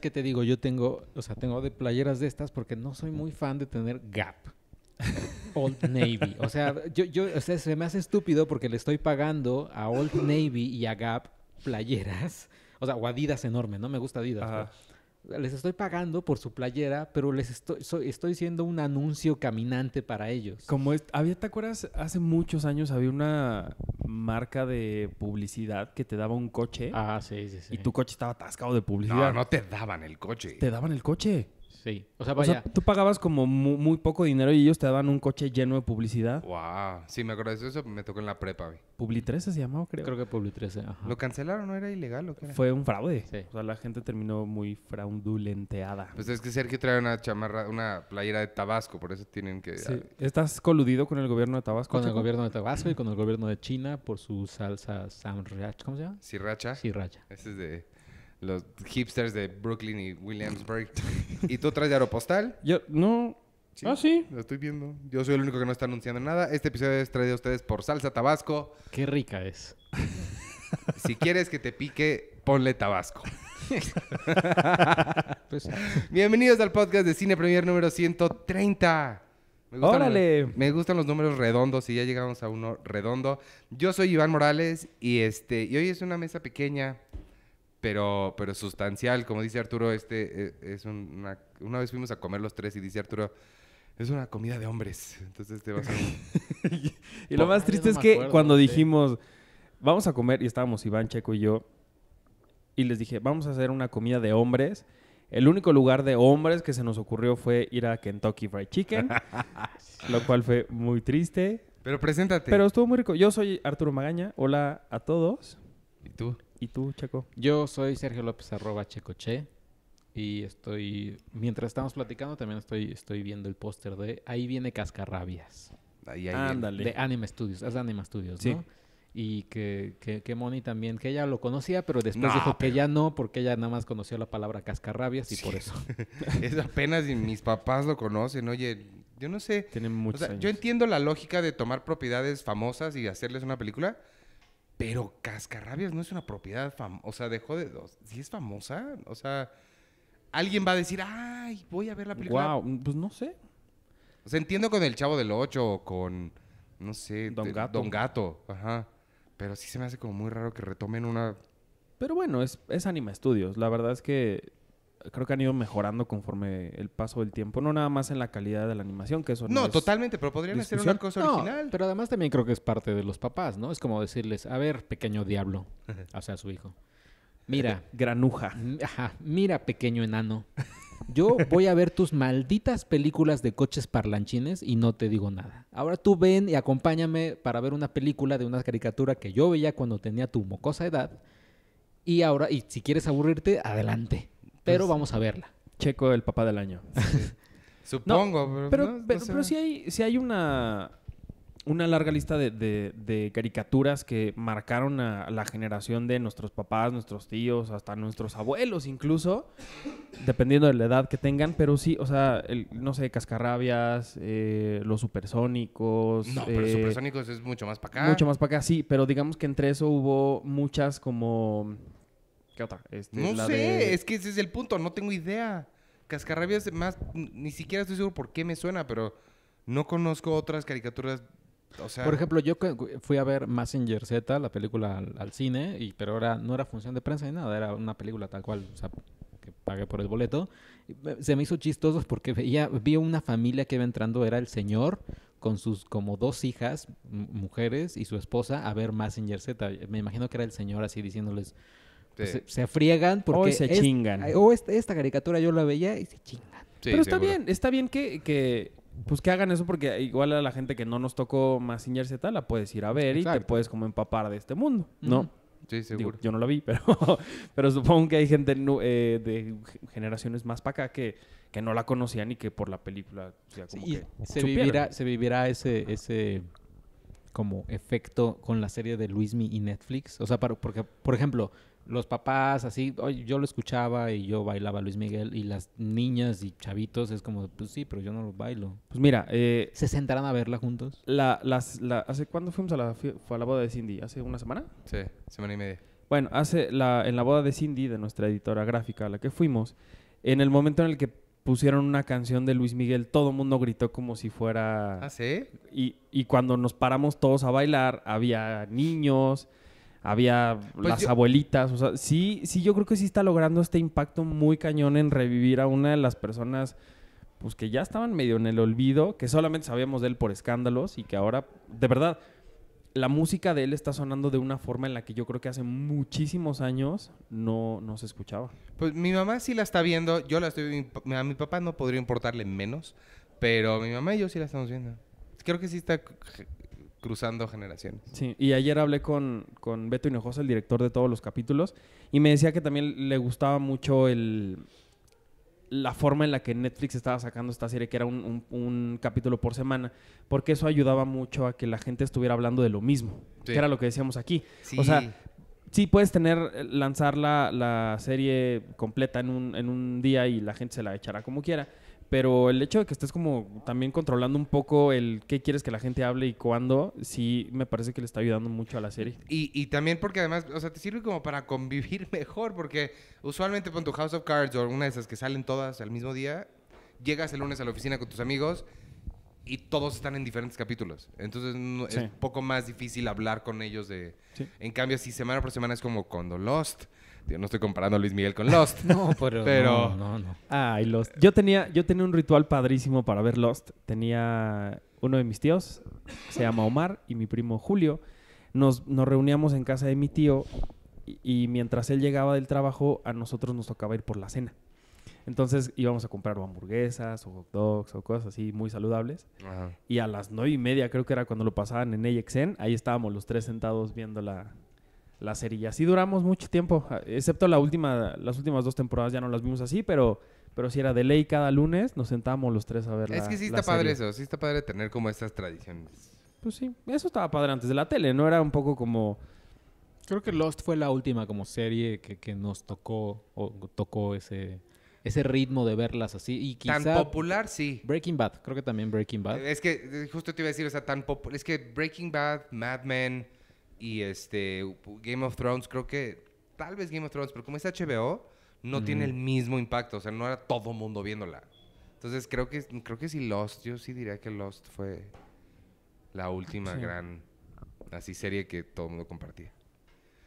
que te digo, yo tengo, o sea, tengo de playeras de estas porque no soy muy fan de tener Gap. Old Navy. O sea, yo, yo, o se me hace estúpido porque le estoy pagando a Old Navy y a Gap playeras. O sea, o Adidas enorme, no me gusta Adidas les estoy pagando por su playera, pero les estoy, estoy un anuncio caminante para ellos. Como es, había, ¿te acuerdas? Hace muchos años había una marca de publicidad que te daba un coche. Ah, sí, sí, sí. Y tu coche estaba atascado de publicidad. No, no te daban el coche. Te daban el coche. Sí. O sea, tú pagabas como muy, poco dinero y ellos te daban un coche lleno de publicidad. ¡Wow! Sí, me acuerdo de eso, me tocó en la prepa, Public 13 se llamaba, creo. Creo que Public 13, ajá. ¿Lo cancelaron? ¿No era ilegal o qué Fue un fraude. Sí. O sea, la gente terminó muy fraudulenteada. Pues es que Sergio trae una chamarra, una playera de Tabasco, por eso tienen que... Sí. ¿Estás coludido con el gobierno de Tabasco? Con el gobierno de Tabasco y con el gobierno de China por su salsa Samracha, ¿cómo se llama? Sirracha Sriracha. Ese es de los hipsters de Brooklyn y Williamsburg. ¿Y tú traes de Aeropostal? Yo, no. ah, sí. Lo estoy viendo. Yo soy el único que no está anunciando nada. Este episodio es traído a ustedes por Salsa Tabasco. Qué rica es. Si quieres que te pique, ponle Tabasco. Pues, bienvenidos al podcast de Cine Premier número 130. ¡Órale! me gustan los números redondos y ya llegamos a uno redondo. Yo soy Iván Morales y este y hoy es una mesa pequeña pero, pero sustancial, como dice Arturo, este eh, es una, una vez fuimos a comer los tres y dice Arturo, es una comida de hombres, entonces te vas a... y, lo más ah, triste es que cuando dijimos, vamos a comer, y estábamos Iván, Checo y yo, y les dije, vamos a hacer una comida de hombres, el único lugar de hombres que se nos ocurrió fue ir a Kentucky Fried Chicken, lo cual fue muy triste. Pero preséntate. Pero estuvo muy rico. Yo soy Arturo Magaña. Hola a todos. ¿Y tú? ¿Y tú, Checo? Yo soy Sergio López, arroba Checoche. Y estoy, mientras estamos platicando, también estoy, estoy viendo el póster de Ahí viene Cascarrabias. Ahí, De Anime Studios, es Anime Studios, Y que, que, que, Moni también, que ella lo conocía, pero después dijo que ya no, porque ella nada más conoció la palabra cascarrabias y por eso. es apenas mis papás lo conocen, oye, yo no sé. Tienen muchos Yo entiendo la lógica de tomar propiedades famosas y hacerles una película, pero Cascarrabias no es una propiedad famosa. O sea, dejó de. dos si ¿sí es famosa, o sea, alguien va a decir, ay, voy a ver la película. Wow, mm, pues no sé. O sea, entiendo con El Chavo del Ocho o con, no sé, Don Gato. Don Gato, ajá. Pero sí se me hace como muy raro que retomen una. Pero bueno, es, es Anima Studios. La verdad es que creo que han ido mejorando conforme el paso del tiempo, no nada más en la calidad de la animación, que eso no, no totalmente, pero podrían hacer una cosa original. Pero además también creo que es parte de los papás, ¿no? Es como decirles, a ver, pequeño diablo, o sea, su hijo. Mira, granuja. Ajá, mira, pequeño enano. Yo voy a ver tus malditas películas de coches parlanchines y no te digo nada. Ahora tú ven y acompáñame para ver una película de una caricatura que yo veía cuando tenía tu mocosa edad. Y ahora, y si quieres aburrirte, adelante pero pues, vamos a verla. Checo el papá del año. Supongo, pero, pero, sí hay, una, una larga lista de, caricaturas que marcaron a la generación de nuestros papás, nuestros tíos, hasta nuestros abuelos incluso, dependiendo de la edad que tengan, pero sí, o sea, no sé, Cascarrabias, eh, Los Supersónicos. No, pero eh, Supersónicos es mucho más para acá. Mucho más para acá, sí, pero digamos que entre eso hubo muchas como este, no sé, es que ese es el punto, no tengo idea. Cascarrabias, más, ni siquiera estoy seguro por qué me suena, pero no conozco otras caricaturas. Por ejemplo, yo fui a ver Massinger Z, la película al, cine, y, pero no era función de prensa ni nada, era una película tal cual, o sea, que pagué por el boleto. Se me hizo chistoso porque veía, vi una familia que iba entrando, era el señor, con sus como dos hijas, mujeres, y su esposa a ver Messenger Z. Me imagino que era el señor así diciéndoles, este, se, friegan porque... se chingan. O este, esta, caricatura yo la veía y se chingan. Pero está bien, está bien que, pues que hagan eso porque igual a la gente que no nos tocó más tal, la puedes ir a ver y te puedes como empapar de este mundo, ¿no? Sí, seguro. yo no la vi, pero, pero supongo que hay gente eh, de generaciones más para acá que, que no la conocían y que por la película se, vivirá, se vivirá ese, ese como efecto con la serie de Luismi y Netflix. O sea, porque, por ejemplo, los papás, así, yo lo escuchaba y yo bailaba Luis Miguel y las niñas y chavitos es como, pues sí, pero yo no lo bailo. Pues mira, eh, ¿se sentarán a verla juntos? La, las, ¿Hace cuándo fuimos a la, a la boda de Cindy? ¿Hace una semana? Sí, semana y media. Bueno, hace la, en la boda de Cindy, de nuestra editora gráfica a la que fuimos, en el momento en el que pusieron una canción de Luis Miguel, todo el mundo gritó como si fuera... ¿Ah, sí? Y, y cuando nos paramos todos a bailar, había niños había pues las abuelitas, o sea, sí, sí, yo creo que sí está logrando este impacto muy cañón en revivir a una de las personas pues que ya estaban medio en el olvido, que solamente sabíamos de él por escándalos y que ahora, de verdad, la música de él está sonando de una forma en la que yo creo que hace muchísimos años no, no se escuchaba. Pues mi mamá sí la está viendo, yo la estoy a mi papá no podría importarle menos, pero mi mamá y yo sí la estamos viendo. Creo que sí está cruzando generaciones. Sí, y ayer hablé con, con Beto Hinojosa, el director de todos los capítulos, y me decía que también le gustaba mucho el, la forma en la que Netflix estaba sacando esta serie, que era un, capítulo por semana, porque eso ayudaba mucho a que la gente estuviera hablando de lo mismo, que era lo que decíamos aquí. O sea, sí puedes tener, eh, lanzar la, la serie completa en un, en un día y la gente se la echará como quiera, pero el hecho de que estés como también controlando un poco el qué quieres que la gente hable y cuándo, sí me parece que le está ayudando mucho a la serie. Y, también porque además, o sea, te sirve como para convivir mejor, porque usualmente con tu House of Cards o alguna de esas que salen todas al mismo día, llegas el lunes a la oficina con tus amigos y todos están en diferentes capítulos. Entonces es un poco más difícil hablar con ellos de... En cambio, si semana por semana es como cuando Lost no estoy comparando a Luis Miguel con Lost. no, pero, No, no, no. Ay, Lost. Yo tenía, yo tenía un ritual padrísimo para ver Lost. Tenía uno de mis tíos, se llama Omar, y mi primo Julio. Nos, nos reuníamos en casa de mi tío y, mientras él llegaba del trabajo, a nosotros nos tocaba ir por la cena. Entonces íbamos a comprar hamburguesas o hot dogs o cosas así muy saludables. Y a las nueve y media, creo que era cuando lo pasaban en AXN, ahí estábamos los tres sentados viendo la, la serie. Así duramos mucho tiempo, ah, excepto la última, las últimas dos temporadas ya no las vimos así, pero, pero si era de ley cada lunes, nos sentábamos los tres a verla. Es que sí está padre eso, sí está padre tener como estas tradiciones. Pues sí, eso estaba padre antes de la tele, ¿no? Era un poco como... Creo que Lost fue la última como serie que, nos tocó, o tocó ese, ese ritmo de verlas así. Y tan popular, sí. Breaking Bad, creo que también Breaking Bad. Es que justo te iba a decir, o sea, tan popular. Es que Breaking Bad, Mad Men, y este, Game of Thrones, creo que tal vez Game of Thrones, pero como es HBO, no tiene el mismo impacto. O sea, no era todo mundo viéndola. Entonces creo que, creo que si Lost, yo sí diría que Lost fue la última gran así serie que todo el mundo compartía.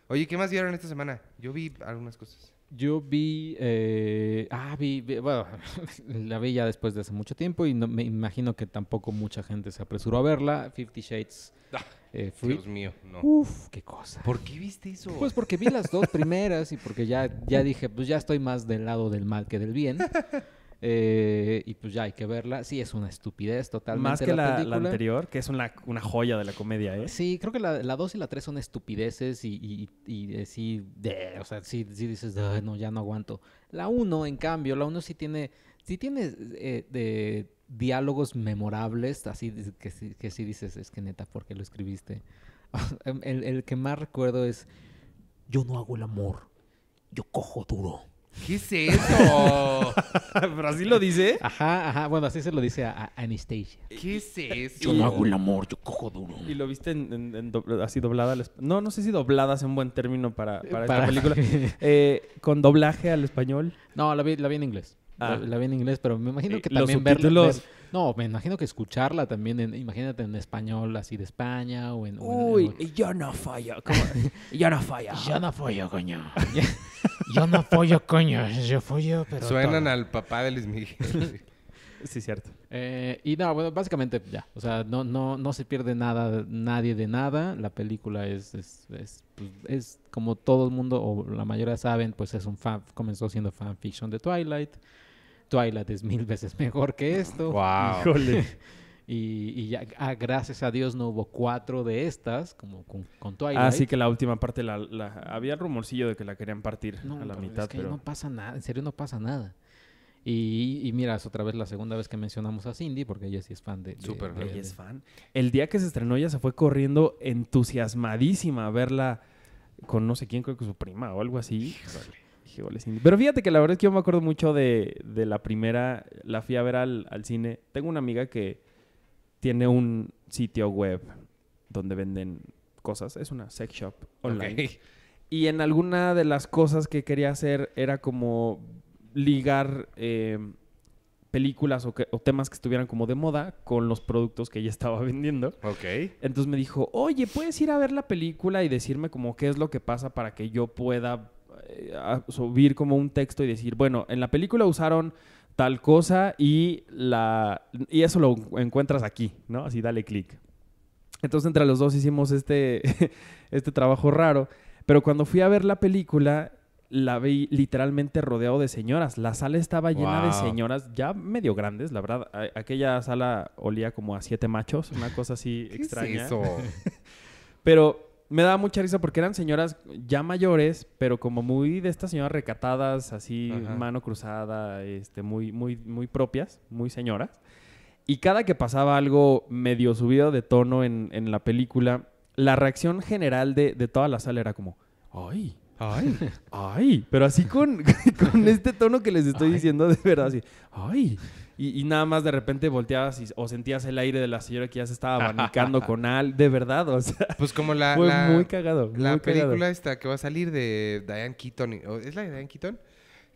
Oye, ¿qué más vieron esta semana? Yo vi algunas cosas. Yo vi, eh, ah, vi, bueno, la vi ya después de hace mucho tiempo y no, me imagino que tampoco mucha gente se apresuró a verla. Fifty Shades ah. Eh, Dios mío, no. Uf, qué cosa. ¿Por qué viste eso? Pues porque vi las dos primeras y porque ya, ya dije, pues ya estoy más del lado del mal que del bien. Eh, y pues ya hay que verla. Sí, es una estupidez totalmente. Más que la, anterior, que es una, joya de la comedia, ¿eh? Sí, creo que la dos y la tres son estupideces y, y, eh, sí, o sea, sí, dices, no, ya no aguanto. La uno, en cambio, la uno sí tiene, sí tiene de diálogos memorables, así que, si, dices, es que neta, ¿por qué lo escribiste? Em, el, que más recuerdo es, yo no hago el amor, yo cojo duro. ¿Qué es eso? ¿Pero así lo dice? Ajá, ajá. Bueno, así se lo dice a, Anastasia. ¿Qué es eh, eso? Yo no hago el amor, yo cojo duro. ¿Y lo viste así doblada? Al no, no sé si doblada es un buen término para, para, esta película. Eh, ¿Con doblaje al español? No, la vi, la vi en inglés. La, ah. la, en inglés, pero me imagino eh, que también verla. no, me imagino que escucharla también, imagínate en español, así de España o en... Uy, yo no fallo, yo no fallo. Yo no fallo, coño. yo no fallo, coño. Yo fallo, pero... Suenan al papá de Luis Miguel. sí, cierto. Eh, y no, bueno, básicamente ya. O sea, no, no, no se pierde nada, nadie de nada. La película es, es, es, pues, es como todo el mundo o la mayoría saben, pues es un fan, comenzó siendo fanfiction de Twilight. Twilight es mil veces mejor que esto. Wow. Híjole. Y, ya, ah, gracias a Dios no hubo cuatro de estas, como con, Twilight. Ah, que la última parte, la, había el rumorcillo de que la querían partir a la mitad. que no pasa nada, en serio no pasa nada. Y, y, mira, es otra vez la segunda vez que mencionamos a Cindy, porque ella sí es fan de... Súper, ella es fan. El día que se estrenó, ella se fue corriendo entusiasmadísima a verla con no sé quién, creo que su prima o algo así. Híjole. Pero fíjate que la verdad es que yo me acuerdo mucho de, la primera, la fui a ver al, cine. Tengo una amiga que tiene un sitio web donde venden cosas, es una sex shop online. Y en alguna de las cosas que quería hacer era como ligar eh, películas o, temas que estuvieran como de moda con los productos que ella estaba vendiendo. Entonces me dijo, oye, ¿puedes ir a ver la película y decirme como qué es lo que pasa para que yo pueda subir como un texto y decir, bueno, en la película usaron tal cosa y, la, y eso lo encuentras aquí, ¿no? Así dale clic. Entonces entre los dos hicimos este, este trabajo raro, pero cuando fui a ver la película la vi literalmente rodeado de señoras. La sala estaba llena de señoras ya medio grandes, la verdad. Aquella sala olía como a siete machos, una cosa así extraña. Pero me daba mucha risa porque eran señoras ya mayores, pero como muy de estas señoras recatadas, así, mano cruzada, este, muy, muy, muy propias, muy señoras. Y cada que pasaba algo medio subido de tono en, en la película, la reacción general de, de toda la sala era como, ¡ay! ¡Ay! ¡Ay! Pero así con, con este tono que les estoy diciendo, de verdad, así, ¡ay! Y, nada más de repente volteabas y, o sentías el aire de la señora que ya se estaba abanicando con al de verdad, o sea. Pues como la... muy cagado. La película esta que va a salir de Diane Keaton. ¿Es la de Diane Keaton?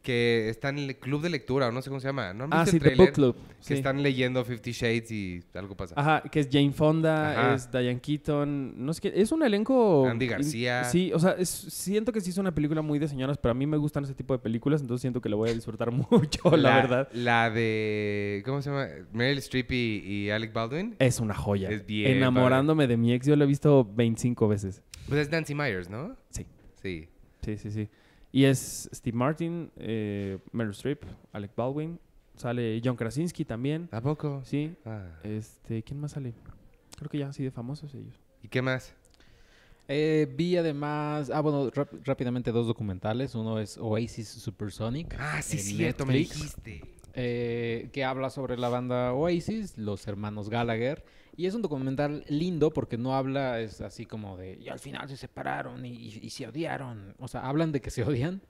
que está en el club de lectura, o no sé cómo se llama. ¿No ah, sí, The Book Club. Que están leyendo Fifty Shades y algo pasa. Ajá, que es Jane Fonda, es Diane Keaton, no sé qué. Es un elenco... Andy García. Sí, o sea, siento que sí es una película muy de señoras, pero a mí me gustan ese tipo de películas, entonces siento que la voy a disfrutar mucho, la, verdad. La de... ¿Cómo se llama? Meryl Streep y, Alec Baldwin. Es una joya. Es bien. Enamorándome de mi ex, yo la he visto 25 veces. Pues es Nancy Myers, ¿no? Sí. Sí. Sí, sí, sí. Y es Steve Martin, eh, Meryl Streep, Alec Baldwin. Sale John Krasinski también. ¿A poco? Sí. Ah. Este, ¿Quién más sale? Creo que ya así de famosos ellos. ¿Y qué más? Eh, vi además, ah, bueno, rápidamente dos documentales. Uno es Oasis Supersonic. Ah, sí, cierto, me dijiste. Eh, que habla sobre la banda Oasis, los hermanos Gallagher y es un documental lindo porque no habla es así como de, y al final se separaron y, se odiaron. O sea, hablan de que se odian,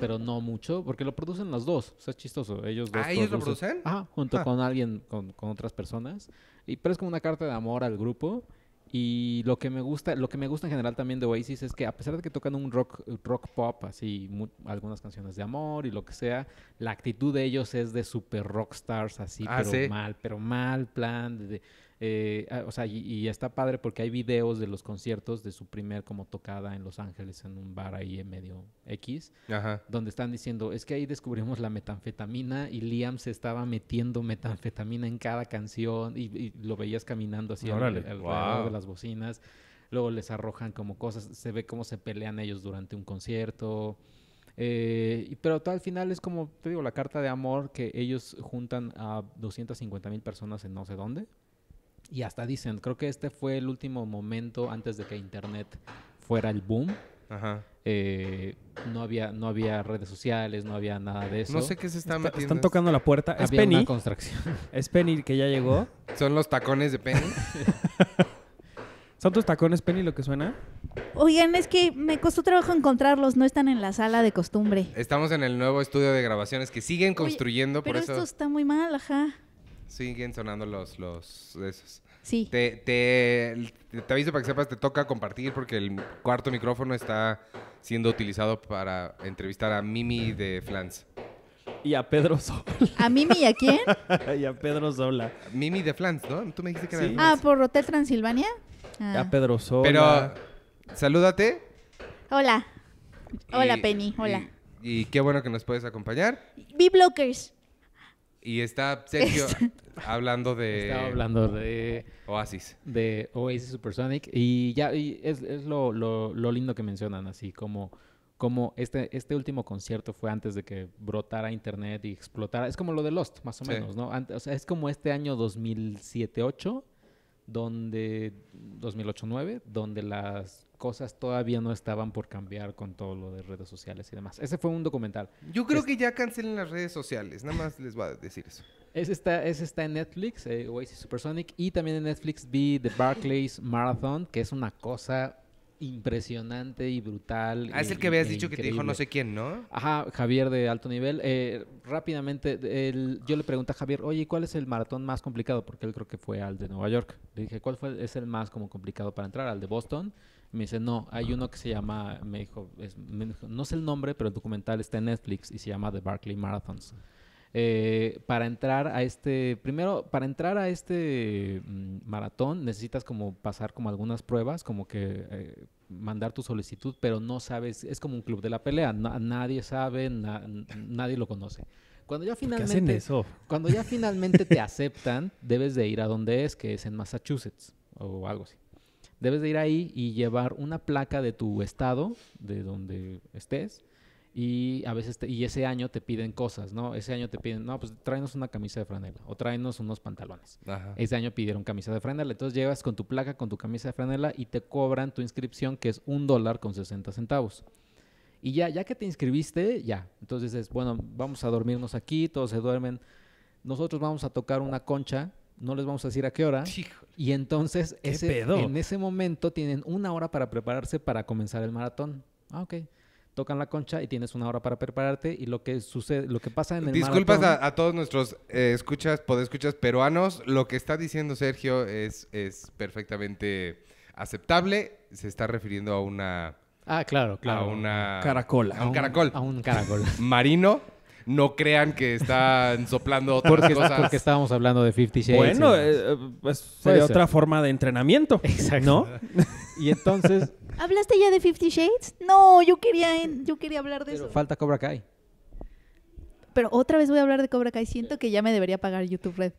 pero no mucho, porque lo producen las dos. O sea, es chistoso. Ellos dos. ¿Ah, ellos lo producen? Ajá, junto ah. con alguien, con, otras personas. Y, pero es como una carta de amor al grupo. Y lo que me gusta, lo que me gusta en general también de Oasis es que a pesar de que tocan un rock, rock pop, así algunas canciones de amor y lo que sea, la actitud de ellos es de super rock stars, así, ah, pero mal, pero mal plan, de eh, ah, o sea, y, está padre porque hay videos de los conciertos de su primer como tocada en Los Ángeles en un bar ahí en medio X, donde están diciendo, es que ahí descubrimos la metanfetamina y Liam se estaba metiendo metanfetamina en cada canción y, lo veías caminando así alrededor de las bocinas. Luego les arrojan como cosas, se ve cómo se pelean ellos durante un concierto. Eh, pero todo al final es como, te digo, la carta de amor que ellos juntan a 250 mil personas en no sé dónde. Y hasta dicen, creo que este fue el último momento antes de que Internet fuera el boom. Ajá. Eh, no, había, no había redes sociales, no había nada de eso. No sé qué se está, metiendo. Están tocando la este puerta. ¿Es Penny? Es Penny que ya llegó. ¿Son los tacones de Penny? ¿Son tus tacones, Penny, lo que suena? Oigan, es que me costó trabajo encontrarlos, no están en la sala de costumbre. Estamos en el nuevo estudio de grabaciones que siguen construyendo, por eso. Pero esto está muy mal, ajá. Siguen sonando los, los esos. Sí. Te, te, te, aviso para que sepas, te toca compartir porque el cuarto micrófono está siendo utilizado para entrevistar a Mimi de Flans. Y a Pedro Sola. ¿A Mimi y a quién? y a Pedro Sola. Mimi de Flans, ¿no? Tú me dijiste que era Ah, por Hotel Transilvania. A ah. Pedro Sola. Pero, salúdate. Hola. Hola, Penny. Hola. Y, qué bueno que nos puedes acompañar. b blockers y está Sergio hablando de... Estaba hablando de... Oasis. De Oasis Supersonic. Y ya es, es lo, lindo que mencionan, así como, como este, este último concierto fue antes de que brotara internet y explotara. Es como lo de Lost, más o menos, ¿no? o sea, es como este año 2007 2008 donde 2008-9, donde las cosas todavía no estaban por cambiar con todo lo de redes sociales y demás. Ese fue un documental. Yo creo que ya cancelen las redes sociales, nada más les va a decir eso. Ese está, ese está en Netflix, eh, Oasis Supersonic, y también en Netflix vi The Barclays Marathon, que es una cosa impresionante y brutal. Ah, es el que habías e dicho que te dijo no sé quién, ¿no? Ajá, Javier de alto nivel. Eh, rápidamente, yo le pregunté a Javier, oye, ¿cuál es el maratón más complicado? Porque él creo que fue al de Nueva York. Le dije, ¿cuál fue, es el más como complicado para entrar? ¿Al de Boston? Me dice, no, hay uno que se llama, me dijo, no sé el nombre, pero el documental está en Netflix y se llama The Barkley Marathons. Eh, para entrar a este, primero, para entrar a este mm, maratón necesitas como pasar como algunas pruebas, como que eh, mandar tu solicitud, pero no sabes, es como un club de la pelea, nadie sabe, nadie lo conoce. Cuando ya finalmente, eso? cuando ya finalmente te aceptan, debes de ir a donde es, que es en Massachusetts o algo así. Debes de ir ahí y llevar una placa de tu estado, de donde estés, y a veces y ese año te piden cosas, ¿no? Ese año te piden, no, pues tráenos una camisa de franela o tráenos unos pantalones. Ese año pidieron camisa de franela, entonces llegas con tu placa, con tu camisa de franela y te cobran tu inscripción que es un dólar con 60 centavos. Y ya, ya que te inscribiste, ya. Entonces dices bueno, vamos a dormirnos aquí, todos se duermen. Nosotros vamos a tocar una concha, no les vamos a decir a qué hora. Híjole, y entonces ese, en ese momento tienen una hora para prepararse para comenzar el maratón. Ah, ok tocan la concha y tienes una hora para prepararte y lo que sucede, lo que pasa en el Disculpas a, todos nuestros escuchas, eh, escuchas, peruanos, lo que está diciendo Sergio es, es perfectamente aceptable, se está refiriendo a una... Ah, claro, claro. A una... Caracola. A un, caracol. A un caracol. Marino. No crean que están soplando otras porque, cosas. Porque estábamos hablando de 56. Bueno, eh, eh, pues sería otra forma de entrenamiento, Exacto. ¿no? Y entonces... ¿Hablaste ya de Fifty Shades? No, yo quería, yo quería hablar de eso. Falta Cobra Kai. Pero otra vez voy a hablar de Cobra Kai. Siento que ya me debería pagar YouTube Red.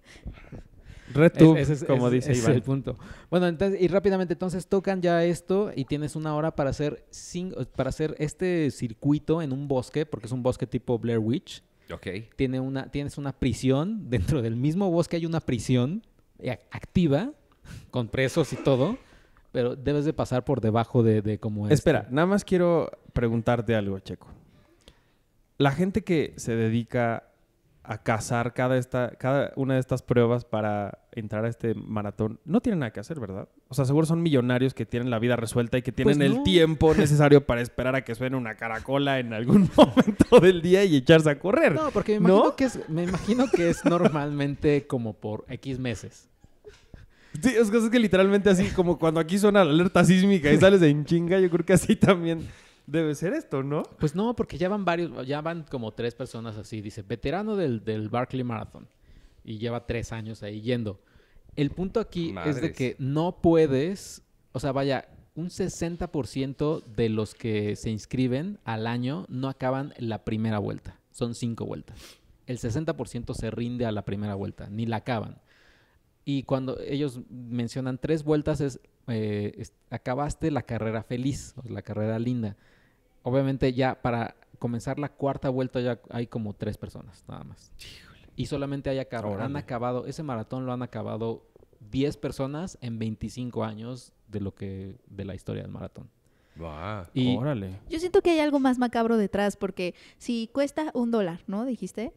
RedTube, es, como dice ese el punto. Bueno, entonces, y rápidamente, entonces tocan ya esto y tienes una hora para hacer, para hacer este circuito en un bosque, porque es un bosque tipo Blair Witch. Ok. tienes una prisión, dentro del mismo bosque hay una prisión eh, activa, con presos y todo pero debes de pasar por debajo de, cómo es. Este. Espera, nada más quiero preguntarte algo, Checo. La gente que se dedica a cazar cada, esta, cada una de estas pruebas para entrar a este maratón, no tiene nada que hacer, ¿verdad? O sea, seguro son millonarios que tienen la vida resuelta y que tienen pues el tiempo necesario para esperar a que suene una caracola en algún momento del día y echarse a correr. No, porque que, me imagino que es normalmente como por X meses. Sí, es que, que literalmente así, como cuando aquí suena la alerta sísmica y sales de chinga, yo creo que así también debe ser esto, ¿no? Pues no, porque ya van varios, ya van como tres personas así. Dice, veterano del, del Barclay Marathon. Y lleva tres años ahí yendo. El punto aquí es de que no puedes, o sea, vaya, un 60% de los que se inscriben al año no acaban la primera vuelta. Son cinco vueltas. El 60% se rinde a la primera vuelta, ni la acaban. Y cuando ellos mencionan tres vueltas es, eh, acabaste la carrera feliz, la carrera linda. Obviamente ya para comenzar la cuarta vuelta ya hay como tres personas nada más. Y solamente hay acabado, han acabado, ese maratón lo han acabado 10 personas en 25 años de lo que de la historia del maratón. órale. Yo siento que hay algo más macabro detrás, porque si cuesta un dólar, ¿no? Dijiste,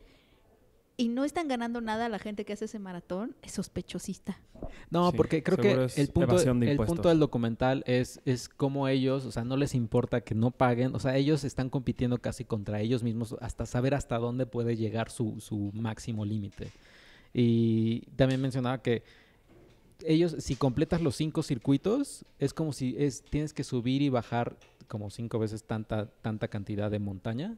y no están ganando nada la gente que hace ese maratón, es sospechosista. No, porque creo que el punto, del documental es, es cómo ellos, o sea, no les importa que no paguen, o sea, ellos están compitiendo casi contra ellos mismos hasta saber hasta dónde puede llegar su, su máximo límite. Y también mencionaba que ellos, si completas los cinco circuitos, es como si es, tienes que subir y bajar como cinco veces tanta, tanta cantidad de montaña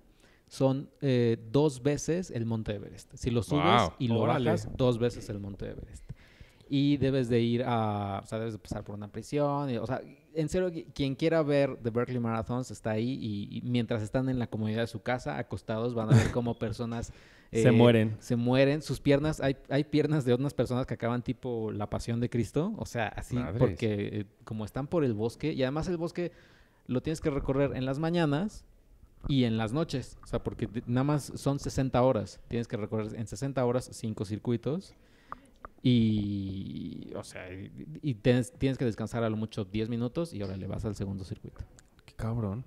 son eh, dos veces el Monte Everest. Si lo subes y lo bajas, dos veces el Monte Everest. Y debes de ir a, o sea, debes de pasar por una prisión. o sea, en serio, quien quiera ver The Berkeley Marathons está ahí y, mientras están en la comunidad de su casa, acostados, van a ver cómo personas... Eh, se mueren. Se mueren. Sus piernas, hay, hay piernas de otras personas que acaban tipo la pasión de Cristo. O sea, así, porque eh, como están por el bosque, y además el bosque lo tienes que recorrer en las mañanas, y en las noches, o sea, porque nada más son 60 horas, tienes que recorrer en 60 horas cinco circuitos y, o sea, y, tienes, tienes, que descansar a lo mucho 10 minutos y ahora le vas al segundo circuito. Qué cabrón.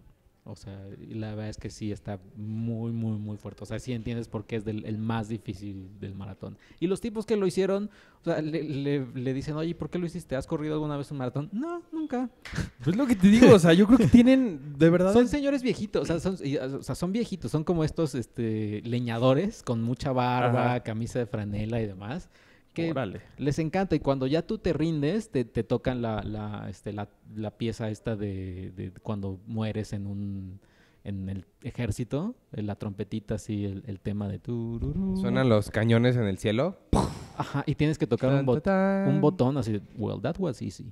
O sea, la verdad es que sí está muy, muy, muy fuerte. O sea, sí entiendes por qué es el más difícil del maratón. Y los tipos que lo hicieron, o sea, le, dicen, oye, ¿por qué lo hiciste? ¿Has corrido alguna vez un maratón? No, nunca. Pues lo que te digo, o sea, yo creo que tienen, de verdad. Son señores viejitos, o sea, son, viejitos, son como estos este, leñadores con mucha barba, camisa de franela y demás que les encanta y cuando ya tú te rindes, te, tocan la, la, este, la, la, pieza esta de, cuando mueres en un en el ejército, la trompetita así, el, tema de... tu Suenan los cañones en el cielo y tienes que tocar un, un, botón así, well, that was easy.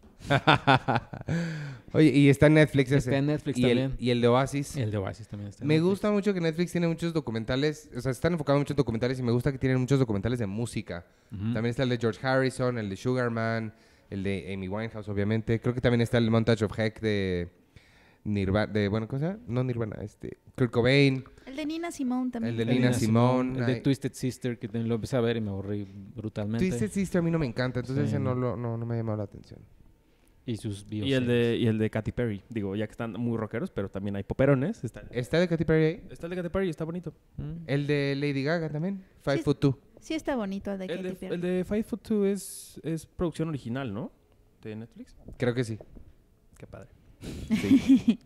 Oye, y está en Netflix ese. Está en Netflix ¿Y también. El, y el de Oasis. El de Oasis también está. me gusta mucho que Netflix tiene muchos documentales, o sea, están enfocados en muchos documentales y me gusta que tienen muchos documentales de música. También está el de George Harrison, el de Sugarman, el de Amy Winehouse, obviamente. Creo que también está el Montage of Heck de Nirvana, de, bueno, cosa No Nirvana, este, Kurt Cobain. El de Nina Simone también. El de Nina, Simone. El de Twisted Sister, que lo empecé a ver y me aburrí brutalmente. Twisted Sister a mí no me encanta, entonces ese no, no, no me ha llamado la atención. Y sus bios. Y el, de, el de Katy Perry. Digo, ya que están muy rockeros, pero también hay poperones. Está, ¿Está de Katy Perry ahí? Está el de Katy Perry, está bonito. Mm. El de Lady Gaga también. Five Foot Two. Sí, está bonito el de Katy Perry. El de Five Foot Two es, es producción original, ¿no? De Netflix. Creo que sí. Qué padre. Sí.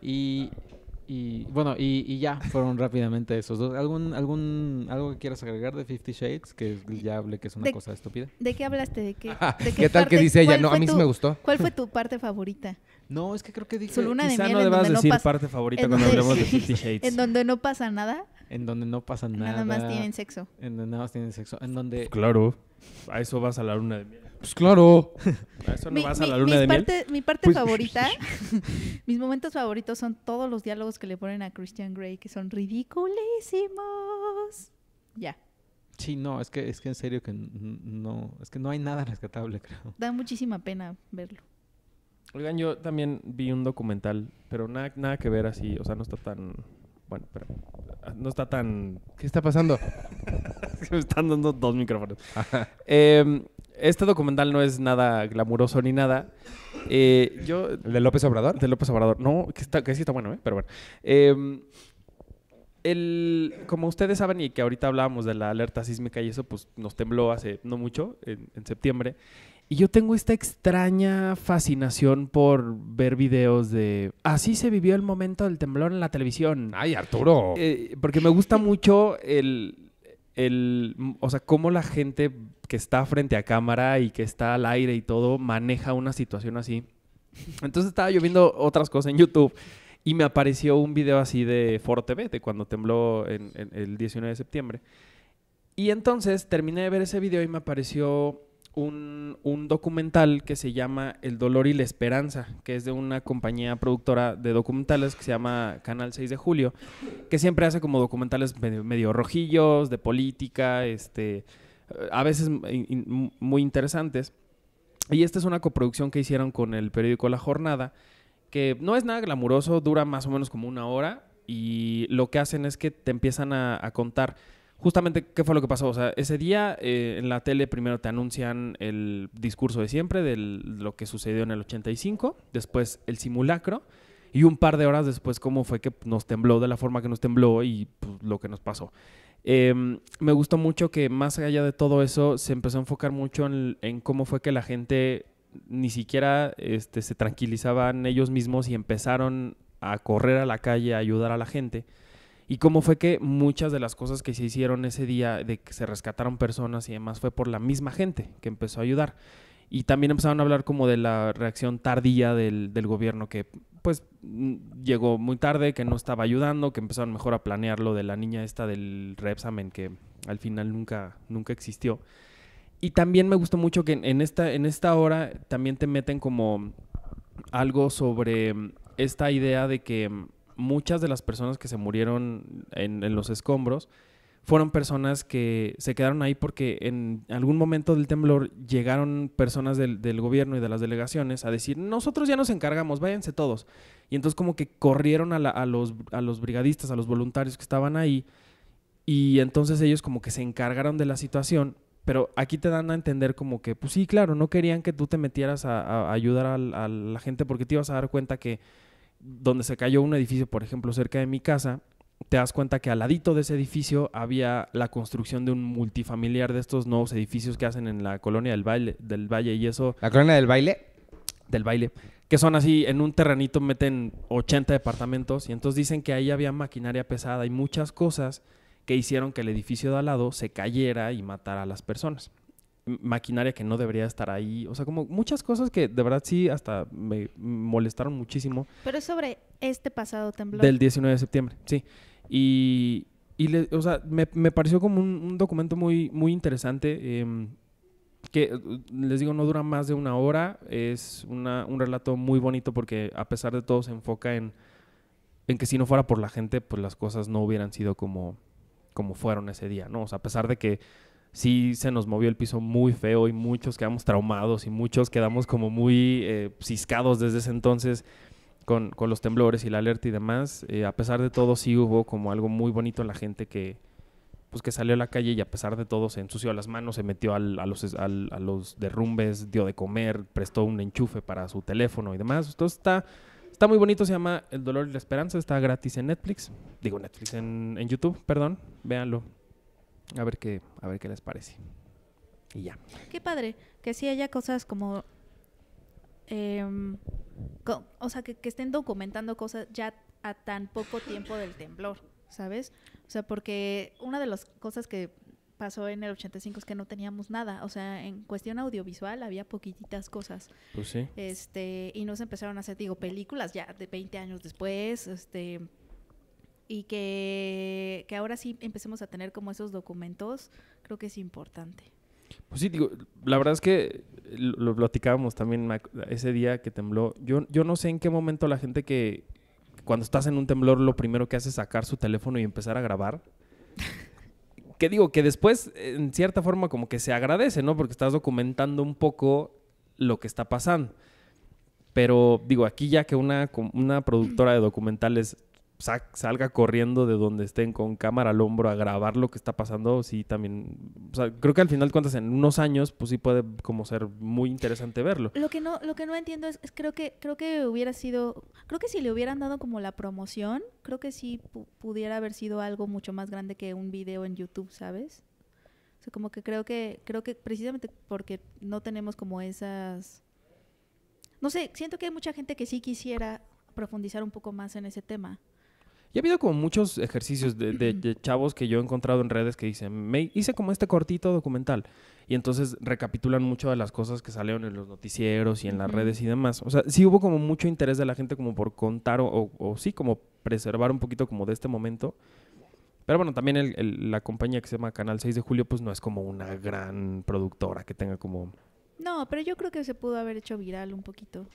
y y bueno, y, y, ya fueron rápidamente esos dos. ¿Algún, algún, ¿Algo que quieras agregar de Fifty Shades? Que ya hablé que es una cosa estúpida. ¿De qué hablaste? ¿De qué, qué, tal que dice ella? No, a mí sí me gustó. ¿Cuál fue tu parte favorita? No, es que creo que dije... quizá no debas decir parte favorita cuando hablamos hablemos de Fifty Shades. En donde no pasa nada. En donde no pasa nada. Nada más tienen sexo. En donde nada más tienen sexo. En donde... Pues claro, a eso vas a la luna de pues claro. A eso no vas a la luna de parte, Mi parte pues, favorita, mis momentos favoritos son todos los diálogos que le ponen a Christian Grey, que son ridículísimos. Ya. Sí, no, es que, es que en serio que no, es que no hay nada rescatable, creo. Da muchísima pena verlo. Oigan, yo también vi un documental, pero nada, nada que ver así, o sea, no está tan, bueno, pero no está tan... ¿Qué está pasando? Me están dando dos micrófonos. eh, este documental no es nada glamuroso ni nada. Eh, yo, de López Obrador? De López Obrador. No, que, sí está bueno, ¿eh? pero bueno. Em, como ustedes saben y que ahorita hablábamos de la alerta sísmica y eso, pues nos tembló hace no mucho, en, septiembre. Y yo tengo esta extraña fascinación por ver videos de así se vivió el momento del temblor en la televisión. Ay, Arturo. Eh, porque me gusta mucho el, el, o sea, cómo la gente que está frente a cámara y que está al aire y todo, maneja una situación así. Entonces estaba yo viendo otras cosas en YouTube y me apareció un video así de Foro TV, de cuando tembló en, el 19 de septiembre. Y entonces terminé de ver ese video y me apareció un, un, documental que se llama El dolor y la esperanza, que es de una compañía productora de documentales que se llama Canal 6 de Julio, que siempre hace como documentales medio, medio rojillos, de política, este, a veces muy interesantes. Y esta es una coproducción que hicieron con el periódico La Jornada, que no es nada glamuroso, dura más o menos como una hora y lo que hacen es que te empiezan a, contar justamente qué fue lo que pasó. O sea, ese día eh, en la tele primero te anuncian el discurso de siempre de lo que sucedió en el 85, después el simulacro y un par de horas después cómo fue que nos tembló de la forma que nos tembló y pues, lo que nos pasó. Em, me gustó mucho que más allá de todo eso se empezó a enfocar mucho en, cómo fue que la gente ni siquiera este, se tranquilizaban ellos mismos y empezaron a correr a la calle a ayudar a la gente. Y cómo fue que muchas de las cosas que se hicieron ese día, de que se rescataron personas y demás, fue por la misma gente que empezó a ayudar. Y también empezaron a hablar como de la reacción tardía del gobierno, que pues mm, llegó muy tarde, que no estaba ayudando, que empezaron mejor a planear lo de la niña esta del Repsamen que al final nunca, nunca existió. Y también me gustó mucho que en esta, en esta hora también te meten como algo sobre mm, esta idea de que mm, muchas de las personas que se murieron en los escombros fueron personas que se quedaron ahí porque en algún momento del temblor llegaron personas del, gobierno y de las delegaciones a decir, nosotros ya nos encargamos, váyanse todos. Y entonces como que corrieron a, a, los, brigadistas, a los voluntarios que estaban ahí, y entonces ellos como que se encargaron de la situación, pero aquí te dan a entender como que, pues sí, claro, no querían que tú te metieras a, ayudar a la gente porque te ibas a dar cuenta que donde se cayó un edificio, por ejemplo, cerca de mi casa, te das cuenta que al ladito de ese edificio había la construcción de un multifamiliar de estos nuevos edificios que hacen en la colonia del, baile, del Valle y eso... ¿La colonia del baile? Del baile. Que son así, en un terrenito meten 80 departamentos y entonces dicen que ahí había maquinaria pesada y muchas cosas que hicieron que el edificio de al lado se cayera y matara a las personas. Maquinaria que no debería estar ahí. O sea, como muchas cosas que de verdad sí hasta me molestaron muchísimo. Pero es sobre este pasado temblor. Del 19 de septiembre, sí. Y, y le, o sea, me, me, pareció como un, un documento muy, muy interesante. Em, eh, que les digo, no dura más de una hora. Es una, un relato muy bonito porque a pesar de todo se enfoca en, en que si no fuera por la gente, pues las cosas no hubieran sido como, como fueron ese día, ¿no? O sea, a pesar de que sí se nos movió el piso muy feo y muchos quedamos traumados y muchos quedamos como muy eh, ciscados desde ese entonces con, los temblores y la alerta y demás, eh, a pesar de todo sí hubo como algo muy bonito en la gente que, pues, que salió a la calle y a pesar de todo se ensució las manos, se metió al, a, los, a los derrumbes, dio de comer, prestó un enchufe para su teléfono y demás. Entonces está... Está muy bonito, se llama El dolor y la esperanza, está gratis en Netflix. Digo Netflix, en, en YouTube, perdón. Véanlo. A ver qué, a ver qué les parece. Y ya. Qué padre, que sí haya cosas como Em, o sea, que, estén documentando cosas ya a tan poco tiempo del temblor, ¿sabes? O sea, porque una de las cosas que pasó en el 85 es que no teníamos nada, o sea, en cuestión audiovisual había poquititas cosas. Pues sí. Este, y nos empezaron a hacer, digo, películas ya de 20 años después, este, y que ahora sí empecemos a tener como esos documentos, creo que es importante. Pues sí, digo, la verdad es que eh, lo platicábamos también ese día que tembló. Yo, yo no sé en qué momento la gente que cuando estás en un temblor lo primero que hace es sacar su teléfono y empezar a grabar. que digo, que después en cierta forma como que se agradece, ¿no? Porque estás documentando un poco lo que está pasando. Pero digo, aquí ya que una, una productora de documentales salga corriendo de donde estén con cámara al hombro a grabar lo que está pasando, sí también, o sea, creo que al final cuentas en unos años, pues sí puede como ser muy interesante verlo. Lo que no, lo que no entiendo es, creo que, creo que hubiera sido, creo que si le hubieran dado como la promoción, creo que sí pudiera haber sido algo mucho más grande que un video en YouTube, ¿sabes? O sea, como que creo que, creo que precisamente porque no tenemos como esas no sé, siento que hay mucha gente que sí quisiera profundizar un poco más en ese tema. Y ha habido como muchos ejercicios de, chavos que yo he encontrado en redes que dicen, me hice como este cortito documental. Y entonces recapitulan mucho de las cosas que salieron en los noticieros y en las redes y demás. O sea, sí hubo como mucho interés de la gente como por contar o, sí, como preservar un poquito como de este momento. Pero bueno, también la compañía que se llama Canal 6 de Julio, pues no es como una gran productora que tenga como... No, pero yo creo que se pudo haber hecho viral un poquito.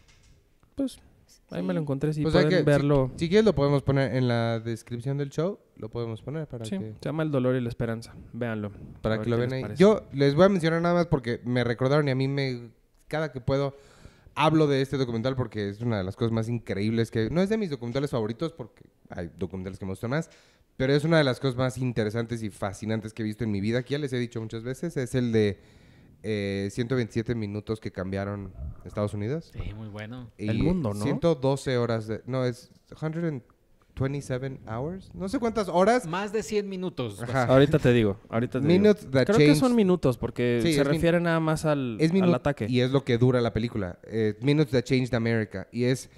Pues Ahí me lo encontré, si verlo. Si, quieres lo podemos poner en la descripción del show, lo podemos poner para sí, que... se llama El Dolor y la Esperanza, véanlo. Para que lo vean ahí. Yo les voy a mencionar nada más porque me recordaron y a mí me... Cada que puedo hablo de este documental porque es una de las cosas más increíbles que... No es de mis documentales favoritos porque hay documentales que me gustan más, pero es una de las cosas más interesantes y fascinantes que he visto en mi vida, que ya les he dicho muchas veces, es el de eh, 127 minutos que cambiaron Estados Unidos. Sí, muy bueno. El mundo, ¿no? 112 horas. no, es 127 hours. No sé cuántas horas. Más de 100 minutos. Pues, ahorita te digo. Ahorita digo. Creo que son minutos porque se refiere nada más al, al, ataque. Y es lo que dura la película. Eh, Minutes that changed America. Y es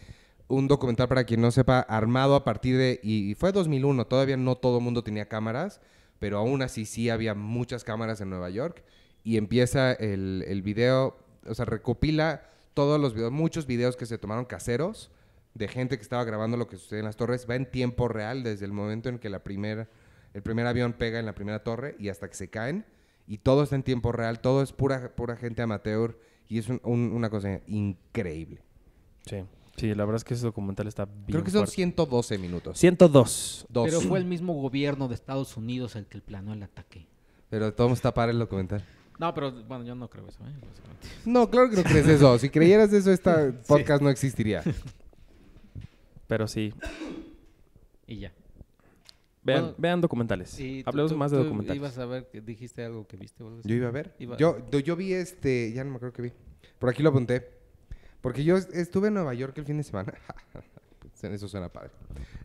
un documental, para quien no sepa, armado a partir de... Y fue 2001. Todavía no todo el mundo tenía cámaras. Pero aún así sí había muchas cámaras en Nueva York y empieza el, el video, o sea, recopila todos los videos, muchos videos que se tomaron caseros de gente que estaba grabando lo que sucede en las torres, va en tiempo real desde el momento en que la primera, el primer avión pega en la primera torre y hasta que se caen, y todo está en tiempo real, todo es pura, pura gente amateur, y es una cosa increíble. Sí. Sí, la verdad es que ese documental está bien. Creo que son 112 minutos. 102. Pero fue el mismo gobierno de Estados Unidos el que planeó el ataque. Pero todo está para el documental. No, pero bueno, yo no creo eso, ¿eh? No, claro que no crees eso. Si creyeras eso, este podcast no existiría. Pero sí. Y ya. Vean, documentales. Hablemos más de documentales. Ibas a ver, dijiste algo que viste. Yo iba a ver. Yo, vi este, ya no me acuerdo que vi. Por aquí lo apunté. Porque yo estuve en Nueva York el fin de semana. Eso suena padre.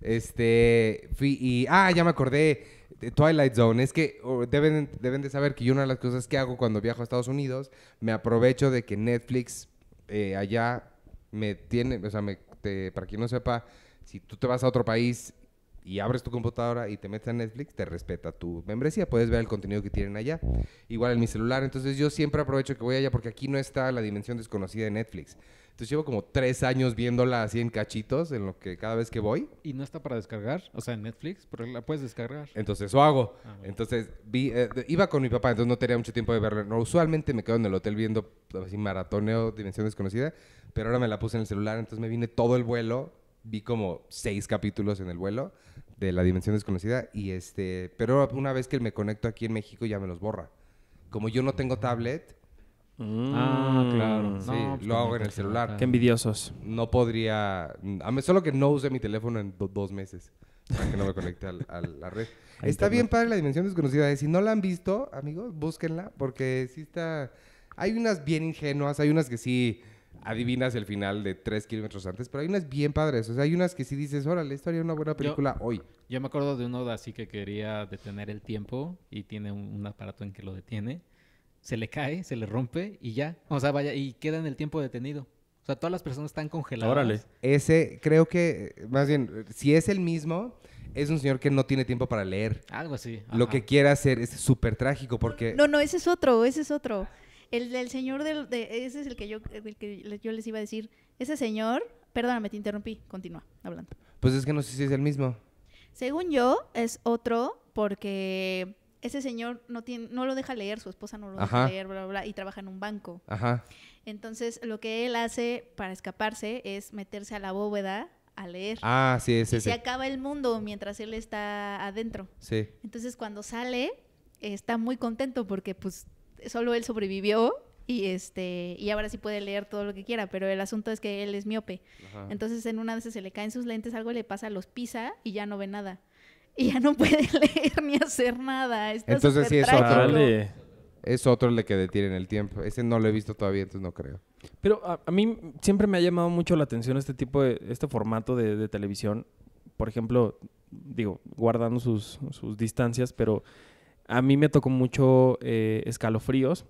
Este, fui y, ah, ya me acordé, Twilight Zone. Es que deben, deben de saber que una de las cosas que hago cuando viajo a Estados Unidos, me aprovecho de que Netflix eh, allá me tiene, o sea, para quien no sepa, si tú te vas a otro país y abres tu computadora y te metes a Netflix, te respeta tu membresía, puedes ver el contenido que tienen allá. Igual en mi celular, entonces yo siempre aprovecho que voy allá porque aquí no está la dimensión desconocida de Netflix. Entonces llevo como tres años viéndola así en cachitos, en lo que cada vez que voy. ¿Y no está para descargar? O sea, en Netflix, pero la puedes descargar. Entonces eso hago. Ah, entonces eh, iba con mi papá, entonces no tenía mucho tiempo de verla. No, usualmente me quedo en el hotel viendo así maratoneo, dimensión desconocida, pero ahora me la puse en el celular, entonces me vine todo el vuelo. Vi como seis capítulos en el vuelo de la dimensión desconocida y este, pero una vez que me conecto aquí en México ya me los borra. Como yo no tengo tablet, Ah, claro. Mm. Pues, lo hago en el celular. Qué envidiosos. No podría. A mí, solo que no use mi teléfono en dos meses para que no me conecte a la red. Está bien padre la dimensión desconocida. Si no la han visto, amigos, búsquenla porque sí está. Hay unas bien ingenuas, hay unas que sí adivinas el final de tres kilómetros antes, pero hay unas bien padres. O sea, hay unas que sí dices, órale, esto haría una buena película hoy. Yo me acuerdo de uno así que quería detener el tiempo y tiene un aparato en que lo detiene se le cae, se le rompe y ya. O sea, vaya, y queda en el tiempo detenido. O sea, todas las personas están congeladas. Órale. Ese, creo que, más bien, si es el mismo, es un señor que no tiene tiempo para leer. Algo así. Lo que quiera hacer es súper trágico porque... No, no, ese es otro, ese es otro. El del señor del... De, ese es el que, yo, el que yo les iba a decir. Ese señor... Perdóname, te interrumpí. Continúa hablando. Pues es que no sé si es el mismo. Según yo, es otro porque ese señor no tiene, no lo deja leer, su esposa no lo deja leer, bla, bla, y trabaja en un banco. Entonces, lo que él hace para escaparse es meterse a la bóveda a leer. Ah, sí, es se acaba el mundo mientras él está adentro. Entonces, cuando sale, está muy contento porque, pues, solo él sobrevivió y este y ahora sí puede leer todo lo que quiera pero el asunto es que él es miope entonces en una vez se le caen sus lentes algo le pasa los pisa y ya no ve nada y ya no puede leer ni hacer nada. entonces sí es otro. Es otro el que detiene el tiempo. Ese no lo he visto todavía, entonces no creo. Pero a, mí siempre me ha llamado mucho la atención este tipo de, este formato de, televisión. Por ejemplo, digo, guardando sus, distancias, pero a mí me tocó mucho eh, escalofríos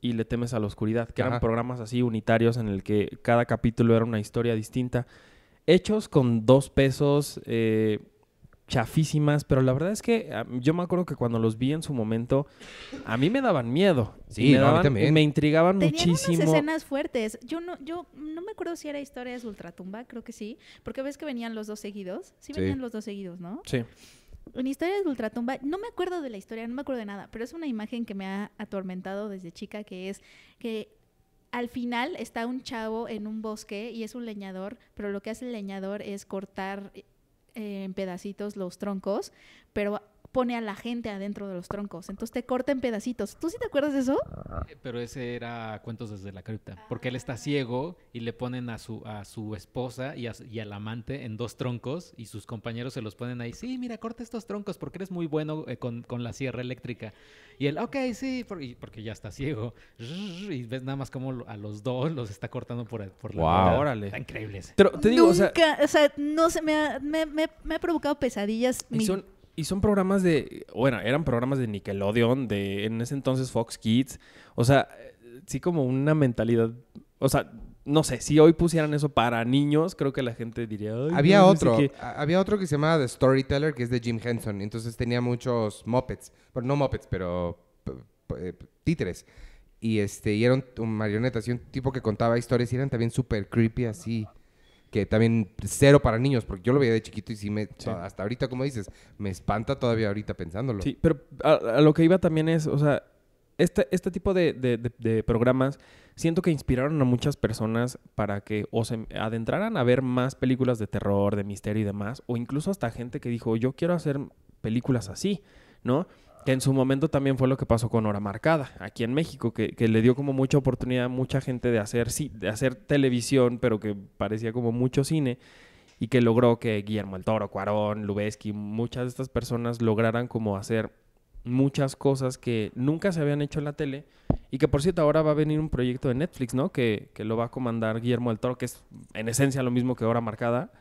y Le temes a la oscuridad, que eran programas así unitarios en el que cada capítulo era una historia distinta, hechos con dos pesos, eh, chafísimas, pero la verdad es que ah, yo me acuerdo que cuando los vi en su momento, a mí me daban miedo. Sí, me, intrigaban Tenían muchísimo. Unas escenas fuertes. Yo no, yo no me acuerdo si era Historias de Ultratumba, creo que sí, porque ves que venían los dos seguidos. Sí, sí. venían los dos seguidos, ¿no? Sí. En Historias de Ultratumba, no me acuerdo de la historia, no me acuerdo de nada, pero es una imagen que me ha atormentado desde chica, que es que al final está un chavo en un bosque y es un leñador, pero lo que hace el leñador es cortar en pedacitos los troncos, pero pone a la gente adentro de los troncos. Entonces te corta en pedacitos. ¿Tú sí te acuerdas de eso? Eh, pero ese era Cuentos desde la cripta, porque él está ciego y le ponen a su, a su esposa y, a, y al amante en dos troncos y sus compañeros se los ponen ahí. Sí, mira, corta estos troncos porque eres muy bueno eh, con, la sierra eléctrica. Y él, ok, sí, porque, ya está ciego. Y ves nada más como a los dos los está cortando por, por la wow, órale. Está increíble. Pero te digo, o sea, no sé, me ha, me, me, ha provocado pesadillas y son programas de, bueno, eran programas de Nickelodeon, de en ese entonces Fox Kids, o sea, eh, sí como una mentalidad, o sea, no sé, si hoy pusieran eso para niños, creo que la gente diría... Había otro, había otro que se llamaba The Storyteller, que es de Jim Henson, entonces tenía muchos Muppets, bueno, no Muppets, pero eh, títeres. Y, este, y eran marionetas y un tipo que contaba historias y eran también súper creepy así que también cero para niños, porque yo lo veía de chiquito y sí me, hasta ahorita, como dices, me espanta todavía ahorita pensándolo. Sí, pero a, lo que iba también es, o sea, este, este tipo de, programas siento que inspiraron a muchas personas para que o se adentraran a ver más películas de terror, de misterio y demás, o incluso hasta gente que dijo, yo quiero hacer películas así, ¿no? Que en su momento también fue lo que pasó con Hora Marcada, aquí en México, que, le dio como mucha oportunidad a mucha gente de hacer, sí, de hacer televisión, pero que parecía como mucho cine y que logró que Guillermo el Toro, Cuarón, Lubeski, muchas de estas personas lograran como hacer muchas cosas que nunca se habían hecho en la tele y que por cierto ahora va a venir un proyecto de Netflix, ¿no? Que, que lo va a comandar Guillermo el Toro, que es en esencia lo mismo que Hora Marcada,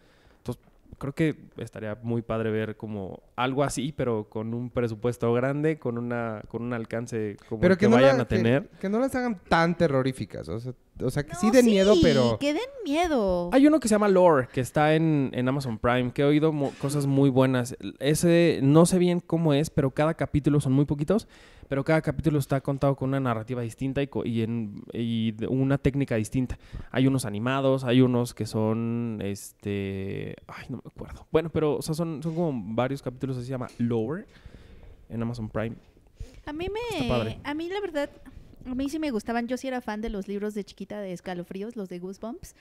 creo que estaría muy padre ver como algo así, pero con un presupuesto grande, con una con un alcance como que, vayan a tener. Que, que, no las hagan tan terroríficas, o sea, o sea, que sí den miedo, pero. Que den miedo. Hay uno que se llama Lore, que está en, Amazon Prime, que he oído cosas muy buenas. Ese, no sé bien cómo es, pero cada capítulo son muy poquitos, pero cada capítulo está contado con una narrativa distinta y, en, una técnica distinta. Hay unos animados, hay unos que son. Este. Ay, no me acuerdo. Bueno, pero, son, son como varios capítulos, así se llama Lore en Amazon Prime. A mí me. A mí, la verdad a mí sí me gustaban, yo sí era fan de los libros de chiquita de escalofríos, los de Goosebumps.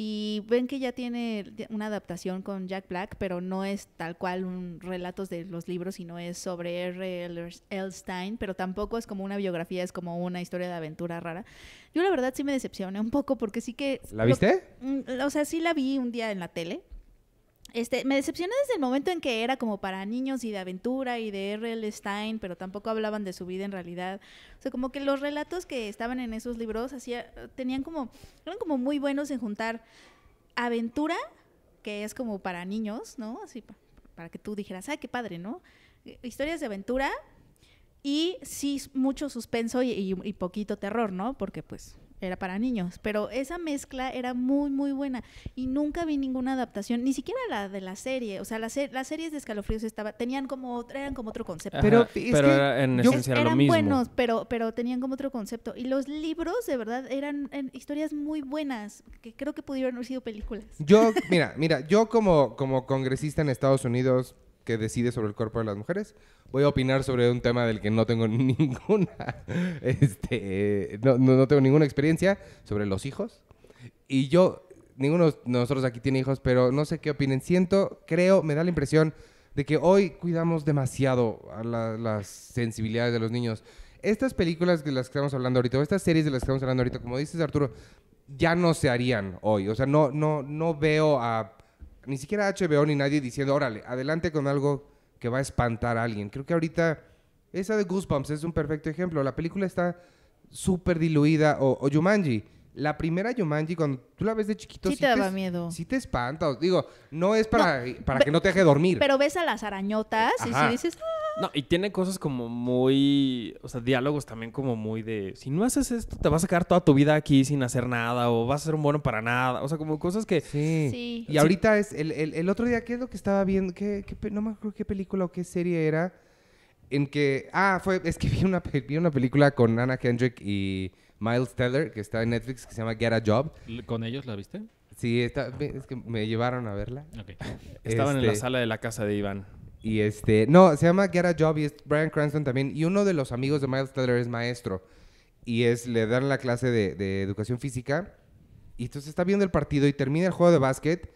Y ven que ya tiene una adaptación con Jack Black, pero no es tal cual un relatos de los libros, sino es sobre R.L. Stein, pero tampoco es como una biografía, es como una historia de aventura rara. Yo la verdad sí me decepcioné un poco porque sí que... ¿La viste? Mm, o sea, sí la vi un día en la tele, este, me decepcioné desde el momento en que era como para niños y de aventura y de R.L. Stein, pero tampoco hablaban de su vida en realidad. O sea, como que los relatos que estaban en esos libros tenían como, eran como muy buenos en juntar aventura, que es como para niños, ¿no? Así para que tú dijeras, ay, qué padre, ¿no? Eh, historias de aventura y sí mucho suspenso y poquito terror, ¿no? Porque pues era para niños, pero esa mezcla era muy, muy buena y nunca vi ninguna adaptación, ni siquiera la de la serie, o sea, las series de escalofríos tenían como, eran como otro concepto. pero, eran buenos, pero, tenían como otro concepto. Y los libros, de verdad, eran historias muy buenas, que creo que pudieron haber sido películas. Yo, mira, mira, yo como, como congresista en Estados Unidos que decide sobre el cuerpo de las mujeres, voy a opinar sobre un tema del que no tengo ninguna, este, no, no, tengo ninguna experiencia sobre los hijos. Y yo, ninguno de nosotros aquí tiene hijos, pero no sé qué opinen. Siento, creo, me da la impresión de que hoy cuidamos demasiado a las sensibilidades de los niños. Estas películas de las que estamos hablando ahorita, o estas series de las que estamos hablando ahorita, como dices Arturo, ya no se harían hoy. O sea, no, no, no veo a ni siquiera HBO ni nadie diciendo, órale, adelante con algo que va a espantar a alguien. Creo que ahorita esa de Goosebumps es un perfecto ejemplo. La película está súper diluida o, o Jumanji la primera Yumanji, cuando tú la ves de chiquito, sí, te daba miedo. Sí te espanta. Digo, no es para, para que no te deje dormir. Pero ves a las arañotas y si dices. Ah". No, y tiene cosas como muy. O sea, diálogos también como muy de. Si no haces esto, te vas a quedar toda tu vida aquí sin hacer nada o vas a ser un bueno para nada. O sea, como cosas que. Sí. Y ahorita es. El, otro día, ¿qué es lo que estaba viendo? ¿Qué, no me acuerdo qué película o qué serie era. En que. Ah, fue. Es que vi una, vi una película con Anna Kendrick y. Miles Teller, que está en Netflix, que se llama Get a Job. ¿Con ellos la viste? Sí, es que me llevaron a verla. Estaban en la este, sala de la casa de Iván. Y este, no, se llama Get a Job y es Brian Cranston también. Y uno de los amigos de Miles Teller es maestro. Y es, le dan la clase de, de educación física. Y entonces está viendo el partido y termina el juego de básquet.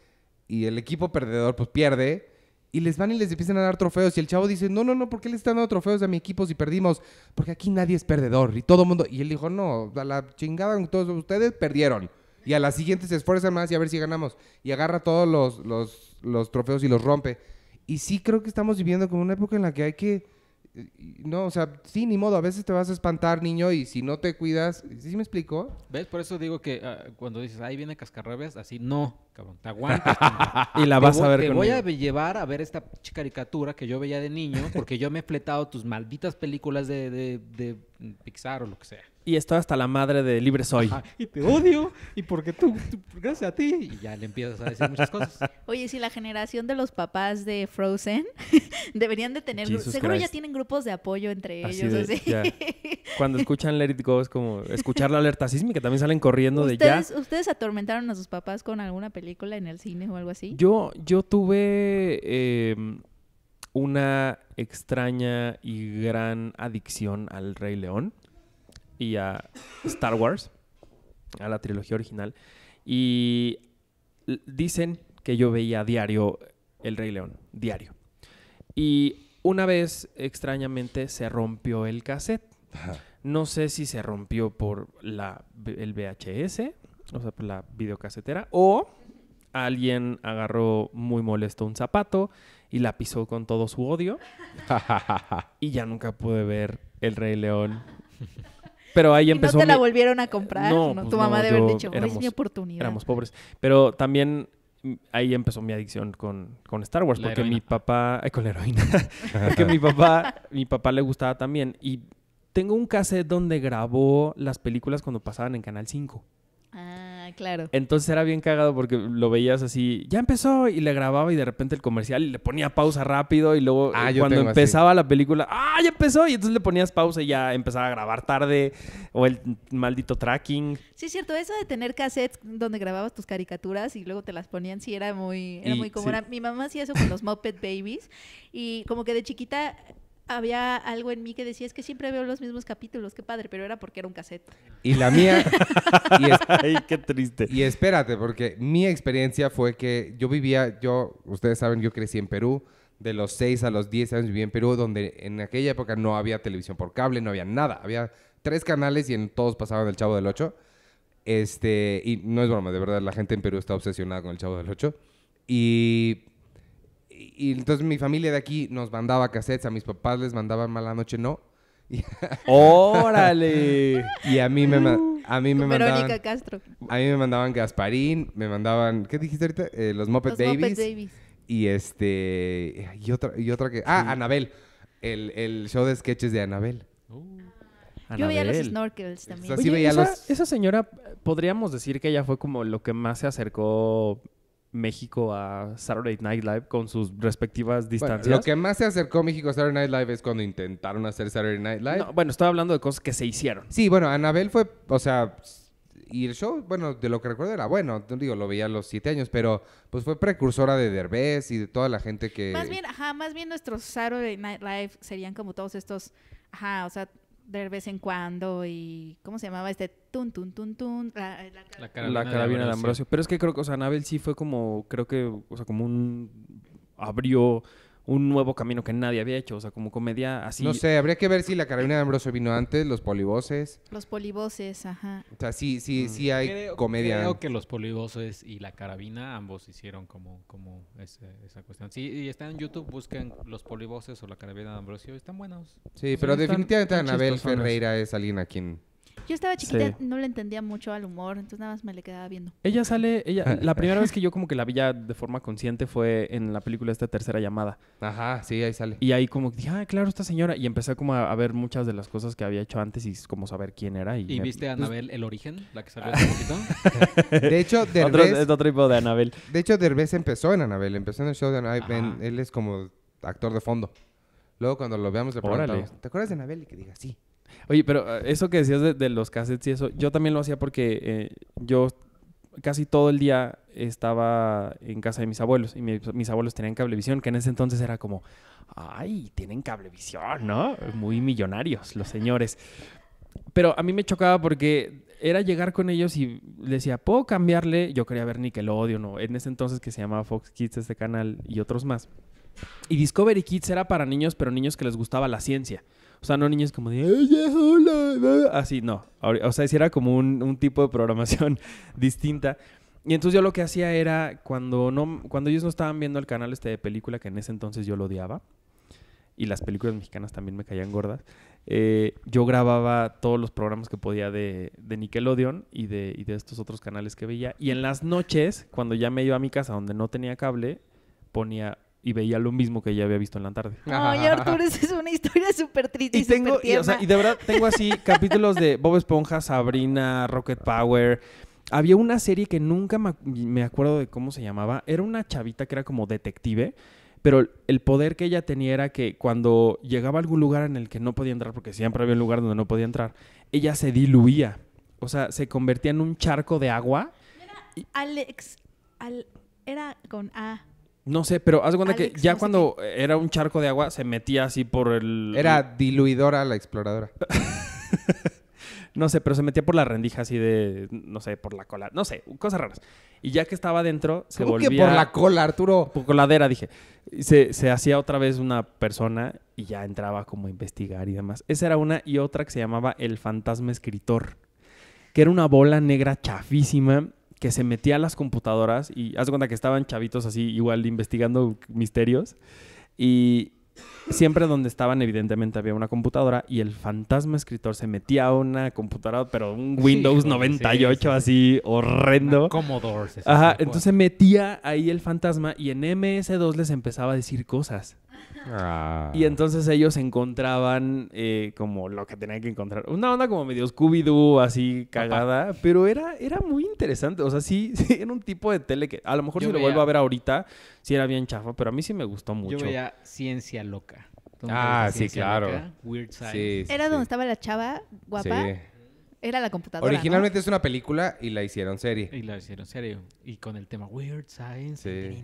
Y el equipo perdedor, pues pierde y les van y les empiezan a dar trofeos. Y el chavo dice, no, no, no, ¿por qué le están dando trofeos a mi equipo si perdimos? Porque aquí nadie es perdedor. Y todo el mundo. Y él dijo, no, a la chingada todos ustedes perdieron. Y a la siguiente se esfuerzan más y a ver si ganamos. Y agarra todos los, los, los trofeos y los rompe. Y sí creo que estamos viviendo como una época en la que hay que no, o sea, sí, ni modo, a veces te vas a espantar, niño, y si no te cuidas, ¿sí me explico? ¿Ves? Por eso digo que ah, cuando dices, ahí viene Cascarrabias, así, no, cabrón, te aguantas. y la vas a ver Te voy a llevar a ver esta caricatura que yo veía de niño, porque yo me he fletado tus malditas películas de, de, de Pixar o lo que sea y estoy hasta la madre de libre soy. y te odio, y porque tú, gracias a ti, y ya le empiezas a decir muchas cosas. Oye, si la generación de los papás de Frozen deberían de tener, seguro ya tienen grupos de apoyo entre ellos. Cuando escuchan Let It Go es como escuchar la alerta sísmica, también salen corriendo de ya. ¿Ustedes atormentaron a sus papás con alguna película en el cine o algo así? Yo, yo tuve... Eh, una extraña y gran adicción al Rey León y a Star Wars, a la trilogía original. Y dicen que yo veía diario El Rey León, diario. Y una vez, extrañamente, se rompió el cassette. No sé si se rompió por la, el VHS, o sea, por la videocasetera, o alguien agarró muy molesto un zapato y la pisó con todo su odio. y ya nunca pude ver El Rey León pero ahí empezó. No te la volvieron a comprar. Pues tu mamá debe haber dicho, es mi oportunidad. Éramos pobres. Pero también ahí empezó mi adicción con, Star Wars, porque mi papá. Ay, con la heroína. porque mi papá, mi papá le gustaba también. Y tengo un cassette donde grabó las películas cuando pasaban en Canal 5. Ah. Ah, claro. Entonces era bien cagado porque lo veías así, ya empezó y le grababa y de repente el comercial y le ponía pausa rápido y luego ah, eh, cuando empezaba la película, ah, ya empezó y entonces le ponías pausa y ya empezaba a grabar tarde o el maldito tracking. Sí, es cierto, eso de tener cassettes donde grababas tus caricaturas y luego te las ponían, sí, era muy, era muy común. Mi mamá hacía eso con los Muppet Babies y como que de chiquita había algo en mí que decía, es que siempre veo los mismos capítulos, qué padre, pero era porque era un cassette. Y la mía... Ay, qué triste. Y espérate, porque mi experiencia fue que yo vivía, yo, ustedes saben, yo crecí en Perú, de los 6 a los 10 años viví en Perú, donde en aquella época no había televisión por cable, no había nada, había tres canales y en todos pasaban el Chavo del 8. Este, y no es broma, de verdad, la gente en Perú está obsesionada con el Chavo del 8. Y y, entonces mi familia de aquí nos mandaba cassettes, a mis papás les mandaban Mala Noche No. ¡Órale! y a mí me, a mí me Verónica Castro. A mí me mandaban Gasparín, me mandaban... ¿Qué dijiste ahorita? Eh, los Muppet los Y este... Y otra, y otra que... Ah, Anabel. El, show de sketches de Anabel. Oh. Yo veía los snorkels también. esa, señora, podríamos decir que ella fue como lo que más se acercó México a Saturday Night Live con sus respectivas distancias. lo que más se acercó México a Saturday Night Live es cuando intentaron hacer Saturday Night Live. bueno, estaba hablando de cosas que se hicieron. Sí, bueno, Anabel fue, o sea, y el show, bueno, de lo que recuerdo era bueno, digo, lo veía a los siete años, pero pues fue precursora de Derbez y de toda la gente que... Más bien, ajá, más bien nuestros Saturday Night Live serían como todos estos, ajá, o sea, de vez en cuando y ¿cómo se llamaba este? Tun, tun, tun, tun. La, la, carabina, de, Ambrosio. Pero es que creo que, o sea, Nabel sí fue como, creo que, o sea, como un abrió un nuevo camino que nadie había hecho, o sea, como comedia así. No sé, habría que ver si la Carabina de Ambrosio vino antes, los polivoces. Los polivoces, ajá. O sea, sí, sí, mm, sí hay comedia. Creo que los polivoces y la carabina ambos hicieron como, como esa cuestión. Sí, y están en YouTube, busquen los polivoces o la carabina de Ambrosio, están buenos. Sí, pero definitivamente Anabel Ferreira es alguien a quien yo estaba chiquita, no le entendía mucho al humor, entonces nada más me le quedaba viendo. Ella sale, ella, la primera vez que yo como que la vi ya de forma consciente fue en la película esta tercera llamada. Ajá, sí, ahí sale. Y ahí como dije, ah, claro, esta señora. Y empecé como a, ver muchas de las cosas que había hecho antes y como saber quién era. ¿Y, viste a Anabel el origen? La que salió hace poquito. de hecho, Derbez... Otro, otro tipo de Anabel. De hecho, Derbez empezó en Anabel, empezó en el show de Anabel. Él es como actor de fondo. Luego cuando lo veamos le preguntamos, ¿te acuerdas de Anabel? Y que diga, sí. Oye, pero ah, eso que decías de, los cassettes y eso, yo también lo hacía porque eh, yo casi todo el día estaba en casa de mis abuelos y mis abuelos tenían cablevisión, que en ese entonces era como, ay, tienen cablevisión, ¿no? Muy millonarios los señores. Pero a mí me chocaba porque era llegar con ellos y decía, ¿puedo cambiarle? Yo quería ver Nickelodeon o en ese entonces que se llamaba Fox Kids, este canal y otros más. Y Discovery Kids era para niños, pero niños que les gustaba la ciencia. O sea, no niños como de, así, no. O sea, era como un, tipo de programación distinta. Y entonces yo lo que hacía era, cuando, no, cuando ellos no estaban viendo el canal este de película, que en ese entonces yo lo odiaba, y las películas mexicanas también me caían gordas, eh, yo grababa todos los programas que podía de, Nickelodeon y de, y de, estos otros canales que veía. Y en las noches, cuando ya me iba a mi casa donde no tenía cable, ponía y veía lo mismo que ella había visto en la tarde. Ay, Arturo, esa es una historia súper triste. Y, tengo, o sea, y de verdad tengo así capítulos de Bob Esponja, Sabrina, Rocket Power. Había una serie que nunca me acuerdo de cómo se llamaba. Era una chavita que era como detective pero el poder que ella tenía era que cuando llegaba a algún lugar en el que no podía entrar, porque siempre había un lugar donde no podía entrar, ella se diluía. O sea, se convertía en un charco de agua. Era Alex. era con A. No sé, pero haz cuenta que ya cuando era un charco de agua se metía así por el. Era diluidora la exploradora. no sé, pero se metía por la rendija así de. No sé, por la cola. No sé, cosas raras. Y ya que estaba dentro se ¿Cómo volvía. que por la cola, Arturo? Por coladera, dije. Se, se hacía otra vez una persona y ya entraba como a investigar y demás. Esa era una y otra que se llamaba El Fantasma Escritor, que era una bola negra chafísima que se metía a las computadoras y haz cuenta que estaban chavitos así igual investigando misterios y siempre donde estaban evidentemente había una computadora y el fantasma escritor se metía a una computadora pero un Windows 98 así horrendo. Commodore. Ajá, entonces metía ahí el fantasma y en MS2 les empezaba a decir cosas. Ah. Y entonces ellos encontraban eh, como lo que tenían que encontrar. Una onda como medio Scooby-Doo, así cagada. Pero era, era muy interesante. O sea, sí, era un tipo de tele que a lo mejor si lo vuelvo a ver ahorita, sí era bien chafa, pero a mí sí me gustó mucho. Yo veía Ciencia Loca. Ah, sí, claro. era donde estaba la chava guapa. Era la computadora. Originalmente es una película y la hicieron serie. Y la hicieron serie. Y con el tema Weird Science.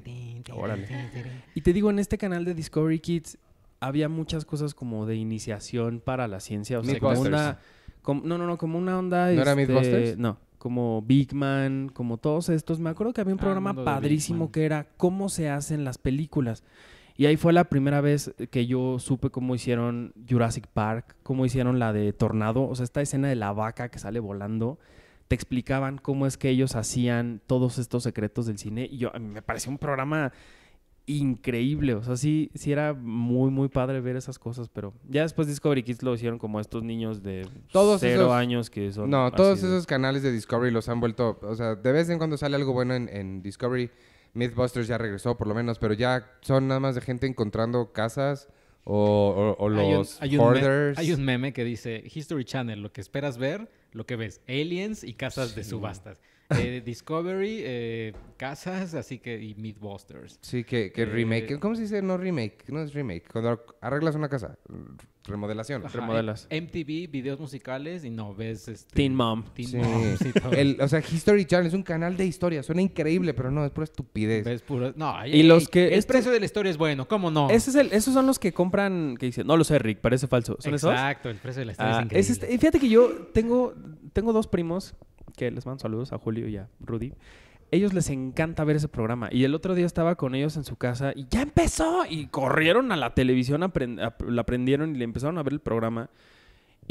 Y te digo, en este canal de Discovery Kids había muchas cosas como de iniciación para la ciencia. O sea, como una. no, no, no, como una onda. ¿No este, No. Como Big Man, como todos estos. Me acuerdo que había un ah, programa padrísimo que era cómo se hacen las películas. Y ahí fue la primera vez que yo supe cómo hicieron Jurassic Park, cómo hicieron la de Tornado, o sea, esta escena de la vaca que sale volando. Te explicaban cómo es que ellos hacían todos estos secretos del cine. Y yo, a mí me pareció un programa increíble. O sea, sí, sí era muy, muy padre ver esas cosas, pero ya después Discovery Kids lo hicieron como estos niños de cero años que son. No, todos esos canales de Discovery los han vuelto. O sea, de vez en cuando sale algo bueno en, en Discovery Mythbusters ya regresó por lo menos, pero ya son nada más de gente encontrando casas o, los hay hay Un meme, que dice History Channel, lo que esperas ver, lo que ves, aliens y casas de subastas. Eh, Discovery, eh, casas, así que y Mythbusters. Sí, que, eh, remake. ¿Cómo se dice? No remake, no es remake. Cuando arreglas una casa remodelación. Remodelas. MTV, videos musicales y no ves este, Teen Mom. sí. o sea, History Channel es un canal de historia. Suena increíble, pero no, es pura estupidez. puro... No, y, los que... El este precio de la historia es bueno, ¿cómo no? Ese es esos son los que compran, que dicen, no lo sé, Rick, parece falso. Exacto, el precio de la historia es ah, increíble. Este, fíjate que yo tengo, tengo dos primos que les mando saludos a Julio y a Rudy ellos les encanta ver ese programa. Y el otro día estaba con ellos en su casa y ya empezó. Y corrieron a la televisión, la prendieron y le empezaron a ver el programa.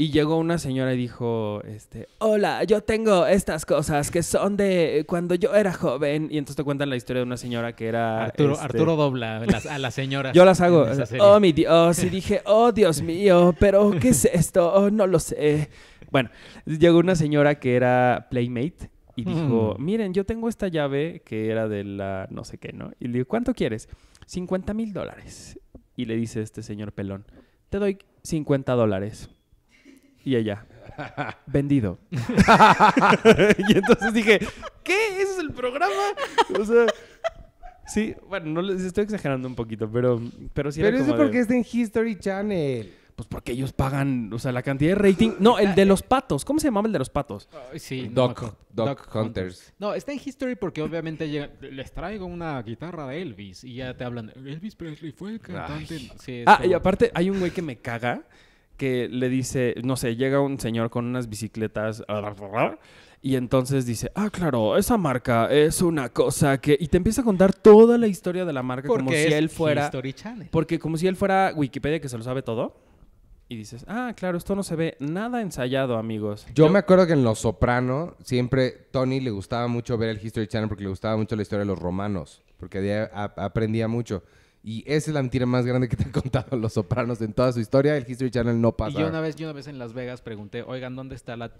Y llegó una señora y dijo, este, hola, yo tengo estas cosas que son de cuando yo era joven. Y entonces te cuentan la historia de una señora que era... Arturo, este, Arturo dobla a las señoras. yo las hago. Oh, mi Dios. Y dije, oh, Dios mío, pero ¿qué es esto? Oh, no lo sé. Bueno, llegó una señora que era Playmate y dijo, mm. miren, yo tengo esta llave que era de la no sé qué, ¿no? Y le digo, ¿cuánto quieres? 50 mil dólares. Y le dice este señor pelón, te doy 50 dólares. Y ella, vendido. y entonces dije, ¿qué? ¿Ese es el programa? O sea... Sí, bueno, no les estoy exagerando un poquito, pero, pero sí. Pero eso como porque de... está en History Channel. Pues porque ellos pagan, o sea, la cantidad de rating. No, el de los patos. ¿Cómo se llamaba el de los patos? sí. Doc, Hunters. No, está en History porque obviamente les traigo una guitarra de Elvis y ya te hablan. Elvis Presley fue el cantante. ah, y aparte hay un güey que me caga que le dice, no sé, llega un señor con unas bicicletas y entonces dice, ah, claro, esa marca es una cosa que... Y te empieza a contar toda la historia de la marca como si él fuera... History Channel. Porque como si él fuera Wikipedia que se lo sabe todo y dices, ah, claro, esto no se ve nada ensayado, amigos. Yo, me acuerdo que en Los Soprano siempre Tony le gustaba mucho ver el History Channel porque le gustaba mucho la historia de los romanos, porque aprendía mucho. Y esa es la mentira más grande que te han contado los sopranos en toda su historia. El History Channel no pasa. Y yo una vez, yo una vez en Las Vegas pregunté, oigan, ¿dónde está la,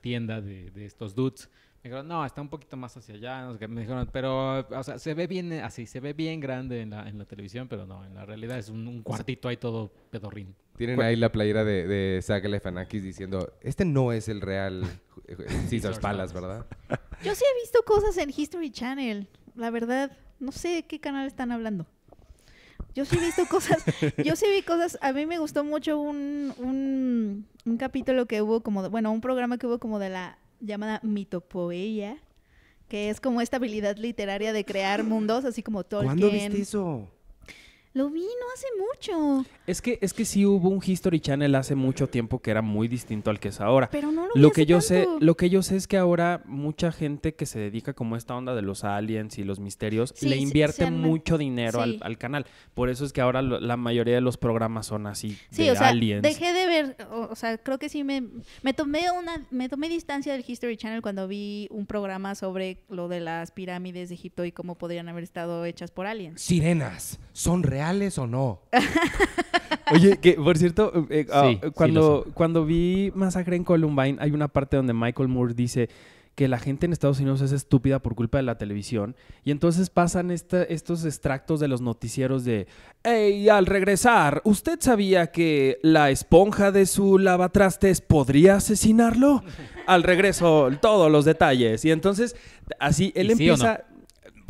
tienda de, de, estos dudes? Me dijeron, no, está un poquito más hacia allá. Me dijeron, pero, o sea, se ve bien eh, así, se ve bien grande en la, en la televisión, pero no, en la realidad es un, cuartito ahí todo pedorrín. Tienen ahí la playera de, de Fanakis diciendo, este no es el real Caesar's Palace, ¿verdad? Yo sí he visto cosas en History Channel, la verdad. No sé qué canal están hablando. Yo sí he visto cosas, yo sí vi cosas, a mí me gustó mucho un, un, un capítulo que hubo como, de, bueno, un programa que hubo como de la llamada mitopoeia, que es como esta habilidad literaria de crear mundos, así como Tolkien. ¿Cuándo viste lo vi no hace mucho. Es que, es que sí hubo un History Channel hace mucho tiempo que era muy distinto al que es ahora. Pero no lo, que yo sé, Lo que yo sé es que ahora mucha gente que se dedica como a esta onda de los aliens y los misterios le invierte mucho dinero al, canal. Por eso es que ahora la mayoría de los programas son así. Sí, de o sea, aliens. dejé de ver, o, sea, creo que sí me, me tomé una, me tomé distancia del History Channel cuando vi un programa sobre lo de las pirámides de Egipto y cómo podrían haber estado hechas por aliens. Sirenas, son reales o no? Oye, que por cierto, eh, ah, cuando, cuando vi Masacre en Columbine, hay una parte donde Michael Moore dice que la gente en Estados Unidos es estúpida por culpa de la televisión. Y entonces pasan estos extractos de los noticieros de, hey, al regresar, ¿usted sabía que la esponja de su lavatrastes podría asesinarlo? al regreso, todos los detalles. Y entonces, así, él empieza...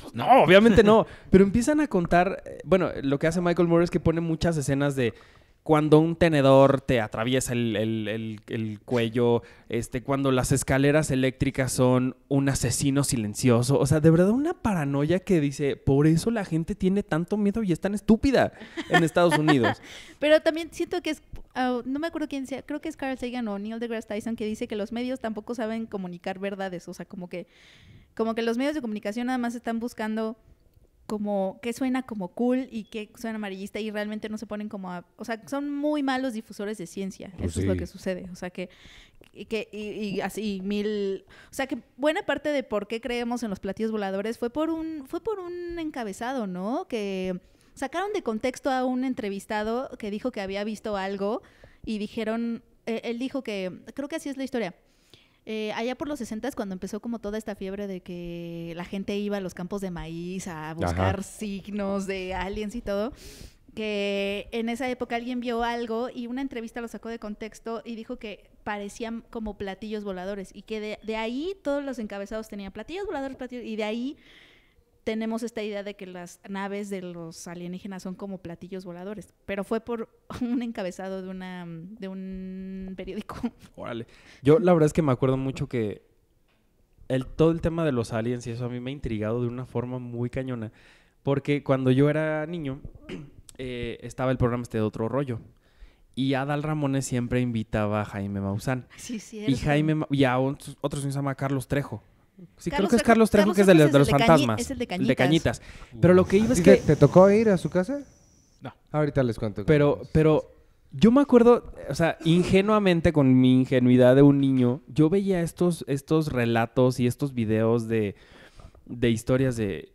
Pues, no, obviamente no. Pero empiezan a contar, eh, bueno, lo que hace Michael Moore es que pone muchas escenas de cuando un tenedor te atraviesa el, cuello, este, cuando las escaleras eléctricas son un asesino silencioso. O sea, de verdad una paranoia que dice, por eso la gente tiene tanto miedo y es tan estúpida en Estados Unidos. Pero también siento que es, no me acuerdo quién sea, creo que es Carl Sagan o Neil deGrasse Tyson que dice que los medios tampoco saben comunicar verdades. O sea, como que, como que los medios de comunicación nada más están buscando como que suena como cool y que suena amarillista y realmente no se ponen como a, o sea son muy malos difusores de ciencia pues eso es lo que sucede o sea que y que y, así mil o sea que buena parte de por qué creemos en los platillos voladores fue por un fue por un encabezado no que sacaron de contexto a un entrevistado que dijo que había visto algo y dijeron eh, él dijo que creo que así es la historia eh, allá por los 60 cuando empezó como toda esta fiebre de que la gente iba a los campos de maíz a buscar signos de aliens y todo que en esa época alguien vio algo y una entrevista lo sacó de contexto y dijo que parecían como platillos voladores y que de, de ahí todos los encabezados tenían platillos voladores, platillos, y de ahí tenemos esta idea de que las naves de los alienígenas son como platillos voladores, pero fue por un encabezado de una de un periódico. Órale. Yo la verdad es que me acuerdo mucho que el, todo el tema de los aliens y eso a mí me ha intrigado de una forma muy cañona, porque cuando yo era niño eh, estaba el programa este de otro rollo. Y Adal Ramones siempre invitaba a Jaime Maussan. Ah, sí, cierto. Y Jaime y a otros, otros se llama Carlos Trejo. Sí, creo que es Carlos Trejo, que es de, los, fantasmas. de Cañitas. Pero lo que iba es que... ¿Te tocó ir a su casa? No. Ahorita les cuento. Pero, pero yo me acuerdo, o sea, ingenuamente, con mi ingenuidad de un niño, yo veía estos, estos relatos y estos videos de, de historias de...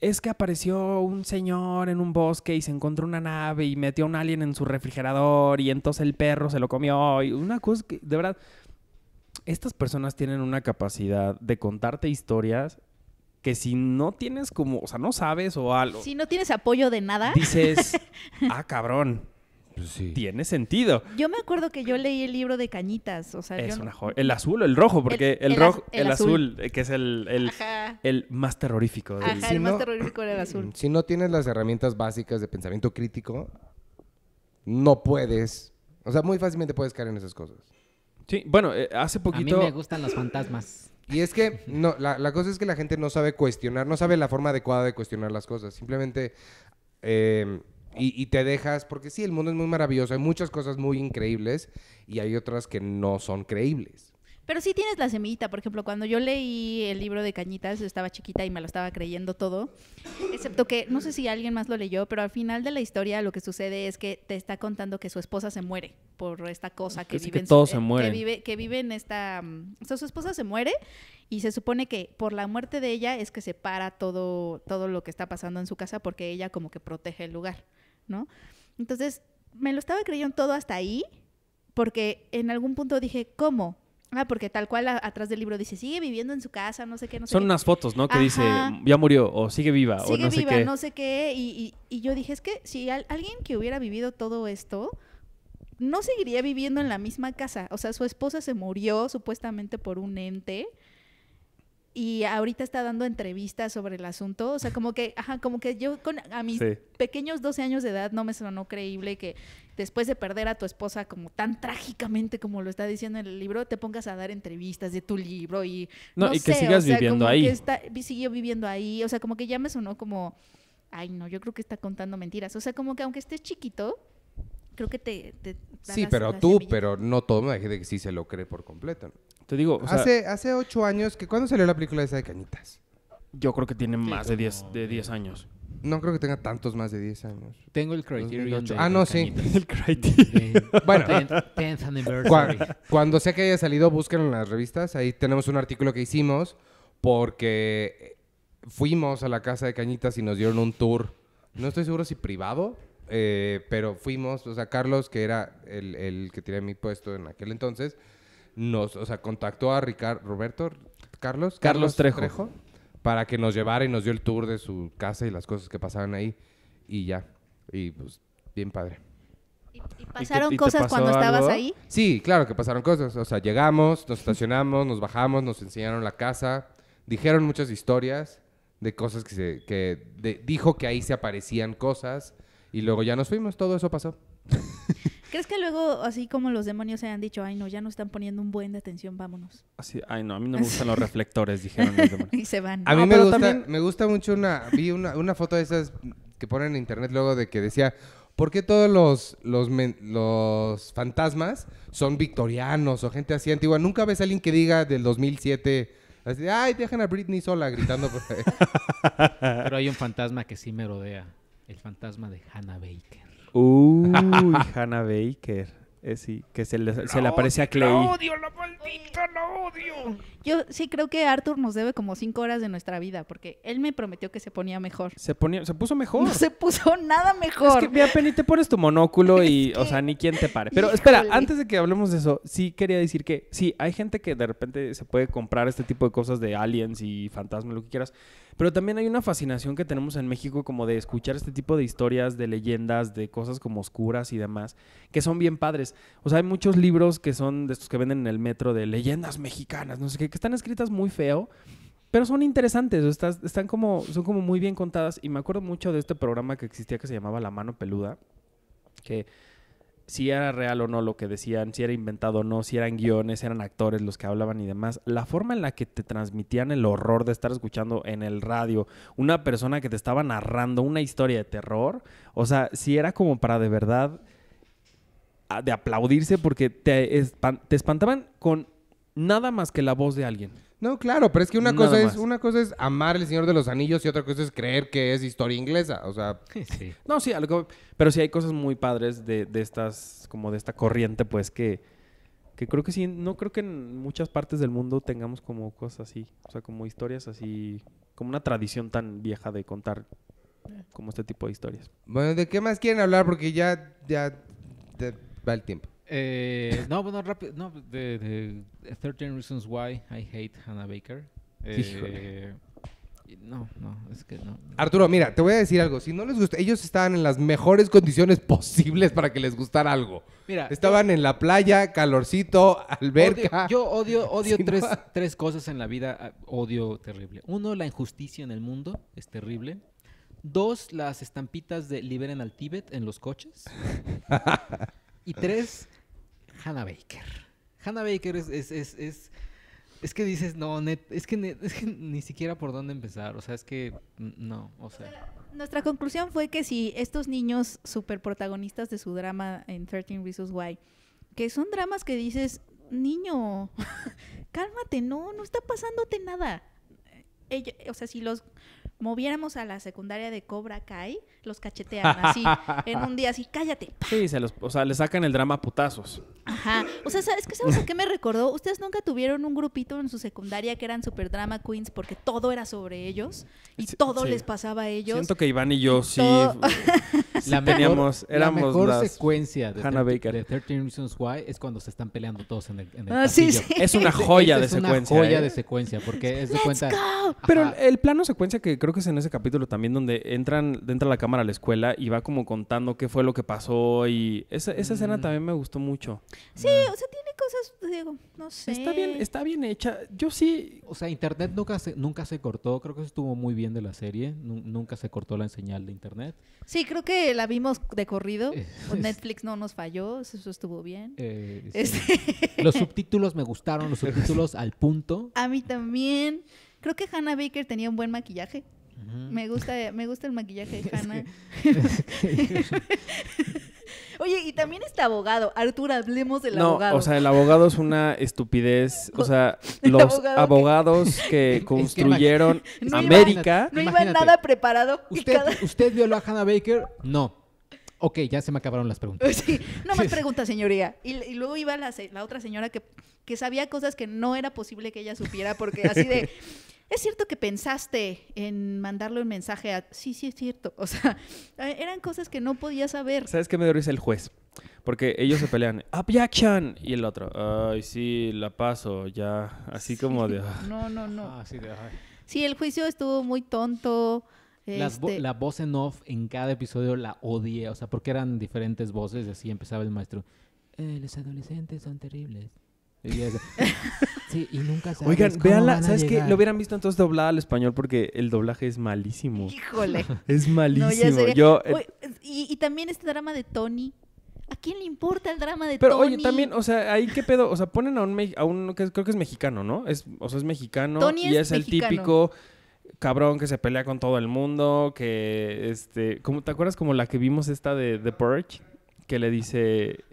Es que apareció un señor en un bosque y se encontró una nave y metió a un alien en su refrigerador y entonces el perro se lo comió y una cosa que, de verdad, estas personas tienen una capacidad de contarte historias que si no tienes como, o sea, no sabes o algo. Si no tienes apoyo de nada. Dices, ah, cabrón. Pues Tiene sentido. Yo me acuerdo que yo leí el libro de Cañitas, o sea, El azul, o el rojo, porque el, rojo, el, azul, eh, que es el, más terrorífico. Ajá, el más terrorífico era el azul. Si no tienes las herramientas básicas de pensamiento crítico, no puedes, o sea, muy fácilmente puedes caer en esas cosas. Sí, bueno, eh, hace poquito... A mí me gustan los fantasmas. Y es que, no, la, cosa es que la gente no sabe cuestionar, no sabe la forma adecuada de cuestionar las cosas. Simplemente... Em, y, y, te dejas, porque sí, el mundo es muy maravilloso, hay muchas cosas muy increíbles y hay otras que no son creíbles. Pero sí tienes la semillita, por ejemplo, cuando yo leí el libro de Cañitas, estaba chiquita y me lo estaba creyendo todo, excepto que no sé si alguien más lo leyó, pero al final de la historia lo que sucede es que te está contando que su esposa se muere por esta cosa que, vive, que en se muere eh, que vive que vive en esta o sea, su esposa se muere y se supone que por la muerte de ella es que se para todo todo lo que está pasando en su casa porque ella como que protege el lugar, ¿no? Entonces, me lo estaba creyendo todo hasta ahí porque en algún punto dije, ¿cómo? Ah, porque tal cual atrás del libro dice, sigue viviendo en su casa, no sé qué, no sé Son unas fotos, ¿no? Que dice, ya murió, o sigue viva, o no viva, sé qué. no sé qué. Y, yo dije, es que si alguien que hubiera vivido todo esto, no seguiría viviendo en la misma casa. O sea, su esposa se murió supuestamente por un ente y ahorita está dando entrevistas sobre el asunto. O sea, como que, ajá, como que yo con, a mis pequeños 12 años de edad no me sonó creíble que después de perder a tu esposa como tan trágicamente como lo está diciendo en el libro, te pongas a dar entrevistas de tu libro y... No, sé, que sigas viviendo como ahí. Que siguió viviendo ahí. O sea, como que ya me sonó como, ay no, yo creo que está contando mentiras. O sea, como que aunque estés chiquito, creo que te... sí, pero tú, pero no todo, me de que sí se lo cree por completo. Te digo, hace, ocho años, que ¿cuándo salió la película esa de Cañitas? Yo creo que tiene más de 10 de diez años. No creo que tenga tantos más de diez años. Tengo el Criterion. ah, no, sí. el Criterion. bueno, cuando sé que haya salido, búsquenlo en las revistas. Ahí tenemos un artículo que hicimos porque fuimos a la casa de Cañitas y nos dieron un tour. No estoy seguro si privado, eh, pero fuimos, o sea, Carlos, que era el, el que tenía mi puesto en aquel entonces, nos, o sea, contactó a Ricardo, Roberto, Carlos, Carlos, Trejo. para que nos llevara y nos dio el tour de su casa y las cosas que pasaban ahí y ya. Y pues, bien padre. ¿Y, pasaron cosas cuando estabas ahí? Sí, claro que pasaron cosas. O sea, llegamos, nos estacionamos, nos bajamos, nos enseñaron la casa, dijeron muchas historias de cosas que, se, que dijo que ahí se aparecían cosas y luego ya nos fuimos, todo eso pasó. ¿Crees que luego, así como los demonios se han dicho, ay no, ya no están poniendo un buen de atención, vámonos? ay no, a mí no me gustan los reflectores, dijeron los demonios. y se van. A mí me, gusta, me gusta mucho una, vi una, una foto de esas que ponen en internet luego de que decía, ¿por qué todos los, los, los, fantasmas son victorianos o gente así antigua? Nunca ves a alguien que diga del 2007, así, ay, dejen a Britney sola gritando. Por Pero hay un fantasma que sí me rodea, el fantasma de Hannah Baker. Uy, Hannah Baker. Eh, sí, que se le, se aparece a Clay. La odio, lo maldita, lo odio! Yo sí creo que Arthur nos debe como cinco horas de nuestra vida, porque él me prometió que se ponía mejor. Se ponía, se puso mejor. No se puso nada mejor. Es que mira, Penny, te pones tu monóculo y, o sea, ni quien te pare. Pero espera, antes de que hablemos de eso, sí quería decir que sí, hay gente que de repente se puede comprar este tipo de cosas de aliens y fantasmas, lo que quieras. Pero también hay una fascinación que tenemos en México como de escuchar este tipo de historias, de leyendas, de cosas como oscuras y demás, que son bien padres. O sea, hay muchos libros que son de estos que venden en el metro de leyendas mexicanas, no sé qué que están escritas muy feo, pero son interesantes, están, están como, son como muy bien contadas. Y me acuerdo mucho de este programa que existía que se llamaba La Mano Peluda, que si era real o no lo que decían, si era inventado o no, si eran guiones, eran actores los que hablaban y demás. La forma en la que te transmitían el horror de estar escuchando en el radio una persona que te estaba narrando una historia de terror, o sea, si era como para de verdad ah, de aplaudirse porque te, te espantaban con nada más que la voz de alguien. No, claro, pero es que una cosa es, una cosa es amar el Señor de los Anillos y otra cosa es creer que es historia inglesa. O sea. No, sí, pero sí hay cosas muy padres de, de estas, como de esta corriente, pues, que, creo que sí, no creo que en muchas partes del mundo tengamos como cosas así, o sea, como historias así, como una tradición tan vieja de contar como este tipo de historias. Bueno, ¿de qué más quieren hablar? Porque ya, ya, ya va el tiempo. Eh, no, bueno, rápido. No, de, 13 Reasons Why I Hate Hannah Baker. Eh, no, no, es que no. Arturo, mira, te voy a decir algo. Si no les gusta, ellos estaban en las mejores condiciones posibles para que les gustara algo. Mira, estaban en la playa, calorcito, alberca. yo odio, odio tres, tres cosas en la vida, ah, odio terrible. Uno, la injusticia en el mundo es terrible. Dos, las estampitas de liberen al Tíbet en los coches. y tres, Hannah Baker. Hannah Baker es, es, es, es que dices, no, es, que ni siquiera por dónde empezar. O sea, es que no, o sea. Nuestra conclusión fue que si estos niños super protagonistas de su drama en 13 Reasons Why, que son dramas que dices, niño, cálmate, no, no está pasándote nada. o sea, si los moviéramos a la secundaria de Cobra Kai, los cachetean así, en un día así, cállate. Sí, se los, o sea, le sacan el drama putazos. Ajá. O sea, ¿sabes qué, a qué me recordó? ¿Ustedes nunca tuvieron un grupito en su secundaria que eran super drama queens porque todo era sobre ellos? Y todo les pasaba a ellos. Siento que Iván y yo sí. la teníamos, mejor, secuencia de, Hannah 13, Baker. de Reasons Why es cuando se están peleando todos en el, en ah, Es una joya de secuencia. Es una joya ¿eh? de secuencia porque es de cuenta... Pero el plano secuencia que creo que es en ese capítulo también donde entran, entra la cámara a la escuela y va como contando qué fue lo que pasó y esa, esa escena mm. también me gustó mucho. Sí, mm. o sea, tiene cosas, digo, no sé. Está bien, está bien hecha. Yo sí. O sea, internet nunca se, nunca se cortó. Creo que estuvo muy bien de la serie. nunca se cortó la señal de internet. Sí, creo que la vimos de corrido. Eh, Netflix no nos falló. Eso estuvo bien. Eh, este los subtítulos me gustaron. Los subtítulos al punto. A mí también. Creo que Hannah Baker tenía un buen maquillaje. Me gusta, me gusta el maquillaje de Hannah. Oye, y también este abogado, Arturo, hablemos del abogado. no, O sea, el abogado es una estupidez. O sea, los abogados que, construyeron América. no iba nada preparado. ¿Usted, vio a Hannah Baker? No. Ok, ya se me acabaron las preguntas. Sí, no más preguntas, señoría. Y, luego iba la, la otra señora que, que sabía cosas que no era posible que ella supiera, porque así de es cierto que pensaste en mandarle un mensaje a, sí, sí es cierto. O sea, eran cosas que no podía saber. ¿Sabes qué me dio risa el juez? Porque ellos se pelean, objection, y el otro, ay, sí, la paso, ya, así como de... Ah". No, no, no. Así ah, sí, de, sí, el juicio estuvo muy tonto. Este la voz en off en cada episodio la odié, o sea, porque eran diferentes voces, así empezaba el maestro. Eh, los adolescentes son terribles. sí, y nunca Oigan, ¿sabes qué? Lo hubieran visto entonces doblada al español porque el doblaje es malísimo. Híjole. Es malísimo. Yo, eh, y, también este drama de Tony. ¿A quién le importa el drama de Tony? pero oye, también, o sea, ahí qué pedo, o sea, ponen a un a que creo que es mexicano, ¿no? Es, o sea, es mexicano y es el típico cabrón que se pelea con todo el mundo, que este, te acuerdas como la que vimos esta de The Purge que le dice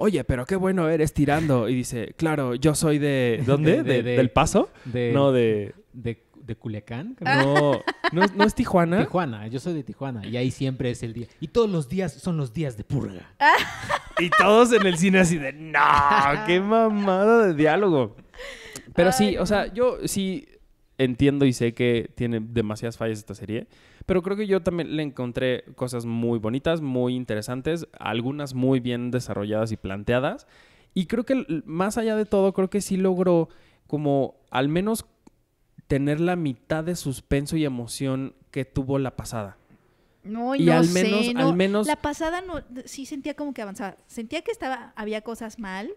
oye, pero qué bueno ver estirando Y dice, claro, yo soy de... ¿Dónde? De, ¿Del Paso? no, de... de Culiacán? No, no es, Tijuana. Tijuana, yo soy de Tijuana y ahí siempre es el día. Y todos los días son los días de purga. y todos en el cine así de, no, qué mamada de diálogo. Pero sí, o sea, yo sí entiendo y sé que tiene demasiadas fallas esta serie pero creo que yo también le encontré cosas muy bonitas, muy interesantes, algunas muy bien desarrolladas y planteadas. Y creo que más allá de todo, creo que sí logró como al menos tener la mitad de suspenso y emoción que tuvo la pasada. No, y al menos, al menos la pasada sí sentía como que avanzaba, sentía que estaba había cosas mal,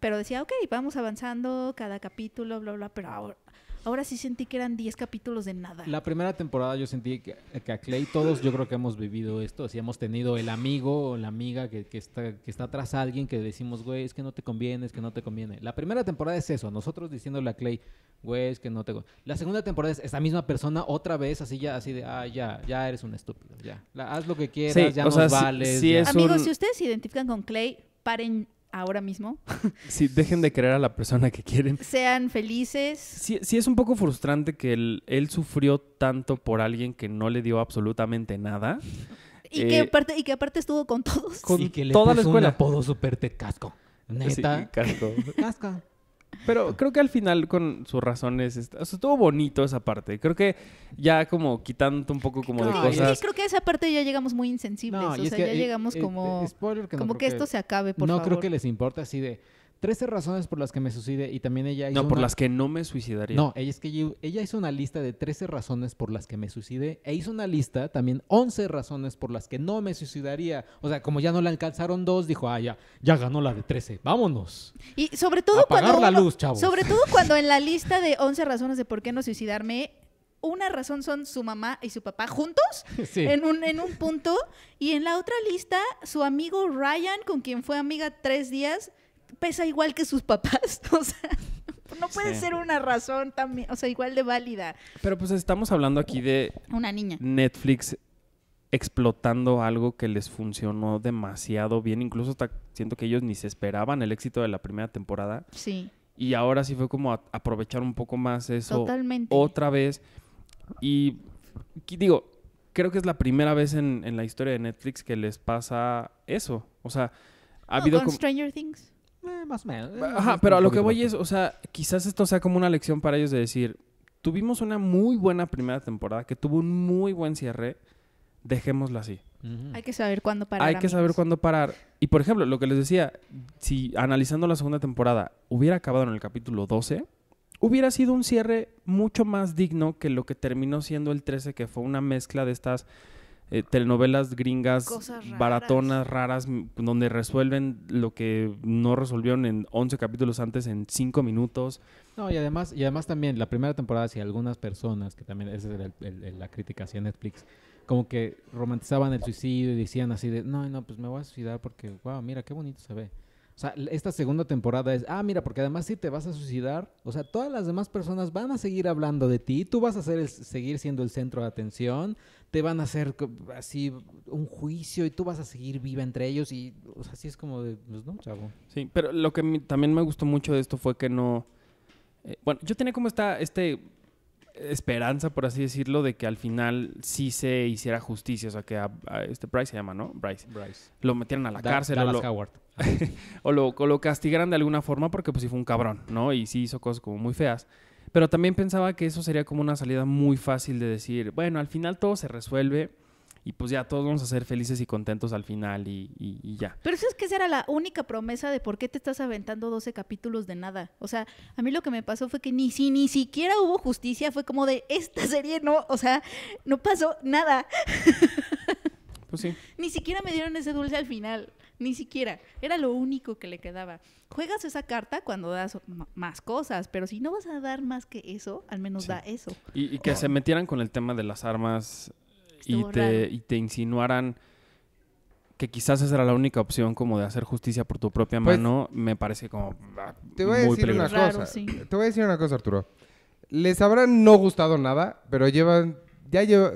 pero decía, ok, vamos avanzando cada capítulo, bla, bla, pero ahora Ahora sí sentí que eran 10 capítulos de nada. La primera temporada yo sentí que, a Clay, todos yo creo que hemos vivido esto, Si hemos tenido el amigo o la amiga que, está, que atrás a alguien que decimos, güey, es que no te conviene, es que no te conviene. La primera temporada es eso, nosotros diciéndole a Clay, güey, es que no te conviene. La segunda temporada es esa misma persona otra vez, así ya, así de, ah, ya, ya eres un estúpido, ya. haz lo que quieras, ya no vales. Amigos, si ustedes se identifican con Clay, paren ahora mismo. Sí, dejen de querer a la persona que quieren. Sean felices. Sí, es un poco frustrante que él, él, sufrió tanto por alguien que no le dio absolutamente nada. Y, que, eh, aparte, y que aparte estuvo con todos. Con y que le toda puso la escuela. un apodo súper casco. Neta. casco. casco. Pero creo que al final con sus razones, está, estuvo bonito esa parte. Creo que ya como quitando un poco como de cosas. creo que esa parte ya llegamos muy insensibles. o sea, ya eh, llegamos eh, como, eh, que como que, esto se acabe, por no No creo que les importe así de 13 razones por las que me suicide y también ella hizo No, por las que no me suicidaría. No, ella es que ella, hizo una lista de 13 razones por las que me suicidé e hizo una lista también 11 razones por las que no me suicidaría. O sea, como ya no la alcanzaron dos, dijo, "Ah, ya, ya ganó la de 13. Vámonos." Y sobre todo Apagar cuando la luz, Sobre todo cuando en la lista de 11 razones de por qué no suicidarme una razón son su mamá y su papá juntos en, un, en un punto y en la otra lista su amigo Ryan, con quien fue amiga tres días, pesa igual que sus papás. O sea, no puede ser una razón también, o sea, igual de válida. Pero pues estamos hablando aquí de... Una niña. Netflix explotando algo que les funcionó demasiado bien. Incluso hasta siento que ellos ni se esperaban el éxito de la primera temporada. Sí. Y ahora sí fue como aprovechar un poco más eso. Otra vez. Y digo, creo que es la primera vez en, la historia de Netflix que les pasa eso. O sea, ha habido... Con Stranger eh, más o menos. Ajá, pero a lo que voy es, o sea, quizás esto sea como una lección para ellos de decir, tuvimos una muy buena primera temporada que tuvo un muy buen cierre, dejémosla así. Hay que saber cuándo parar. Hay que saber cuándo parar. Y por ejemplo, lo que les decía, si analizando la segunda temporada hubiera acabado en el capítulo 12, hubiera sido un cierre mucho más digno que lo que terminó siendo el 13, que fue una mezcla de estas eh, telenovelas gringas baratonas, raras, donde resuelven lo que no resolvieron en 11 capítulos antes en 5 minutos. No, y además, y además también la primera temporada, si algunas personas, que también esa es la crítica hacia Netflix, como que romantizaban el suicidio y decían así de, no, no, pues me voy a suicidar porque, wow, mira, qué bonito se ve. O sea, esta segunda temporada es, ah, mira, porque además si te vas a suicidar, o sea, todas las demás personas van a seguir hablando de ti, tú vas a ser el, seguir siendo el centro de atención, te van a hacer así un juicio y tú vas a seguir viva entre ellos y así es como de, pues, chavo. Sí, pero lo que también me gustó mucho de esto fue que no... Eh, bueno, yo tenía como esta este esperanza, por así decirlo, de que al final sí se hiciera justicia, o sea, que a, este Bryce se llama, ¿no? Bryce. Bryce. Lo metieran a la cárcel. Dallas o lo, Howard. o lo, o lo castigaran de alguna forma porque pues sí fue un cabrón, ¿no? Y sí hizo cosas como muy feas. Pero también pensaba que eso sería como una salida muy fácil de decir, bueno, al final todo se resuelve y pues ya todos vamos a ser felices y contentos al final y, ya. Pero eso es que esa era la única promesa de por qué te estás aventando 12 capítulos de nada. O sea, a mí lo que me pasó fue que ni si ni siquiera hubo justicia, fue como de esta serie no, o sea, no pasó nada. Pues sí. Ni siquiera me dieron ese dulce al final. Ni siquiera. Era lo único que le quedaba. Juegas esa carta cuando das más cosas, pero si no vas a dar más que eso, al menos da eso. Y, que se metieran con el tema de las armas y te, insinuaran que quizás esa era la única opción como de hacer justicia por tu propia pues, mano, me parece como ah, te voy a muy decir Una cosa, Te voy a decir una cosa, Arturo. Les habrá no gustado nada, pero llevan ya lleva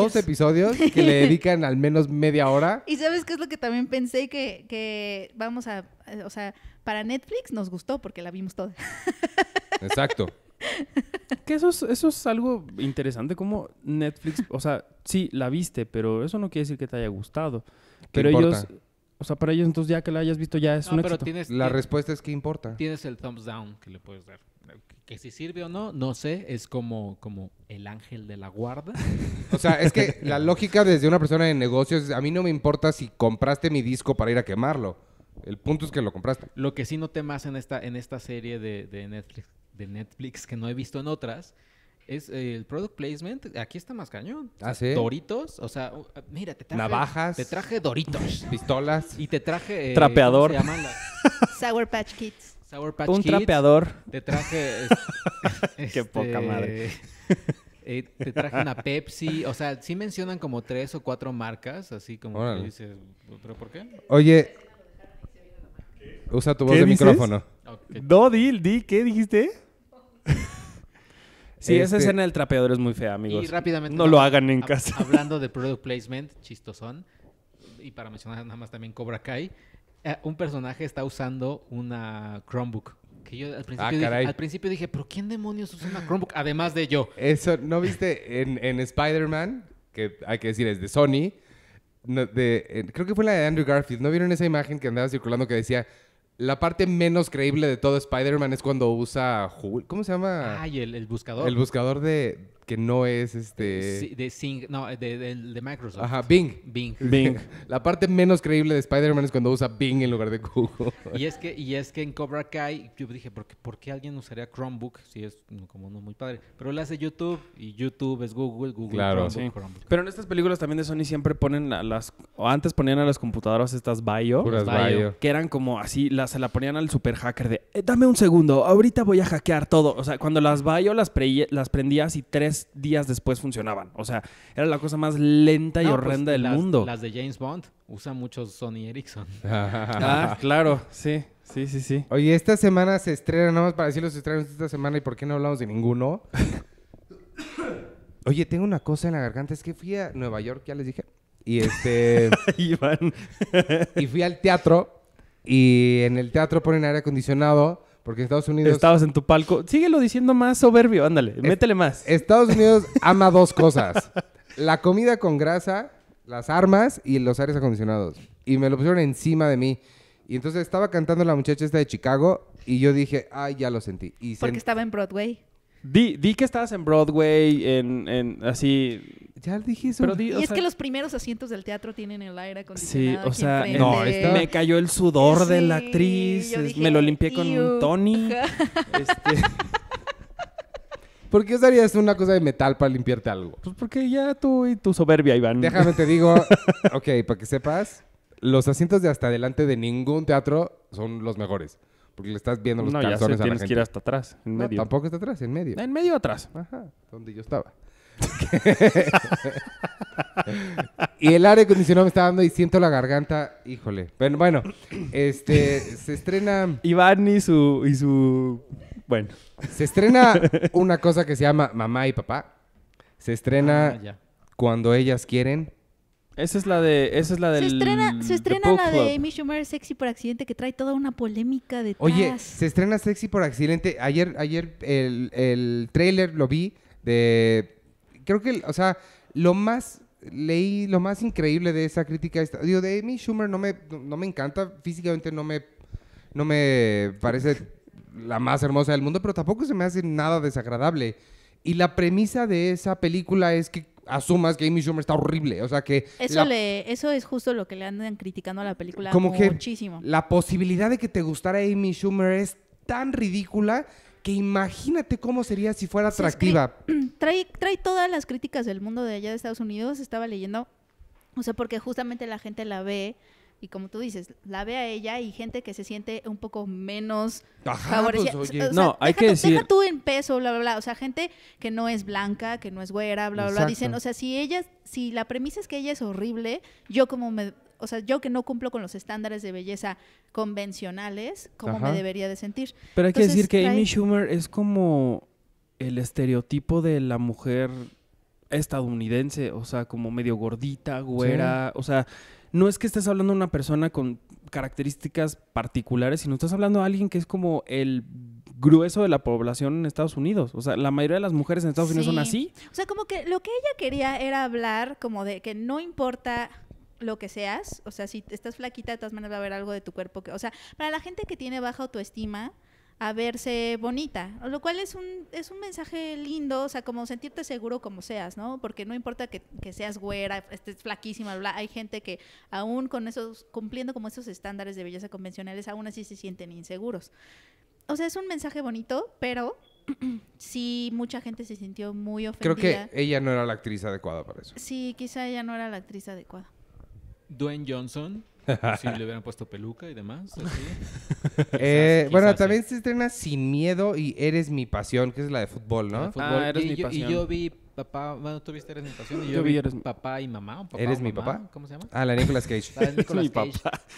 dos episodios que le dedican al menos media hora. Y sabes qué es lo que también pensé que, que vamos a, o sea, para Netflix nos gustó porque la vimos toda. Exacto. Que eso es, eso es algo interesante, como Netflix, o sea, sí, la viste, pero eso no quiere decir que te haya gustado. Pero ellos, o sea, para ellos entonces ya que la hayas visto ya es un éxito. Tienes, la respuesta es que importa. Tienes el thumbs down que le puedes dar que si sirve o no, no sé, es como, como el ángel de la guarda. O sea, es que la lógica desde una persona de negocios, a mí no me importa si compraste mi disco para ir a quemarlo. El punto es que lo compraste. Lo que sí noté más en esta, en esta serie de, de Netflix, de Netflix, que no he visto en otras, es eh, el product placement. Aquí está más cañón. Ah, Doritos, o sea, uh, mira, te traje. Navajas. Te traje Doritos. Pistolas. Y te traje. Eh, Trapeador. Sour Patch Kids. Un trapeador. Te traje. Qué poca este, madre. Eh, te traje una Pepsi. O sea, sí mencionan como tres o cuatro marcas, así como dices, por qué? Oye. Usa tu voz de micrófono. No, di, di, ¿qué dijiste? Sí, esa este escena del trapeador es muy fea, amigos. Y rápidamente. No lo hagan en casa. Hablando de product placement, chistosón. Y para mencionar nada más también Cobra Kai. Eh, un personaje está usando una Chromebook. Que yo ah, al principio, dije, pero ¿quién demonios usa una Chromebook? Además de yo. Eso, ¿no viste en, Spider-Man? Que hay que decir, es de Sony. creo que fue la de Andrew Garfield. ¿No vieron esa imagen que andaba circulando que decía, la parte menos creíble de todo Spider-Man es cuando usa... ¿Cómo se llama? Ay, ah, el, buscador. El buscador de, que no es este... Eh, eh, de, Microsoft. Ajá, Bing. Bing. Bing. La parte menos creíble de Spider-Man es cuando usa Bing en lugar de Google. Y es que, y es que en Cobra Kai, yo dije, ¿por qué, alguien usaría Chromebook? Si es como no muy padre. Pero le hace YouTube y YouTube es Google, Google claro, Chromebook, Pero en estas películas también de Sony siempre ponen a las... O antes ponían a las computadoras estas bio. Puras Que eran como así, las, se la ponían al super hacker de, eh, dame un segundo, ahorita voy a hackear todo. O sea, cuando las bio las, las prendías y tres días después funcionaban. O sea, era la cosa más lenta y pues, horrenda del mundo. Las de James Bond usan mucho Sony Ericsson. Ah, ah, claro, sí. Sí, sí, sí. Oye, esta semana se estrena, nada más para decir los estrenos esta semana y por qué no hablamos de ninguno. Oye, tengo una cosa en la garganta, es que fui a Nueva York, ya les dije. Y este. y fui al teatro. Y en el teatro ponen aire acondicionado. Porque Estados Unidos. Estabas en tu palco. Síguelo diciendo más soberbio, ándale, métele más. Estados Unidos ama dos cosas: la comida con grasa, las armas y los aires acondicionados. Y me lo pusieron encima de mí. Y entonces estaba cantando la muchacha esta de Chicago y yo dije, ay, ya lo sentí. Porque estaba en Broadway. Di, que estabas en Broadway, en, así. Ya dije y es que los primeros asientos del teatro tienen el aire acondicionado. Sí, o sea, me cayó el sudor de la actriz, me lo limpié con un Tony. ¿Por qué usarías una cosa de metal para limpiarte algo? Pues porque ya tú y tu soberbia, Iván. Déjame te digo, ok, para que sepas, los asientos de hasta adelante de ningún teatro son los mejores. Porque le estás viendo los no, calzones la sé, No, tienes que ir hasta atrás, en no, tampoco está atrás, en medio. En medio atrás. Ajá, donde yo estaba. y el aire acondicionado me está dando y siento la garganta, híjole. Bueno, bueno, este, se estrena... Iván y su, y su... Bueno. Se estrena una cosa que se llama Mamá y Papá. Se estrena ah, Cuando Ellas Quieren. Esa es la de. Esa es la del, se estrena, se estrena la de Amy Schumer Sexy por accidente, que trae toda una polémica de Oye, se estrena Sexy por accidente. Ayer, ayer el, el trailer lo vi de. Creo que, o sea, lo más. Leí lo más increíble de esa crítica. Digo, de Amy Schumer no me, no me encanta. Físicamente no me. No me parece la más hermosa del mundo, pero tampoco se me hace nada desagradable. Y la premisa de esa película es que asumas que Amy Schumer está horrible. O sea que. Eso, le, eso es justo lo que le andan criticando a la película como muchísimo. Que la posibilidad de que te gustara Amy Schumer es tan ridícula que imagínate cómo sería si fuera atractiva. trae todas las críticas del mundo de allá de Estados Unidos. Estaba leyendo. O sea, porque justamente la gente la ve y como tú dices, la ve a ella y gente que se siente un poco menos Ajá, Pues, oye. no, hay que decir. tú en peso, bla, bla, bla. O sea, gente que no es blanca, que no es güera, bla, bla, bla, Dicen, o sea, si ella, si la premisa es que ella es horrible, yo como me. O sea, yo que no cumplo con los estándares de belleza convencionales, ¿cómo me debería de sentir? Pero hay que decir que Amy Schumer es como el estereotipo de la mujer estadounidense, o sea, como medio gordita, güera, o sea, no es que estés hablando de una persona con características particulares, sino estás hablando de alguien que es como el grueso de la población en Estados Unidos. O sea, la mayoría de las mujeres en Estados Unidos son así. O sea, como que lo que ella quería era hablar como de que no importa lo que seas, o sea, si estás flaquita, de todas maneras va a haber algo de tu cuerpo que, o sea, para la gente que tiene baja autoestima, a verse bonita, lo cual es un, es un mensaje lindo, o sea, como sentirte seguro como seas, ¿no? Porque no importa que, seas güera, estés flaquísima, hay gente que aún con esos, cumpliendo como esos estándares de belleza convencionales, aún así se sienten inseguros. O sea, es un mensaje bonito, pero sí, mucha gente se sintió muy ofendida. Creo que ella no era la actriz adecuada para eso. Sí, quizá ella no era la actriz adecuada. Dwayne Johnson si pues le hubieran puesto peluca y demás. Eh, bueno, también se estrena Sin Miedo y Eres mi pasión, que es la de fútbol, ¿no? Ah, eres mi pasión. y yo vi papá, bueno, tú viste Presentación y yo, vi, eres... papá y mamá. ¿Eres mi papá? ¿Cómo se llama? Ah, la Nicolas Cage. La Cage.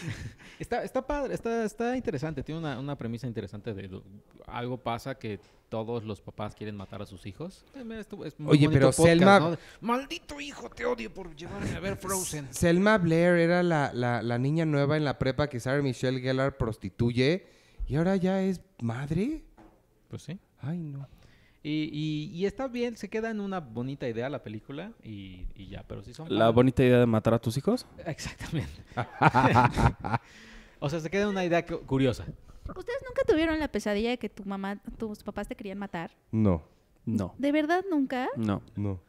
Está, padre, está, interesante, tiene una, premisa interesante de algo pasa que todos los papás quieren matar a sus hijos. Eh, Oye, pero Selma... Maldito hijo, te odio por llevarme a ver Frozen. Selma Blair era la niña nueva en la prepa que Sarah Michelle Gellar prostituye y ahora ya es madre. Pues sí. Ay, no. Y, está bien, se queda en una bonita idea la película y, ya, pero sí son... ¿La bonita idea de matar a tus hijos? Exactamente. o sea, se queda en una idea curiosa. ¿Ustedes nunca tuvieron la pesadilla de que tu mamá, tus papás te querían matar? No. No. ¿De verdad nunca? No. No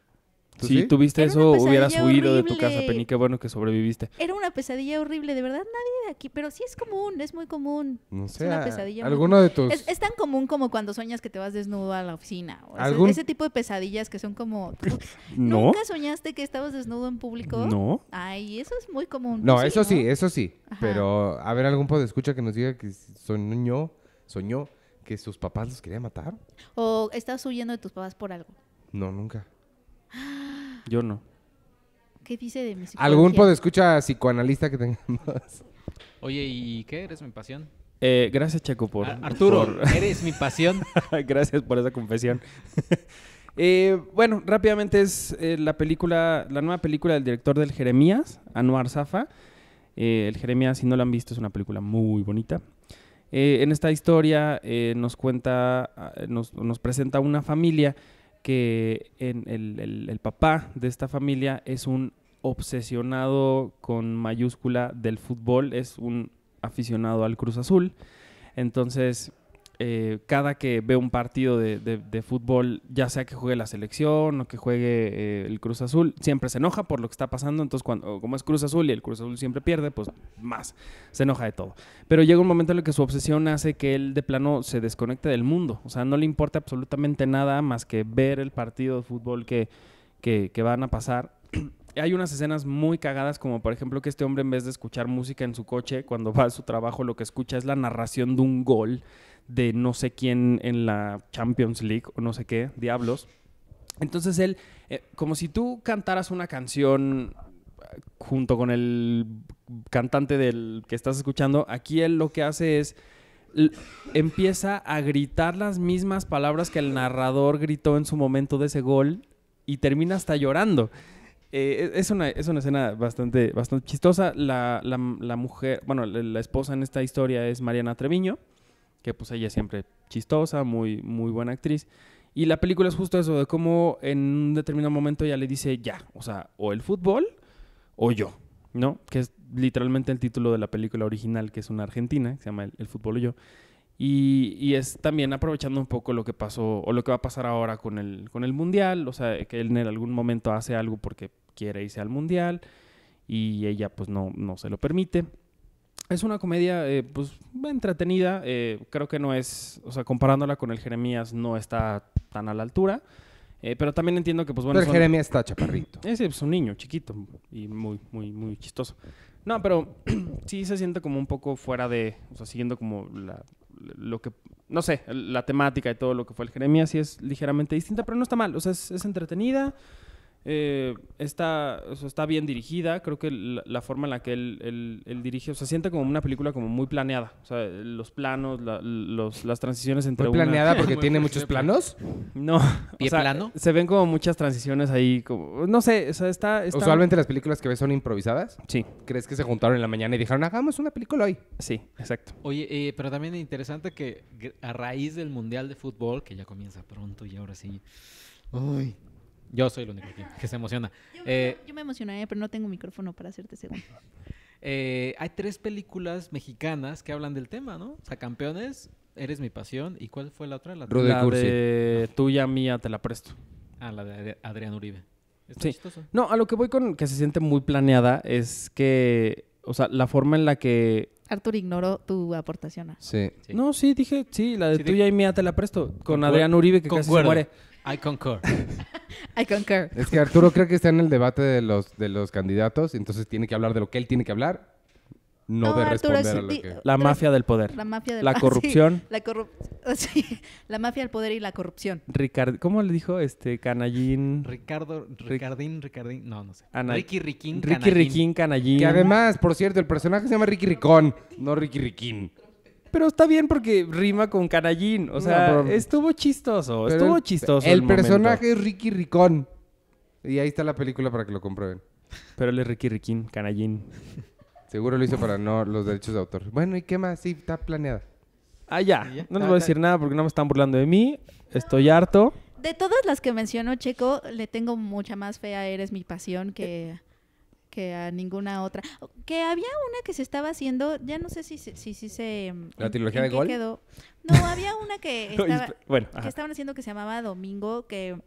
si tuviste eso, hubieras huido de tu casa, Penny. Qué bueno que sobreviviste. Era una pesadilla horrible, de verdad, nadie de aquí. Pero sí es común, es muy común. No sé. Es una pesadilla. ¿Alguno de tus.? Es, tan común como cuando sueñas que te vas desnudo a la oficina. O ese, tipo de pesadillas que son como. ¿Nunca soñaste que estabas desnudo en público? No. Ay, eso es muy común. No, eso sí, eso sí. Pero a ver, algún de escucha que nos diga que soñó, soñó que sus papás los querían matar. O estás huyendo de tus papás por algo. No, nunca. ¡Ah! Yo no. ¿Qué dice de mi ¿Algún podescucha psicoanalista que tengamos? Oye, ¿y qué? ¿Eres mi pasión? Eh, gracias, Chaco, por... Ah, Arturo, eres mi pasión. gracias por esa confesión. eh, bueno, rápidamente es eh, la película, la nueva película del director del Jeremías, Anuar Zafa. Eh, el Jeremías, si no lo han visto, es una película muy bonita. Eh, en esta historia nos cuenta, ah, nos, nos presenta una familia que el, papá de esta familia es un obsesionado con mayúscula del fútbol, es un aficionado al Cruz Azul. Entonces, eh, cada que ve un partido de, fútbol, ya sea que juegue la selección o que juegue eh, el Cruz Azul, siempre se enoja por lo que está pasando. Entonces, cuando, como es Cruz Azul y el Cruz Azul siempre pierde, pues más, se enoja de todo. Pero llega un momento en el que su obsesión hace que él de plano se desconecte del mundo. O sea, no le importa absolutamente nada más que ver el partido de fútbol que, que van a pasar. hay unas escenas muy cagadas, como por ejemplo que este hombre en vez de escuchar música en su coche, cuando va a su trabajo lo que escucha es la narración de un gol de no sé quién en la Champions League o no sé qué, diablos. Entonces él, eh, como si tú cantaras una canción eh, junto con el cantante del que estás escuchando, aquí él lo que hace es empieza a gritar las mismas palabras que el narrador gritó en su momento de ese gol y termina hasta llorando. Eh, e, es, una, escena bastante, bastante chistosa. La, mujer, bueno, la, esposa en esta historia es Mariana Treviño que pues ella siempre chistosa, muy, muy buena actriz. Y la película es justo eso, de cómo en un determinado momento ella le dice ya, o sea, o el fútbol o yo, ¿no? Que es literalmente el título de la película original, que es una argentina, se llama El, fútbol o yo. Y, es también aprovechando un poco lo que pasó o lo que va a pasar ahora con el, con el Mundial, o sea, que él en algún momento hace algo porque quiere irse al Mundial y ella pues no, no se lo permite. Es una comedia, eh, pues, entretenida. Eh, creo que no es, o sea, comparándola con el Jeremías, no está tan a la altura. Eh, pero también entiendo que, pues, bueno... Pero Jeremías está chaparrito. Es, pues, es un niño chiquito y muy, muy, muy chistoso. No, pero sí se siente como un poco fuera de, o sea, siguiendo como la, lo que, no sé, la temática y todo lo que fue el Jeremías sí es ligeramente distinta, pero no está mal. O sea, es entretenida eh, está, está bien dirigida, creo que la, forma en la que él, dirige, o sea, siente como una película como muy planeada, o sea, los planos, los, las transiciones entre... ¿Muy planeada porque tiene muchos planos? No, y o plano? se ven como muchas transiciones ahí, como, no sé, o sea, está, ¿Usualmente las películas que ves son improvisadas? Sí. ¿Crees que se juntaron en la mañana y dijeron, hagamos una película hoy? Sí, exacto. Oye, eh, pero también es interesante que a raíz del Mundial de Fútbol, que ya comienza pronto y ahora sí... Uy, yo soy el único que se emociona. Yo, me eh, emocionaría, pero no tengo micrófono para hacerte seguro. Eh, hay tres películas mexicanas que hablan del tema, ¿no? O sea, Campeones, Eres mi pasión, ¿y cuál fue la otra? La, de Tuya Mía, te la presto. Ah, la de Adrián Uribe. No, a lo que voy con que se siente muy planeada es que, o sea, la forma en la que... Artur ignoró tu aportación. Sí. No, sí, dije, sí, la de Tuya y Mía, te la presto, con Adrián Uribe que casi se muere. I concur. I concur. Es que Arturo cree que está en el debate de los, de los candidatos, entonces tiene que hablar de lo que él tiene que hablar, no, de responder a lo que... La mafia del poder. La mafia La corrupción. la, la mafia del poder y la corrupción. ¿Cómo le dijo este Canallín? Ricardo, Ricardín, Ricardín, no, no sé. Ricky Ricky Riquín, Canallín. Que además, por cierto, el personaje se llama Ricky Ricón, no Ricky Riquín. Pero está bien porque rima con canallín. O sea, estuvo chistoso. Estuvo chistoso. El, personaje es Ricky Ricón. Y ahí está la película para que lo comprueben. Pero él es Ricky Riquín, canallín. Seguro lo hizo para no los derechos de autor. Bueno, ¿y qué más? Sí, está planeada. Ah, ya. No les ah, voy a decir nada porque no me están burlando de mí. Estoy harto. De todas las que mencionó Checo, le tengo mucha más fe a Eres mi pasión que que a ninguna otra. Que había una que se estaba haciendo, ya no sé si si, si, se... ¿La trilogía de Gol? Quedó. No, había una que, estaban haciendo que se llamaba Domingo, que...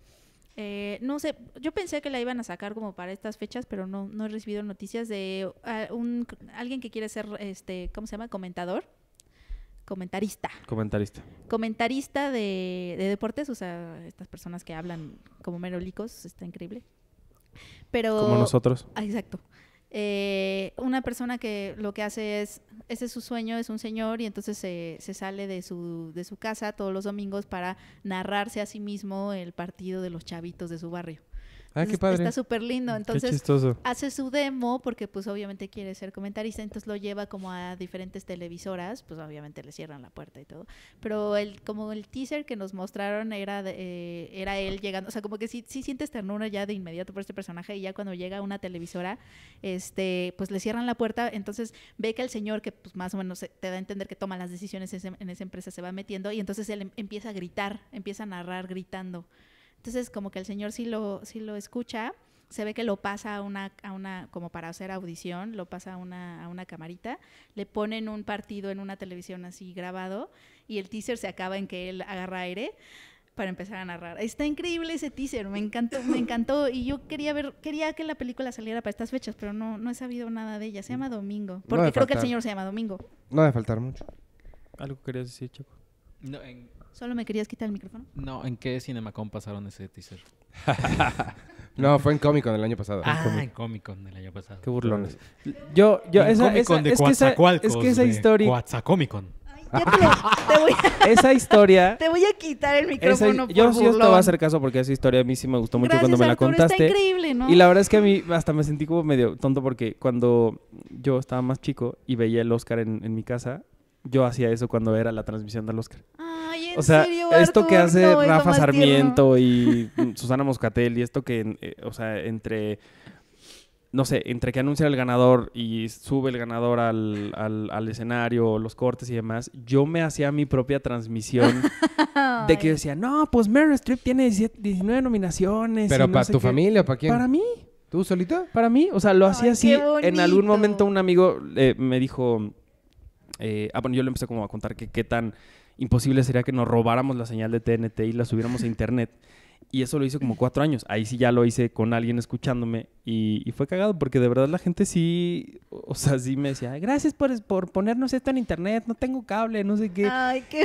Eh, no sé, yo pensé que la iban a sacar como para estas fechas, pero no, no he recibido noticias de ah, un, alguien que quiere ser, este, ¿cómo se llama? Comentador. Comentarista. Comentarista. Comentarista de, de deportes, o sea, estas personas que hablan como merolicos, está increíble. Pero, Como nosotros. Ah, exacto. Eh, una persona que lo que hace es, ese es su sueño, es un señor y entonces se, sale de su, de su casa todos los domingos para narrarse a sí mismo el partido de los chavitos de su barrio. Ah, está súper lindo. Entonces, hace su demo porque pues obviamente quiere ser comentarista, entonces lo lleva como a diferentes televisoras, pues obviamente le cierran la puerta y todo. Pero el, como el teaser que nos mostraron era, eh, era él llegando, o sea, como que si sientes ternura ya de inmediato por este personaje y ya cuando llega a una televisora, este, pues le cierran la puerta, entonces ve que el señor que pues más o menos te da a entender que toma las decisiones en, esa empresa se va metiendo y entonces él em, empieza a gritar, empieza a narrar gritando. Entonces como que el señor sí lo, sí lo escucha, se ve que lo pasa a una, a una, como para hacer audición, lo pasa a una, a una camarita, le ponen un partido en una televisión así grabado y el teaser se acaba en que él agarra aire para empezar a narrar. Está increíble ese teaser, me encantó, me encantó y yo quería ver, quería que la película saliera para estas fechas, pero no, no he sabido nada de ella. Se llama Domingo, porque creo que el señor se llama Domingo. No debe faltar mucho. ¿Algo querías decir, chico No, en, ¿Solo me querías quitar el micrófono? No, ¿en qué CinemaCon pasaron ese teaser? no, fue en Comic Con el año pasado. Ah, en Comic Con el año pasado. Qué burlones. Yo, yo, esa, de es, que esa, es que esa historia. Comic Con. esa historia. Te voy a quitar el micrófono. yo sí os a hacer caso porque esa historia a mí sí me gustó mucho cuando me la contaste. Está increíble, ¿no? Y la verdad es que a mí hasta me sentí como medio tonto porque cuando yo estaba más chico y veía el Oscar en mi casa, yo hacía eso cuando era la transmisión del Oscar. Ay, ¿en o sea, esto que hace Rafa Sarmiento y Susana Moscatel y esto que, eh, o sea, entre, no sé, entre que anuncia el ganador y sube el ganador al, escenario, los cortes y demás, yo me hacía mi propia transmisión de que decía, no, pues Meryl Streep tiene 19 nominaciones. Pero para tu familia, ¿para quién? Para mí. ¿Tú solita? Para mí, o sea, lo hacía así. En algún momento un amigo eh, me dijo eh, ah, bueno, yo le empecé como a contar que qué tan imposible sería que nos robáramos la señal de TNT y la subiéramos a internet. Y eso lo hice como cuatro años. Ahí sí ya lo hice con alguien escuchándome y, fue cagado porque de verdad la gente sí, o sea, sí me decía, gracias por, ponernos esto en internet, no tengo cable, no sé qué.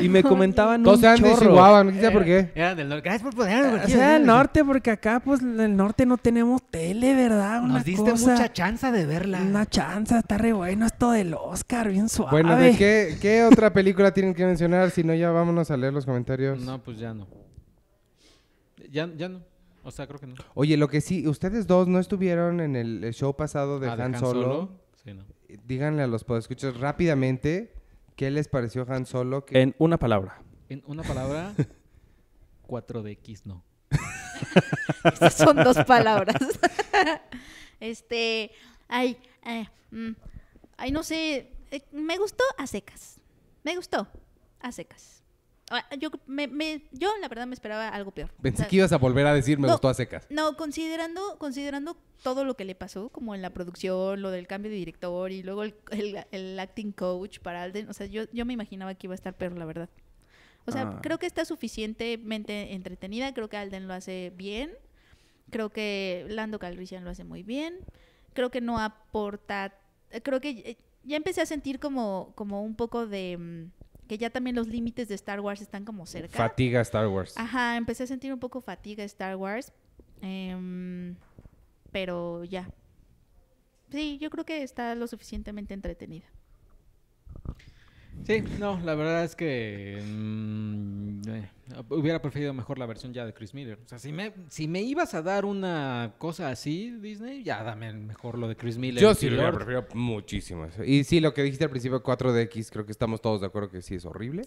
y me comentaban un chorro. de no sé por qué. del norte. Gracias por ponernos. O sea, del norte, porque acá pues en el norte no tenemos tele, ¿verdad? Nos diste mucha chance de verla. Una chance, está re bueno esto del Oscar, bien suave. Bueno, qué, qué otra película tienen que mencionar? Si no, ya vámonos a leer los comentarios. No, pues ya no. Ya, no. O sea, creo que no. Oye, lo que sí, ustedes dos no estuvieron en el, show pasado de, ah, Han, Solo. Sí, no. Eh, díganle a los podescuchos rápidamente qué les pareció Han Solo. En una palabra. En una palabra, 4DX no. Estas son dos palabras. este, ay, eh, mm, ay, no sé, eh, me gustó a secas. Me gustó a secas. Ah, yo, me, yo la verdad me esperaba algo peor. Pensé que ibas a volver a decir me gustó a secas. No, considerando, considerando todo lo que le pasó, como en la producción, lo del cambio de director y luego el, acting coach para Alden, o sea, yo, me imaginaba que iba a estar peor, la verdad. O sea, ah. creo que está suficientemente entretenida, creo que Alden lo hace bien, creo que Lando Calrissian lo hace muy bien, creo que no aporta, creo que ya empecé a sentir como, como un poco de mm, que ya también los límites de Star Wars están como cerca. Fatiga Star Wars. Ajá, empecé a sentir un poco fatiga Star Wars, em, pero ya. Sí, yo creo que está lo suficientemente entretenida. Sí, no, la verdad es que mm, eh, hubiera preferido mejor la versión ya de Chris Miller. O sea, si me, si me ibas a dar una cosa así, Disney, ya dame mejor lo de Chris Miller. Yo sí lo hubiera preferido muchísimo. Y sí, lo que dijiste al principio, 4DX, creo que estamos todos de acuerdo que sí es horrible.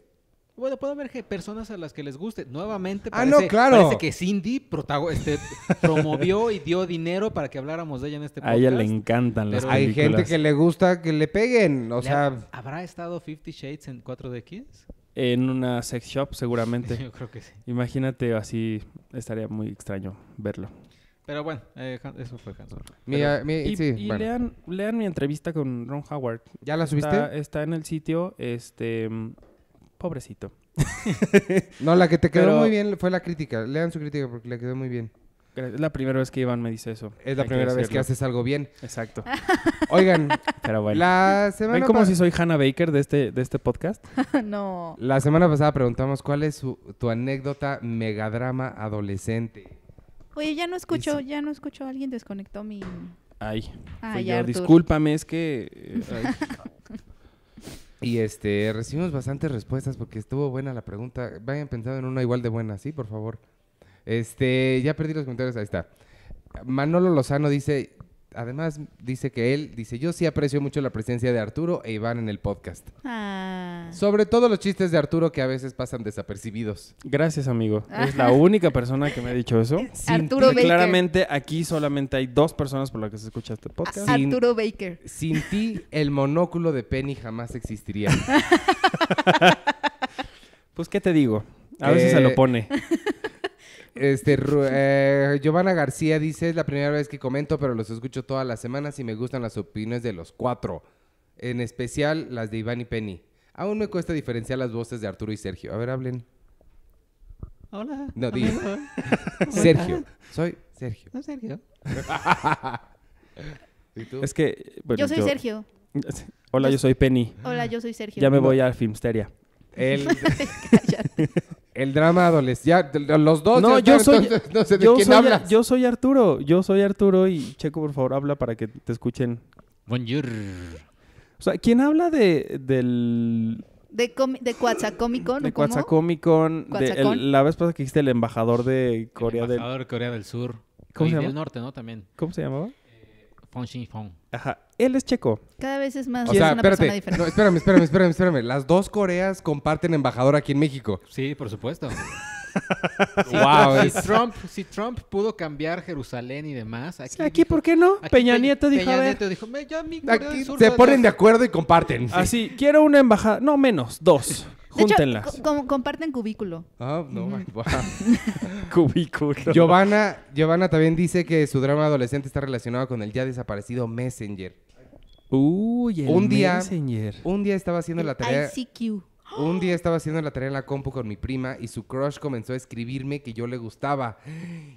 Bueno, puedo ver personas a las que les guste. Nuevamente, ah, parece, ah, claro. que Cindy este, promovió y dio dinero para que habláramos de ella en este podcast. A ella le encantan las películas. Hay gente que le gusta que le peguen, o sea... ¿Habrá estado Fifty Shades en 4 Kids? En una sex shop, seguramente. Yo creo que sí. Imagínate, así estaría muy extraño verlo. Pero bueno, eh, eso fue Hans ah, mi, y, lean, mi entrevista con Ron Howard. ¿Ya la subiste? Está, está en el sitio. Este pobrecito. no, la que te quedó muy bien fue la crítica. Lean su crítica porque le quedó muy bien. Es la primera vez que Iván me dice eso. Es la primera vez que haces algo bien. Exacto. Oigan, pero La semana ¿Ven como si soy Hannah Baker de este, de este podcast? no. La semana pasada preguntamos cuál es tu anécdota megadrama adolescente. Oye, ya no escucho, ya no escucho. Alguien desconectó mi. Ay. Ay ah, Discúlpame, es que. Eh, y este, recibimos bastantes respuestas porque estuvo buena la pregunta. Vayan pensando en una igual de buena, ¿sí? Por favor. Este, ya perdí los comentarios, ahí está. Manolo Lozano dice, además dice que él, dice, yo sí aprecio mucho la presencia de Arturo e Iván en el podcast. Ah. Sobre todo los chistes de Arturo que a veces pasan desapercibidos. Gracias, amigo. Es la única persona que me ha dicho eso. Arturo Baker. Claramente aquí solamente hay dos personas por las que se escucha este podcast. Arturo Baker. Sin ti, el monóculo de Penny jamás existiría. pues, ¿qué te digo? A veces se lo eh, pone. Este, eh, Giovanna García dice, es la primera vez que comento, pero los escucho todas las semanas y me gustan las opiniones de los cuatro, en especial las de Iván y Penny. Aún me cuesta diferenciar las voces de Arturo y Sergio. A ver, hablen. Hola. No, digo. Sergio. Soy Sergio. No, Sergio. ¿Y tú? Es que... yo soy Sergio. Hola, yo soy Penny. Hola, yo soy Sergio. Ya me voy a Filmsteria. Él... Cállate. El drama adolescente. Los dos. No, ya yo soy. no sé de yo quién soy, Yo soy Arturo. Yo soy Arturo y Checo, por favor, habla para que te escuchen. Bonjour. O sea, ¿quién habla de del de, de Quatzacomicon. De La vez pasada que dijiste el embajador de Corea el embajador del... Corea del Sur. Corea del Norte, ¿no? También. ¿Cómo se llamaba? Pong Shin Pong. Ajá. Él es checo. Cada vez es más. O sea, es una espérate. Diferente. espérame, espérame, espérame, espérame. Las dos Coreas comparten embajador aquí en México. Sí, por supuesto. wow, si, Trump, si Trump pudo cambiar Jerusalén y demás. Aquí, ¿Aquí por qué no? Peña, Nieto dijo. a ver, Nieto dijo me, yo, aquí se ponen de acuerdo y comparten. Así, ah, quiero una embajada. No, menos, dos. Júntenlas. comparten cubículo. Ah, no. cubículo. Giovanna, Giovanna también dice que su drama adolescente está relacionado con el ya desaparecido Messenger. Uy, el un día, Un día estaba haciendo la tarea. Un día estaba haciendo la tarea en la compu con mi prima y su crush comenzó a escribirme que yo le gustaba.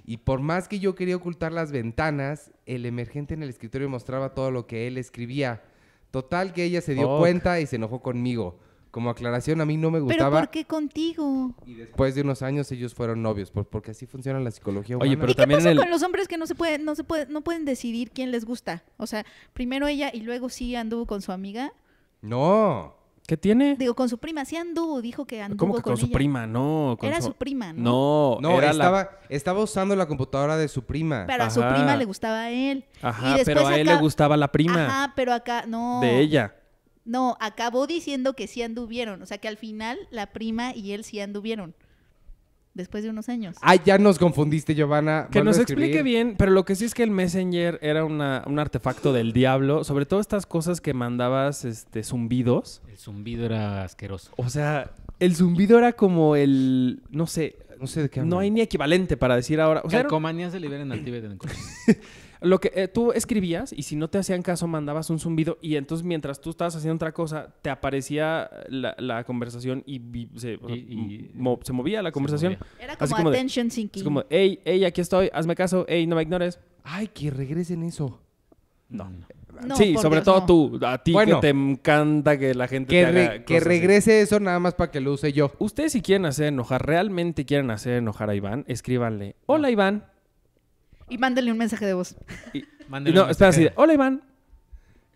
Y por más que yo quería ocultar las ventanas, el emergente en el escritorio mostraba todo lo que él escribía. Total que ella se dio cuenta y se enojó conmigo. Como aclaración, a mí no me gustaba. ¿Pero por qué contigo? Y después de unos años ellos fueron novios, porque así funciona la psicología Oye, pero también qué con los hombres que no se pueden, no se puede, no pueden decidir quién les gusta? O sea, primero ella y luego sí anduvo con su amiga. No. ¿Qué tiene? Digo, con su prima, sí anduvo, dijo que anduvo ¿Cómo que con, su prima? No. era su... prima, ¿no? No, estaba, usando la computadora de su prima. Pero a su prima le gustaba a él. Ajá, pero a él le gustaba la prima. Ajá, pero acá, no. De ella. No, acabó diciendo que sí anduvieron. O sea, que al final la prima y él sí anduvieron. Después de unos años. Ay, ya nos confundiste, Giovanna. Que nos explique bien, pero lo que sí es que el Messenger era una, un artefacto del diablo. Sobre todo estas cosas que mandabas, este, zumbidos. El zumbido era asqueroso. O sea, el zumbido era como el, no sé, no sé de qué. No hay ni equivalente para decir ahora. O sea, Calcomanías se libera en Tibet. Lo que eh, tú escribías y si no te hacían caso mandabas un zumbido y entonces mientras tú estabas haciendo otra cosa te aparecía la, conversación y, se, movía la conversación. Era como, attention como, hey, aquí estoy, hazme caso, hey, no me ignores. Ay, que regresen eso. No. no sí, sobre todo tú, a ti que te encanta que la gente que, te haga que regrese eso nada más para que lo use yo. Ustedes si quieren hacer enojar, realmente quieren hacer enojar a Iván, escríbanle, hola Iván, y mándenle un mensaje de voz. Y, no, está así. Hola, Iván.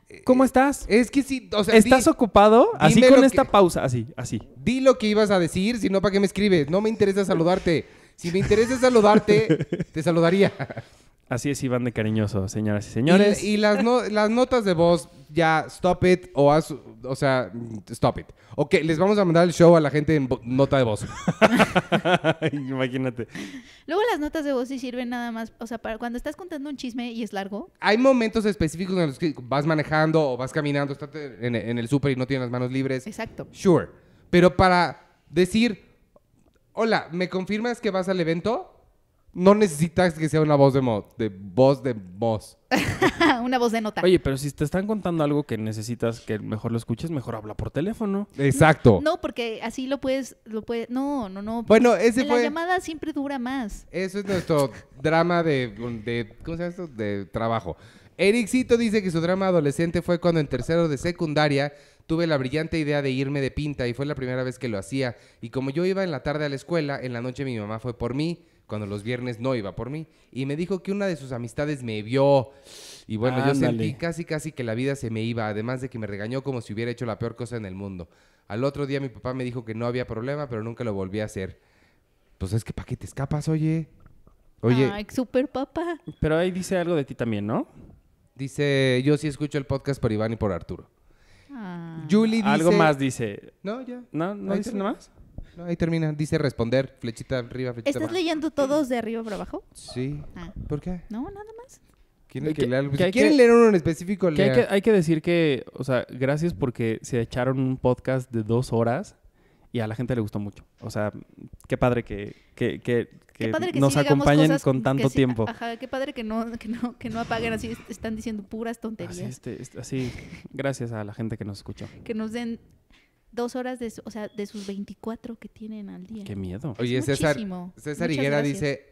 Eh, ¿Cómo estás? Es que si... ¿Estás ocupado? Así con esta pausa, así, así. Di lo que ibas a decir, si no, ¿para qué me escribes? No me interesa saludarte. Si me interesa saludarte, te saludaría. Así es, Iván de cariñoso, señoras y señores. Y, las notas de voz ya stop it o haz, o sea, stop it. Ok, les vamos a mandar el show a la gente en nota de voz. Imagínate. Luego las notas de voz sí sirven nada más, o sea, para cuando estás contando un chisme y es largo. Hay momentos específicos en los que vas manejando o vas caminando, estás en, en el súper y no tienes las manos libres. Exacto. Sure. Pero para decir, hola, ¿me confirmas que vas al evento? No necesitas que sea una voz de de voz de voz. una voz de nota. Oye, pero si te están contando algo que necesitas que mejor lo escuches, mejor habla por teléfono. Exacto. No, porque así lo puedes, lo puedes. No, no, no. Bueno, ese La llamada siempre dura más. Eso es nuestro drama de, de, ¿cómo se llama esto? De trabajo. Ericito dice que su drama adolescente fue cuando en tercero de secundaria tuve la brillante idea de irme de pinta y fue la primera vez que lo hacía. Y como yo iba en la tarde a la escuela, en la noche mi mamá fue por mí cuando los viernes no iba por mí. Y me dijo que una de sus amistades me vio. Y bueno, yo sentí casi, casi que la vida se me iba, además de que me regañó como si hubiera hecho la peor cosa en el mundo. Al otro día mi papá me dijo que no había problema, pero nunca lo volví a hacer. Pues es que ¿para qué te escapas, oye? Oye. Ay, super papá. Pero ahí dice algo de ti también, ¿no? Dice, yo sí escucho el podcast por Iván y por Arturo. Julie ah. dice... Algo más dice. No, ya. No, no dice nada más ahí termina. Dice responder, flechita arriba, flechita ¿Estás leyendo todos de arriba para abajo? Sí. Ah. ¿Por qué? No, nada más. ¿Quieren, leer uno en específico? Hay, que, decir que, o sea, gracias porque se echaron un podcast de dos horas y a la gente le gustó mucho. O sea, qué padre que, nos acompañen con tanto tiempo. qué padre que no, que apaguen así, están diciendo puras tonterías. Así, este, este, así gracias a la gente que nos escuchó. Que nos den dos horas de, o sea, de sus 24 que tienen al día. Qué miedo. Oye, César, César Higuera dice,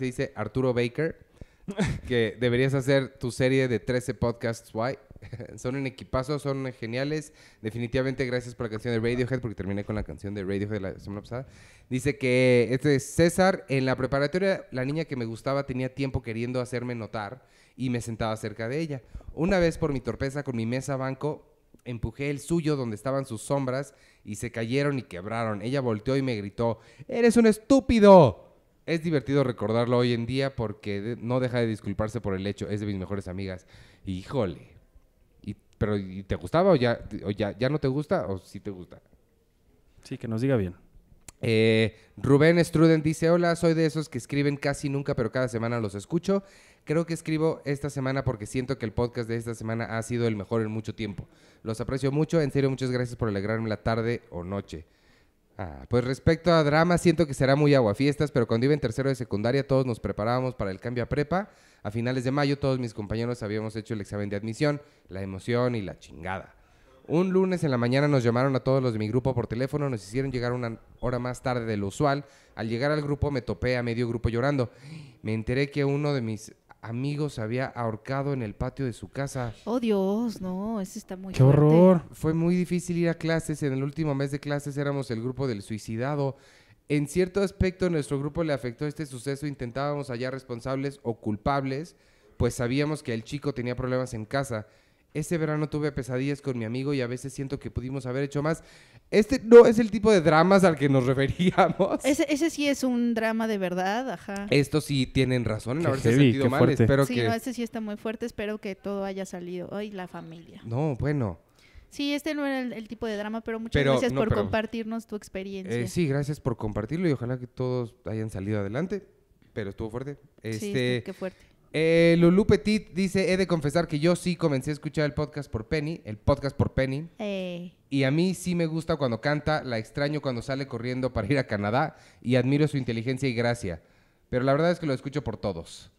dice Arturo Baker, que deberías hacer tu serie de 13 podcasts. Why? son un equipazo, son geniales. Definitivamente gracias por la canción de Radiohead, porque terminé con la canción de Radiohead la semana pasada. Dice que este César, en la preparatoria la niña que me gustaba tenía tiempo queriendo hacerme notar y me sentaba cerca de ella. Una vez por mi torpeza con mi mesa banco empujé el suyo donde estaban sus sombras y se cayeron y quebraron. Ella volteó y me gritó, ¡Eres un estúpido! Es divertido recordarlo hoy en día porque no deja de disculparse por el hecho. Es de mis mejores amigas. Híjole. Y, ¿Pero te gustaba o, ya, ya, ya, no te gusta o sí te gusta? Sí, que nos diga bien. Eh, Rubén Struden dice, hola, soy de esos que escriben casi nunca, pero cada semana los escucho. Creo que escribo esta semana porque siento que el podcast de esta semana ha sido el mejor en mucho tiempo. Los aprecio mucho, en serio muchas gracias por alegrarme la tarde o noche. Ah, pues respecto a drama, siento que será muy aguafiestas, pero cuando iba en tercero de secundaria todos nos preparábamos para el cambio a prepa. A finales de mayo todos mis compañeros habíamos hecho el examen de admisión, la emoción y la chingada. Un lunes en la mañana nos llamaron a todos los de mi grupo por teléfono, nos hicieron llegar una hora más tarde de lo usual. Al llegar al grupo me topé a medio grupo llorando. Me enteré que uno de mis amigos había ahorcado en el patio de su casa. Oh Dios, no, eso está muy ¡Qué horror! Fue muy difícil ir a clases. En el último mes de clases éramos el grupo del suicidado. En cierto aspecto, nuestro grupo le afectó este suceso. Intentábamos hallar responsables o culpables, pues sabíamos que el chico tenía problemas en casa. Este verano tuve pesadillas con mi amigo y a veces siento que pudimos haber hecho más. Este no es el tipo de dramas al que nos referíamos. Ese, sí es un drama de verdad, ajá. Esto sí tienen razón en haberse sentido mal. sí, que... no, este sí está muy fuerte. Espero que todo haya salido. Ay, la familia. No, bueno. Sí, este no era el, tipo de drama, pero muchas gracias por compartirnos tu experiencia. Eh, sí, gracias por compartirlo y ojalá que todos hayan salido adelante, pero estuvo fuerte. Este, sí, qué fuerte. Eh, Lulu Petit dice, he de confesar que yo sí comencé a escuchar el podcast por Penny, el podcast por Penny. Eh. Y a mí sí me gusta cuando canta, la extraño cuando sale corriendo para ir a Canadá y admiro su inteligencia y gracia. Pero la verdad es que lo escucho por todos.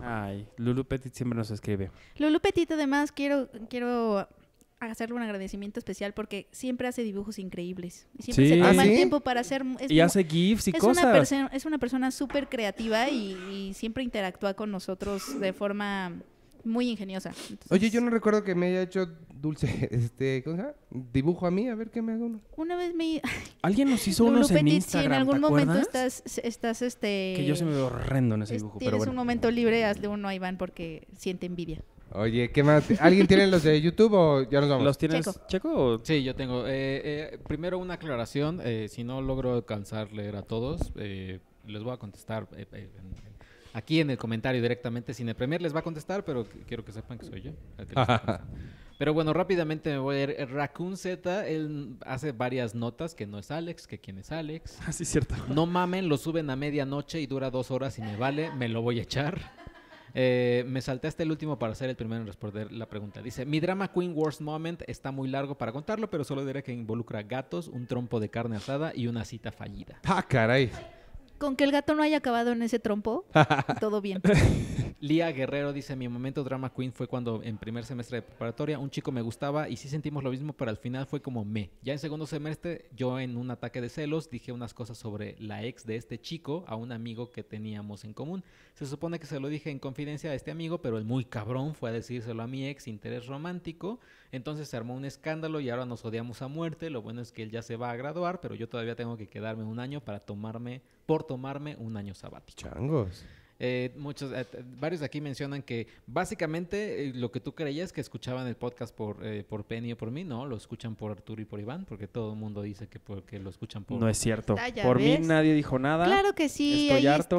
Ay, Lulu Petit siempre nos escribe. Lulu Petit, además, quiero, quiero hacerle un agradecimiento especial porque siempre hace dibujos increíbles. Siempre se toma el ¿Ah, tiempo para hacer... y hace GIFs y cosas. es una persona súper creativa y, siempre interactúa con nosotros de forma muy ingeniosa. Oye, yo no recuerdo que me haya hecho dulce, este, Dibujo a mí, a ver qué me hago uno. Una vez me... Alguien nos hizo uno en Instagram, en algún momento estás, estás, este... Que yo se me veo horrendo en ese dibujo, pero bueno. un momento libre, hazle uno a Iván porque siente envidia. Oye, ¿qué más? ¿Alguien tiene los de YouTube o ya nos vamos? ¿Los tienes Checo? Sí, yo tengo. Eh, eh, primero una aclaración. Eh, si no logro alcanzar leer a todos, les voy a contestar aquí en el comentario directamente. Sin el Premier les va a contestar, pero quiero que sepan que soy yo. pero bueno, rápidamente me voy a ir. Raccoon Z, él hace varias notas que no es Alex, que quién es Alex. Así es cierto. No mamen, lo suben a medianoche y dura dos horas y me vale, me lo voy a echar. Eh, me salté hasta el último para ser el primero en responder la pregunta. Dice, mi drama Queen Worst Moment está muy largo para contarlo, pero solo diré que involucra gatos, un trompo de carne asada y una cita fallida. Ah, caray. Con que el gato no haya acabado en ese trompo, todo bien. Lía Guerrero dice, mi momento drama queen fue cuando en primer semestre de preparatoria un chico me gustaba y sí sentimos lo mismo, pero al final fue como me. Ya en segundo semestre yo en un ataque de celos dije unas cosas sobre la ex de este chico a un amigo que teníamos en común. Se supone que se lo dije en confidencia a este amigo, pero el muy cabrón fue a decírselo a mi ex, interés romántico. Entonces se armó un escándalo y ahora nos odiamos a muerte. Lo bueno es que él ya se va a graduar, pero yo todavía tengo que quedarme un año para tomarme, por tomarme un año sabático. Changos. Eh, muchos, eh, varios de aquí mencionan que básicamente eh, lo que tú creías que escuchaban el podcast por, por Penny o por mí, no, lo escuchan por Arturo y por Iván, porque todo el mundo dice que porque lo escuchan por... No es cierto. por mí nadie dijo nada. Claro que sí. Estoy harto.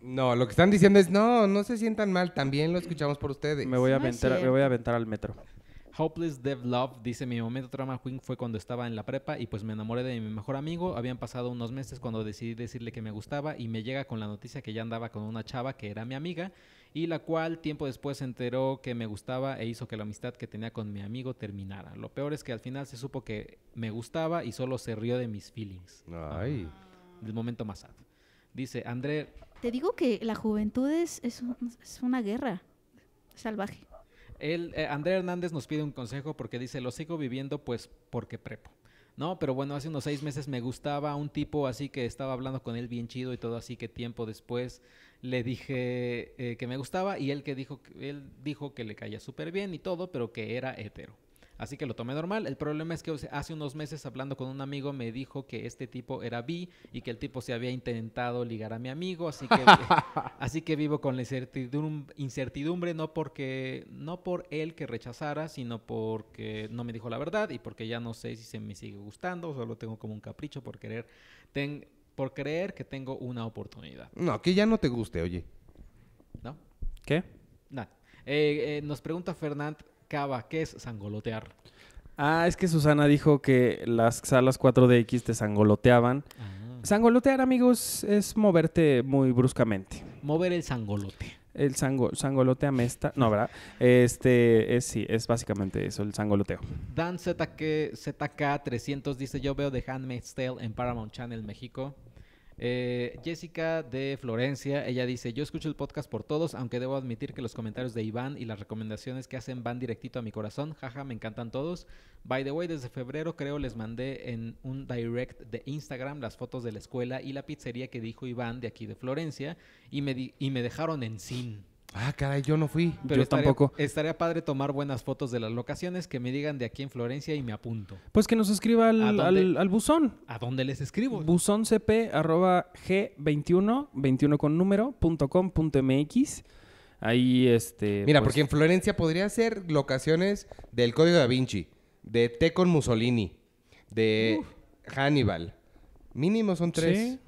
No, lo que están diciendo es, no, no se sientan mal, también lo escuchamos por ustedes. Me voy a, me voy a aventar al metro. Hopeless Dev Love dice: Mi momento trauma queen fue cuando estaba en la prepa y pues me enamoré de mi mejor amigo. Habían pasado unos meses cuando decidí decirle que me gustaba y me llega con la noticia que ya andaba con una chava que era mi amiga y la cual tiempo después se enteró que me gustaba e hizo que la amistad que tenía con mi amigo terminara. Lo peor es que al final se supo que me gustaba y solo se rió de mis feelings. Ay. Ah, momento más sad. Dice André. Te digo que la juventud es una guerra salvaje. Él, eh, Hernández nos pide un consejo porque dice, lo sigo viviendo pues porque prepo. No, pero bueno, hace unos seis meses me gustaba un tipo así que estaba hablando con él bien chido y todo así que tiempo después le dije eh, que me gustaba y él que dijo él dijo que le caía súper bien y todo, pero que era hetero. Así que lo tomé normal. El problema es que hace unos meses hablando con un amigo me dijo que este tipo era B y que el tipo se había intentado ligar a mi amigo, así que vivo con la incertidumbre, no porque no por él que rechazara, sino porque no me dijo la verdad y porque ya no sé si se me sigue gustando, solo tengo como un capricho por querer por creer que tengo una oportunidad. No, que ya no te guste, oye. ¿No? ¿Qué? Nada. Eh, eh, nos pregunta Fernand cava, ¿qué es sangolotear? Ah, es que Susana dijo que las salas 4DX te sangoloteaban. Ah. Sangolotear, amigos, es moverte muy bruscamente. Mover el sangolote. El sangolote sangolotea mesta. No, ¿verdad? Este, es, sí, es básicamente eso, el sangoloteo. Dan ZK, ZK300 dice, yo veo The Handmaid's Tale en Paramount Channel México. Eh, Jessica de Florencia, ella dice, yo escucho el podcast por todos, aunque debo admitir que los comentarios de Iván y las recomendaciones que hacen van directito a mi corazón, jaja, me encantan todos. By the way, desde febrero creo les mandé en un direct de Instagram las fotos de la escuela y la pizzería que dijo Iván de aquí de Florencia y me, y me dejaron en sin. Ah, caray, yo no fui. Pero yo tampoco. Estaría padre tomar buenas fotos de las locaciones que me digan de aquí en Florencia y me apunto. Pues que nos escriba al, al, buzón. ¿A dónde les escribo? Buzóncp arroba g21, 21 con número, punto punto mx. Ahí este. Mira, pues porque en Florencia podría ser locaciones del Código da Vinci, de T con Mussolini, de Hannibal. Mínimo son tres.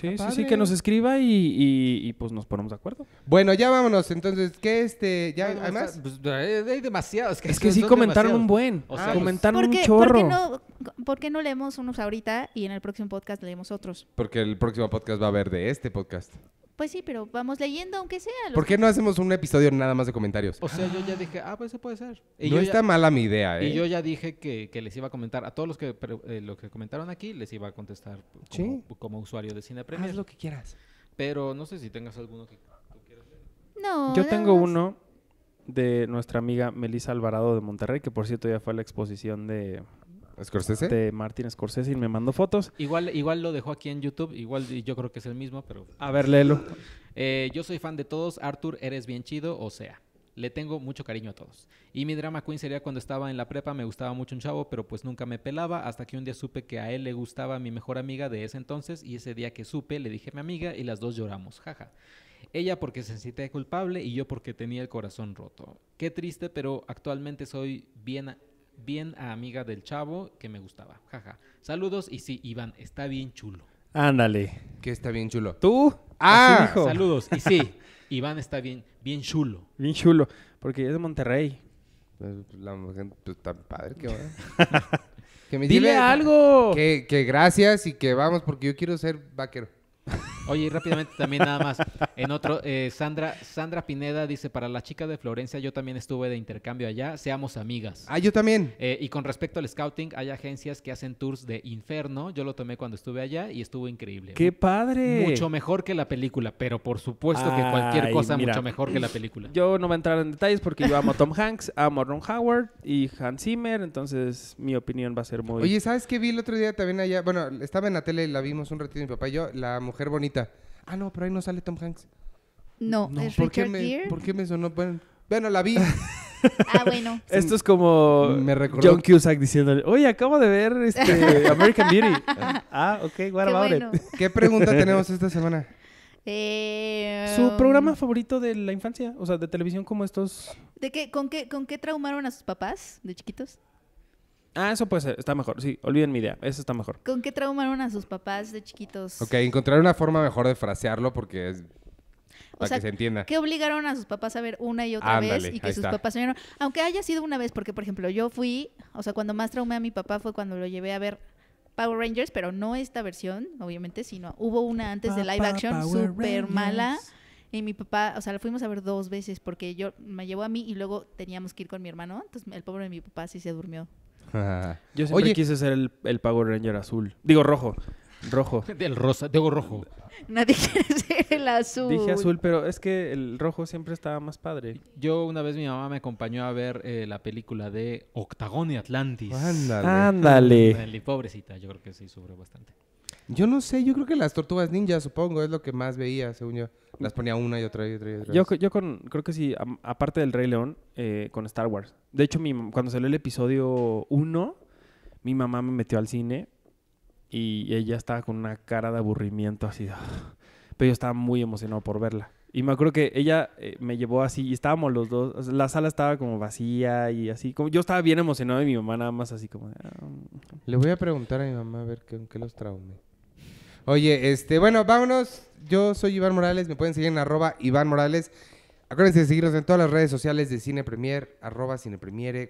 Sí, sí, sí, que nos escriba y, pues nos ponemos de acuerdo. Bueno, ya vámonos. Entonces, ¿qué este? ¿Ya pues, hay hay demasiados. Es que, sí comentaron un buen. O sea, comentaron pues, un chorro. ¿por qué, no, ¿por no, leemos unos ahorita y en el próximo podcast leemos otros? Porque el próximo podcast va a ver de este podcast. Pues sí, pero vamos leyendo, aunque sea. ¿Por qué no hacemos un episodio nada más de comentarios? O sea, yo ya dije, ah, pues eso puede ser. Y no está mala mi idea, ¿eh? Y yo ya dije que, que les iba a comentar, a todos los que, eh, lo que comentaron aquí, les iba a contestar como, usuario de Cine Premier. Haz lo que quieras. Pero no sé si tengas alguno que tú quieras leer. No. Yo tengo uno de nuestra amiga Melissa Alvarado de Monterrey, que por cierto ya fue a la exposición de ¿Scorsese? De Martin Scorsese y me mandó fotos. Igual, igual lo dejó aquí en YouTube, igual yo creo que es el mismo, pero... A ver, léelo. Eh, yo soy fan de todos, Arthur, eres bien chido, o sea. Le tengo mucho cariño a todos. Y mi drama queen sería cuando estaba en la prepa, me gustaba mucho un chavo, pero pues nunca me pelaba, hasta que un día supe que a él le gustaba mi mejor amiga de ese entonces, y ese día que supe, le dije a mi amiga y las dos lloramos, jaja. Ella porque se sentía culpable y yo porque tenía el corazón roto. Qué triste, pero actualmente soy bien bien a amiga del chavo que me gustaba. Jaja. Saludos y sí, Iván, está bien chulo. Ándale. Que está bien chulo. ¿Tú? Ah, saludos y sí, Iván está bien, bien chulo. Bien chulo, porque es de Monterrey. Pues, la mujer está pues, tan padre que va. que me Dile algo. Que, que gracias y que vamos porque yo quiero ser vaquero. Oye, rápidamente también nada más. En otro, eh, Sandra, Sandra Pineda dice, para la chica de Florencia, yo también estuve de intercambio allá, seamos amigas. Ah, yo también. Eh, y con respecto al scouting, hay agencias que hacen tours de infierno. Yo lo tomé cuando estuve allá y estuvo increíble. ¡Qué padre! Mucho mejor que la película, pero por supuesto que cualquier cosa mucho mejor que la película. Yo no voy a entrar en detalles porque yo amo a Tom Hanks, amo a Ron Howard y Hans Zimmer, entonces mi opinión va a ser muy... Oye, ¿sabes qué vi el otro día también allá? Bueno, estaba en la tele y la vimos un ratito mi papá y yo, La Mujer Bonita Ah, no, pero ahí no sale Tom Hanks. No, es ¿Por qué me, ¿Por qué me sonó? Bueno, la vi. ah, bueno. Esto es como John Cusack diciéndole, oye, acabo de ver este, American Beauty. ah, ah ok, what qué ¿Qué pregunta tenemos esta semana? Eh, Su programa mm. favorito de la infancia, o sea, de televisión como estos. ¿De qué, con qué, con qué traumaron a sus papás de chiquitos? Ah, eso puede ser, está mejor. Sí, olviden mi idea, eso está mejor. ¿Con qué traumaron a sus papás de chiquitos? Ok, encontrar una forma mejor de frasearlo porque es para que se entienda. ¿qué obligaron a sus papás a ver una y otra vez y que sus papás Aunque haya sido una vez, porque por ejemplo, yo fui, o sea, cuando más traumé a mi papá fue cuando lo llevé a ver Power Rangers, pero no esta versión, obviamente, sino hubo una antes de live action súper mala. Y mi papá, o sea, la fuimos a ver dos veces porque yo me llevó a mí y luego teníamos que ir con mi hermano. Entonces el pobre de mi papá sí se durmió Yo siempre quise ser el, el Power Ranger azul. Digo, rojo. Rojo. Del rosa, digo rojo. Nadie quiere ser el azul. Dije azul, pero es que el rojo siempre estaba más padre. Yo una vez mi mamá me acompañó a ver eh, la película de Octagón y Atlantis. Ándale. Ándale. Pobrecita, yo creo que sí sufrió bastante. Yo no sé, yo creo que las tortugas ninja, supongo, es lo que más veía, según yo. Las ponía una y otra y otra y otra. Yo, yo con, creo que sí, aparte del Rey León, eh, con Star Wars. De hecho, mi, cuando salió el episodio 1, mi mamá me metió al cine y ella estaba con una cara de aburrimiento así. Pero yo estaba muy emocionado por verla. Y me acuerdo que ella eh, me llevó así y estábamos los dos. La sala estaba como vacía y así. yo estaba bien emocionado y mi mamá nada más así como... Ah, mm". Le voy a preguntar a mi mamá a ver qué, qué los traumé. Oye, este, bueno, vámonos. Yo soy Iván Morales, me pueden seguir en arroba Iván Morales. Acuérdense de seguirnos en todas las redes sociales de Cine Premier, arroba Cine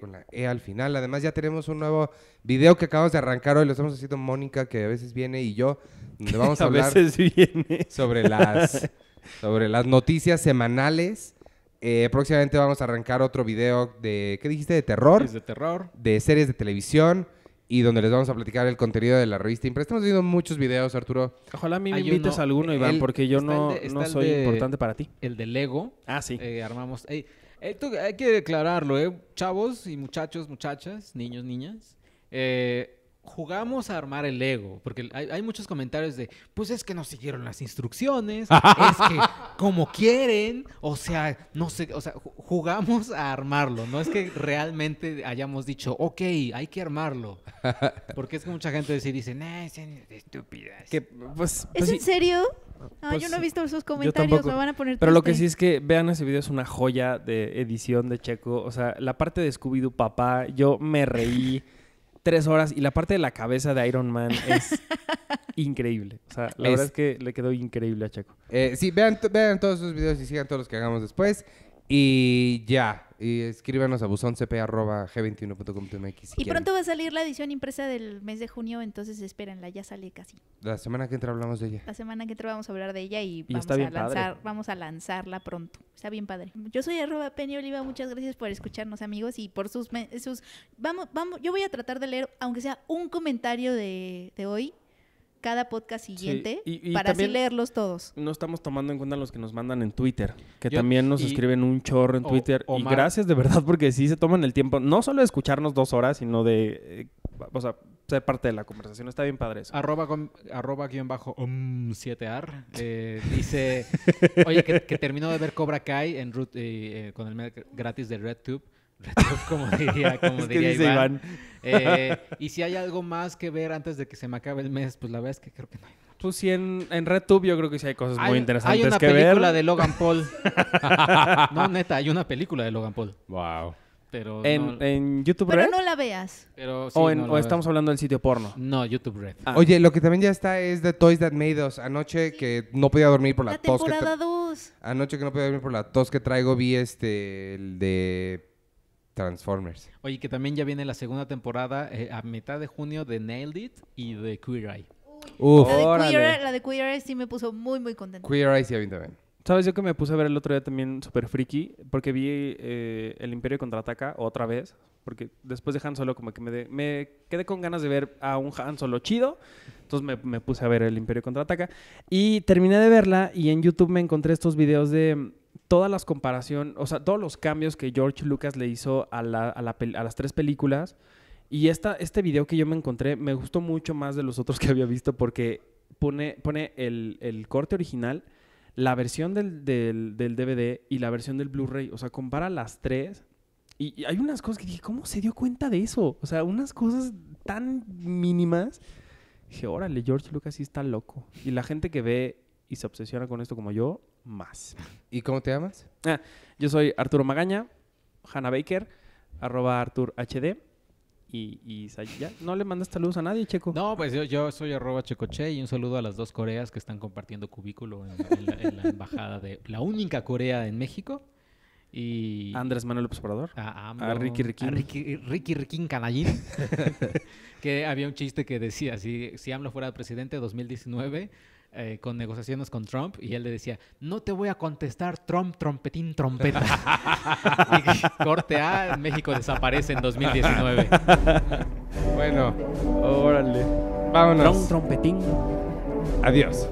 con la E al final. Además, ya tenemos un nuevo video que acabamos de arrancar hoy. Lo estamos haciendo Mónica, que a veces viene, y yo, donde vamos a, hablar viene. sobre las, sobre las noticias semanales. Eh, próximamente vamos a arrancar otro video de, ¿qué dijiste? De terror. de terror. De series de televisión y donde les vamos a platicar el contenido de la revista impresa. Estamos viendo muchos videos, Arturo. Ojalá a mí me invites alguno, Iván, porque yo no, soy importante para ti. El de Lego. Ah, sí. Eh, armamos. esto eh, hay que declararlo, ¿eh? Chavos y muchachos, muchachas, niños, niñas. Eh, jugamos a armar el ego porque hay, muchos comentarios de, pues es que no siguieron las instrucciones, es que como quieren, o sea, no sé, o sea, jugamos a armarlo, no es que realmente hayamos dicho, ok, hay que armarlo, porque es que mucha gente dice, es estúpidas. Que, pues, ¿Es pues en serio? No, yo pues no he visto esos comentarios, me van a poner Pero lo que sí es que vean ese video, es una joya de edición de Checo, o sea, la parte de Scooby-Doo papá, yo me reí. tres horas y la parte de la cabeza de Iron Man es increíble. O sea, la verdad es que le quedó increíble a Chaco. Eh, sí, vean, vean todos sus videos y sigan todos los que hagamos después. Y ya, y escríbanos a buzoncp.g21.com.mx. y pronto va a salir la edición impresa del mes de junio, entonces espérenla, ya sale casi. La semana que entra hablamos de ella. La semana que entra vamos a hablar de ella y, vamos, a lanzar, vamos a lanzarla pronto. Está bien padre. Yo soy arroba Oliva, muchas gracias por escucharnos amigos y por sus... sus vamos, vamos, yo voy a tratar de leer, aunque sea un comentario de, de hoy, cada podcast siguiente para así leerlos todos. No estamos tomando en cuenta los que nos mandan en Twitter, que también nos escriben un chorro en Twitter. y gracias de verdad porque sí se toman el tiempo, no solo de escucharnos dos horas, sino de, eh, o sea, ser parte de la conversación. Está bien padre eso. Arroba, guión bajo 7ar eh, dice, oye, que, que, terminó de ver Cobra Kai en eh, con el gratis de RedTube como diría, como diría Iván. Eh, y si hay algo más que ver antes de que se me acabe el mes, pues la verdad es que creo que no hay. Pues sí, en, en RedTube yo creo que sí hay cosas muy interesantes que ver. Hay una película de Logan Paul. no, neta, hay una película de Logan Paul. Wow. Pero en, YouTube Red. Pero no la veas. o, estamos hablando del sitio porno. No, YouTube Red. Ah. Oye, lo que también ya está es The Toys That Made Us. Anoche que no podía dormir por la, la Temporada Anoche que no podía dormir por la tos que traigo, vi este. El de Transformers. Oye, que también ya viene la segunda temporada eh, a mitad de junio de Nailed It y de Queer Eye. la, de Queer, Eye sí me puso muy, muy contenta. Queer Eye sí a también. ¿Sabes? Yo que me puse a ver el otro día también súper friki, porque vi eh, El Imperio Contraataca otra vez, porque después de Han Solo como que me, me quedé con ganas de ver a un Han Solo chido, entonces me, me puse a ver El Imperio Contraataca y terminé de verla y en YouTube me encontré estos videos de todas las comparaciones, o sea, todos los cambios que George Lucas le hizo a, la, a, las tres películas. Y esta, este video que yo me encontré me gustó mucho más de los otros que había visto porque pone, pone el, el corte original, la versión del, del, DVD y la versión del Blu-ray. O sea, compara las tres. Y, y hay unas cosas que dije, ¿cómo se dio cuenta de eso? O sea, unas cosas tan mínimas. Dije, órale, George Lucas sí está loco. Y la gente que ve y se obsesiona con esto como yo, más. ¿Y cómo te llamas? Ah, yo soy Arturo Magaña, Hannah Baker, arroba Artur HD. Y, ya, no le mandas saludos a nadie, Checo. No, pues yo, yo soy arroba Checoche y un saludo a las dos Coreas que están compartiendo cubículo en, la, embajada de la única Corea en México. Y Andrés Manuel Obrador ah, ah, A, a Ricky Riquín. A Ricky, Ricky Riquín Canallín. que había un chiste que decía, si, si AMLO fuera presidente 2019 eh, con negociaciones con Trump y él le decía, no te voy a contestar Trump, trompetín, trompeta. corte A, México desaparece en 2019. bueno, órale. Vámonos. Trump, trompetín. Adiós.